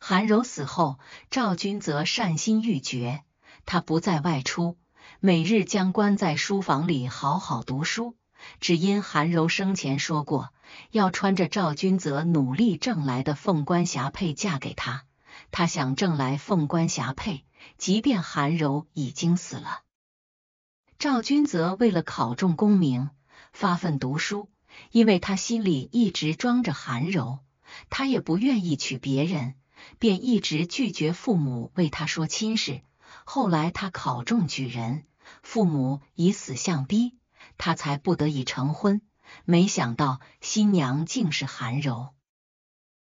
韩柔死后，赵君泽善心欲绝，他不再外出，每日将关在书房里好好读书，只因韩柔生前说过。要穿着赵君泽努力挣来的凤冠霞帔嫁给他。他想挣来凤冠霞帔，即便韩柔已经死了。赵君泽为了考中功名，发奋读书，因为他心里一直装着韩柔，他也不愿意娶别人，便一直拒绝父母为他说亲事。后来他考中举人，父母以死相逼，他才不得已成婚。没想到新娘竟是韩柔。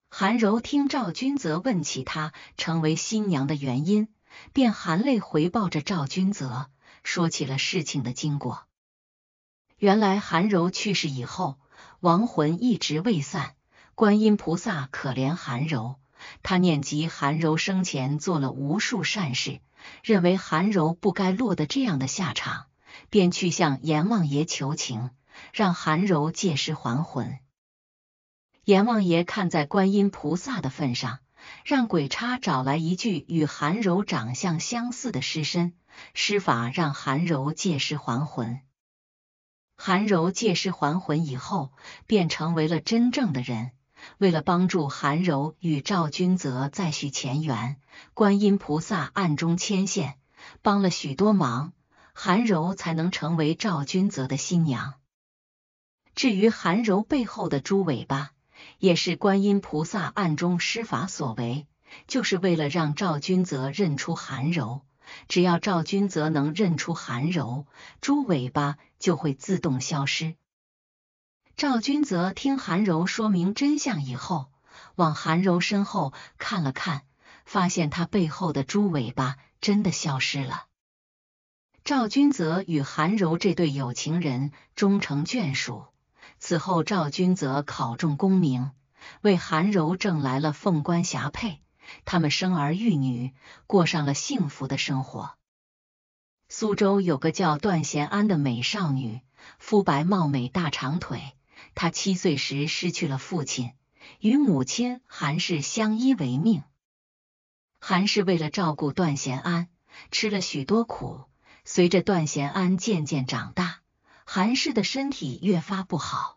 韩柔听赵君泽问起她成为新娘的原因，便含泪回报着赵君泽，说起了事情的经过。原来韩柔去世以后，亡魂一直未散。观音菩萨可怜韩柔，他念及韩柔生前做了无数善事，认为韩柔不该落得这样的下场，便去向阎王爷求情。让韩柔借尸还魂。阎王爷看在观音菩萨的份上，让鬼差找来一具与韩柔长相相似的尸身，施法让韩柔借尸还魂。韩柔借尸还魂以后，便成为了真正的人。为了帮助韩柔与赵君泽再续前缘，观音菩萨暗中牵线，帮了许多忙，韩柔才能成为赵君泽的新娘。至于韩柔背后的猪尾巴，也是观音菩萨暗中施法所为，就是为了让赵君泽认出韩柔。只要赵君泽能认出韩柔，猪尾巴就会自动消失。赵君泽听韩柔说明真相以后，往韩柔身后看了看，发现他背后的猪尾巴真的消失了。赵君泽与韩柔这对有情人终成眷属。此后，赵君则考中功名，为韩柔挣来了凤冠霞帔。他们生儿育女，过上了幸福的生活。苏州有个叫段贤安的美少女，肤白貌美，大长腿。她七岁时失去了父亲，与母亲韩氏相依为命。韩氏为了照顾段贤安，吃了许多苦。随着段贤安渐渐长大，韩氏的身体越发不好。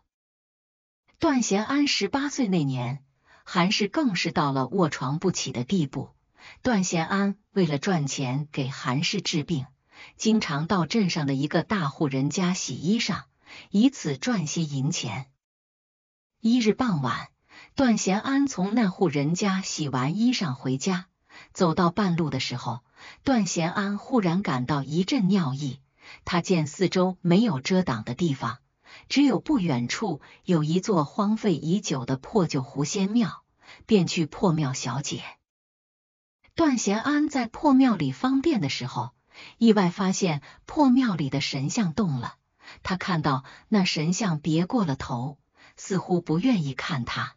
段贤安十八岁那年，韩氏更是到了卧床不起的地步。段贤安为了赚钱给韩氏治病，经常到镇上的一个大户人家洗衣裳，以此赚些银钱。一日傍晚，段贤安从那户人家洗完衣裳回家，走到半路的时候，段贤安忽然感到一阵尿意，他见四周没有遮挡的地方。只有不远处有一座荒废已久的破旧狐仙庙，便去破庙小解。段贤安在破庙里方便的时候，意外发现破庙里的神像动了。他看到那神像别过了头，似乎不愿意看他。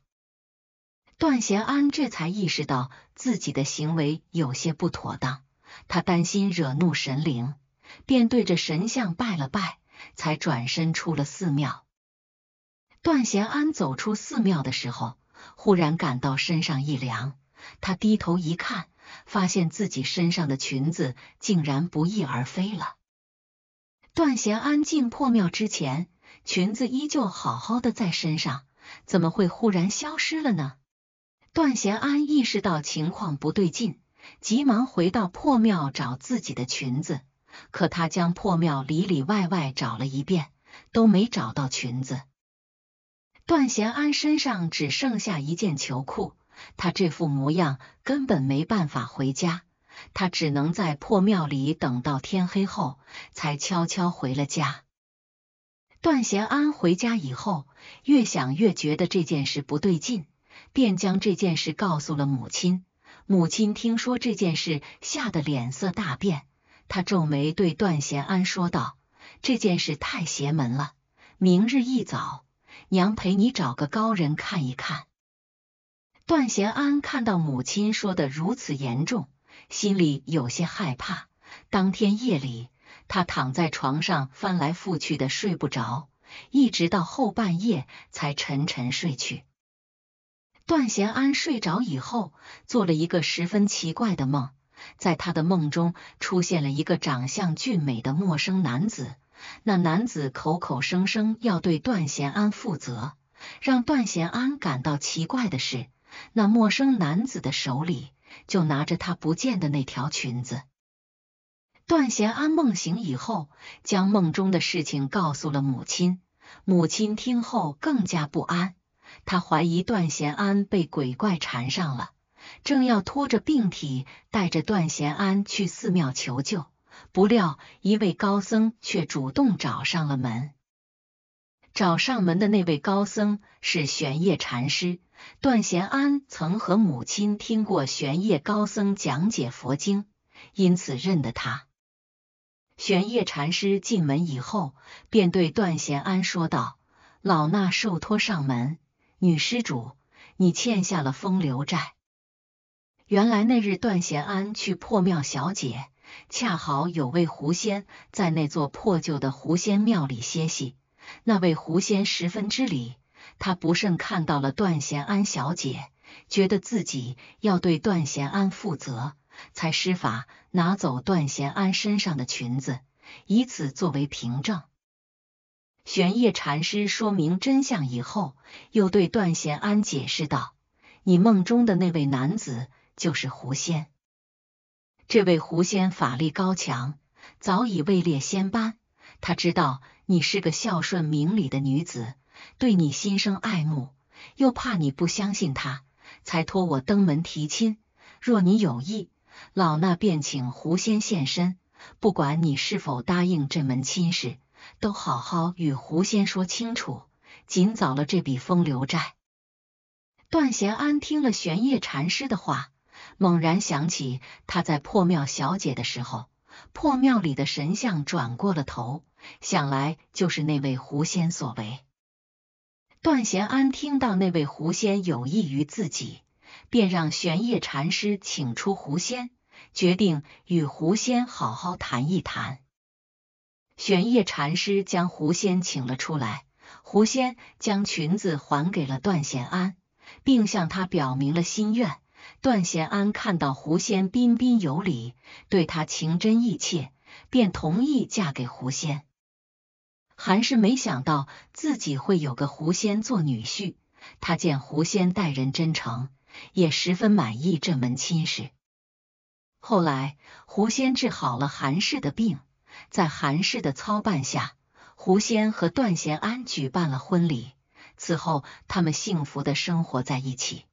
段贤安这才意识到自己的行为有些不妥当，他担心惹怒神灵，便对着神像拜了拜。才转身出了寺庙。段贤安走出寺庙的时候，忽然感到身上一凉，他低头一看，发现自己身上的裙子竟然不翼而飞了。段贤安进破庙之前，裙子依旧好好的在身上，怎么会忽然消失了呢？段贤安意识到情况不对劲，急忙回到破庙找自己的裙子。可他将破庙里里外外找了一遍，都没找到裙子。段贤安身上只剩下一件囚裤，他这副模样根本没办法回家。他只能在破庙里等到天黑后，才悄悄回了家。段贤安回家以后，越想越觉得这件事不对劲，便将这件事告诉了母亲。母亲听说这件事，吓得脸色大变。他皱眉对段贤安说道：“这件事太邪门了，明日一早，娘陪你找个高人看一看。”段贤安看到母亲说的如此严重，心里有些害怕。当天夜里，他躺在床上翻来覆去的睡不着，一直到后半夜才沉沉睡去。段贤安睡着以后，做了一个十分奇怪的梦。在他的梦中出现了一个长相俊美的陌生男子，那男子口口声声要对段贤安负责，让段贤安感到奇怪的是，那陌生男子的手里就拿着他不见的那条裙子。段贤安梦醒以后，将梦中的事情告诉了母亲，母亲听后更加不安，他怀疑段贤安被鬼怪缠上了。正要拖着病体带着段贤安去寺庙求救，不料一位高僧却主动找上了门。找上门的那位高僧是玄烨禅师，段贤安曾和母亲听过玄烨高僧讲解佛经，因此认得他。玄烨禅师进门以后，便对段贤安说道：“老衲受托上门，女施主，你欠下了风流债。”原来那日段贤安去破庙，小姐恰好有位狐仙在那座破旧的狐仙庙里歇息。那位狐仙十分知礼，他不慎看到了段贤安小姐，觉得自己要对段贤安负责，才施法拿走段贤安身上的裙子，以此作为凭证。玄烨禅师说明真相以后，又对段贤安解释道：“你梦中的那位男子。”就是狐仙，这位狐仙法力高强，早已位列仙班。他知道你是个孝顺明理的女子，对你心生爱慕，又怕你不相信他，才托我登门提亲。若你有意，老衲便请狐仙现身。不管你是否答应这门亲事，都好好与狐仙说清楚，尽早了这笔风流债。段贤安听了玄烨禅师的话。猛然想起，他在破庙小姐的时候，破庙里的神像转过了头，想来就是那位狐仙所为。段贤安听到那位狐仙有益于自己，便让玄叶禅师请出狐仙，决定与狐仙好好谈一谈。玄叶禅师将狐仙请了出来，狐仙将裙子还给了段贤安，并向他表明了心愿。段贤安看到狐仙彬彬有礼，对他情真意切，便同意嫁给狐仙。韩氏没想到自己会有个狐仙做女婿，他见狐仙待人真诚，也十分满意这门亲事。后来，狐仙治好了韩氏的病，在韩氏的操办下，狐仙和段贤安举办了婚礼。此后，他们幸福的生活在一起。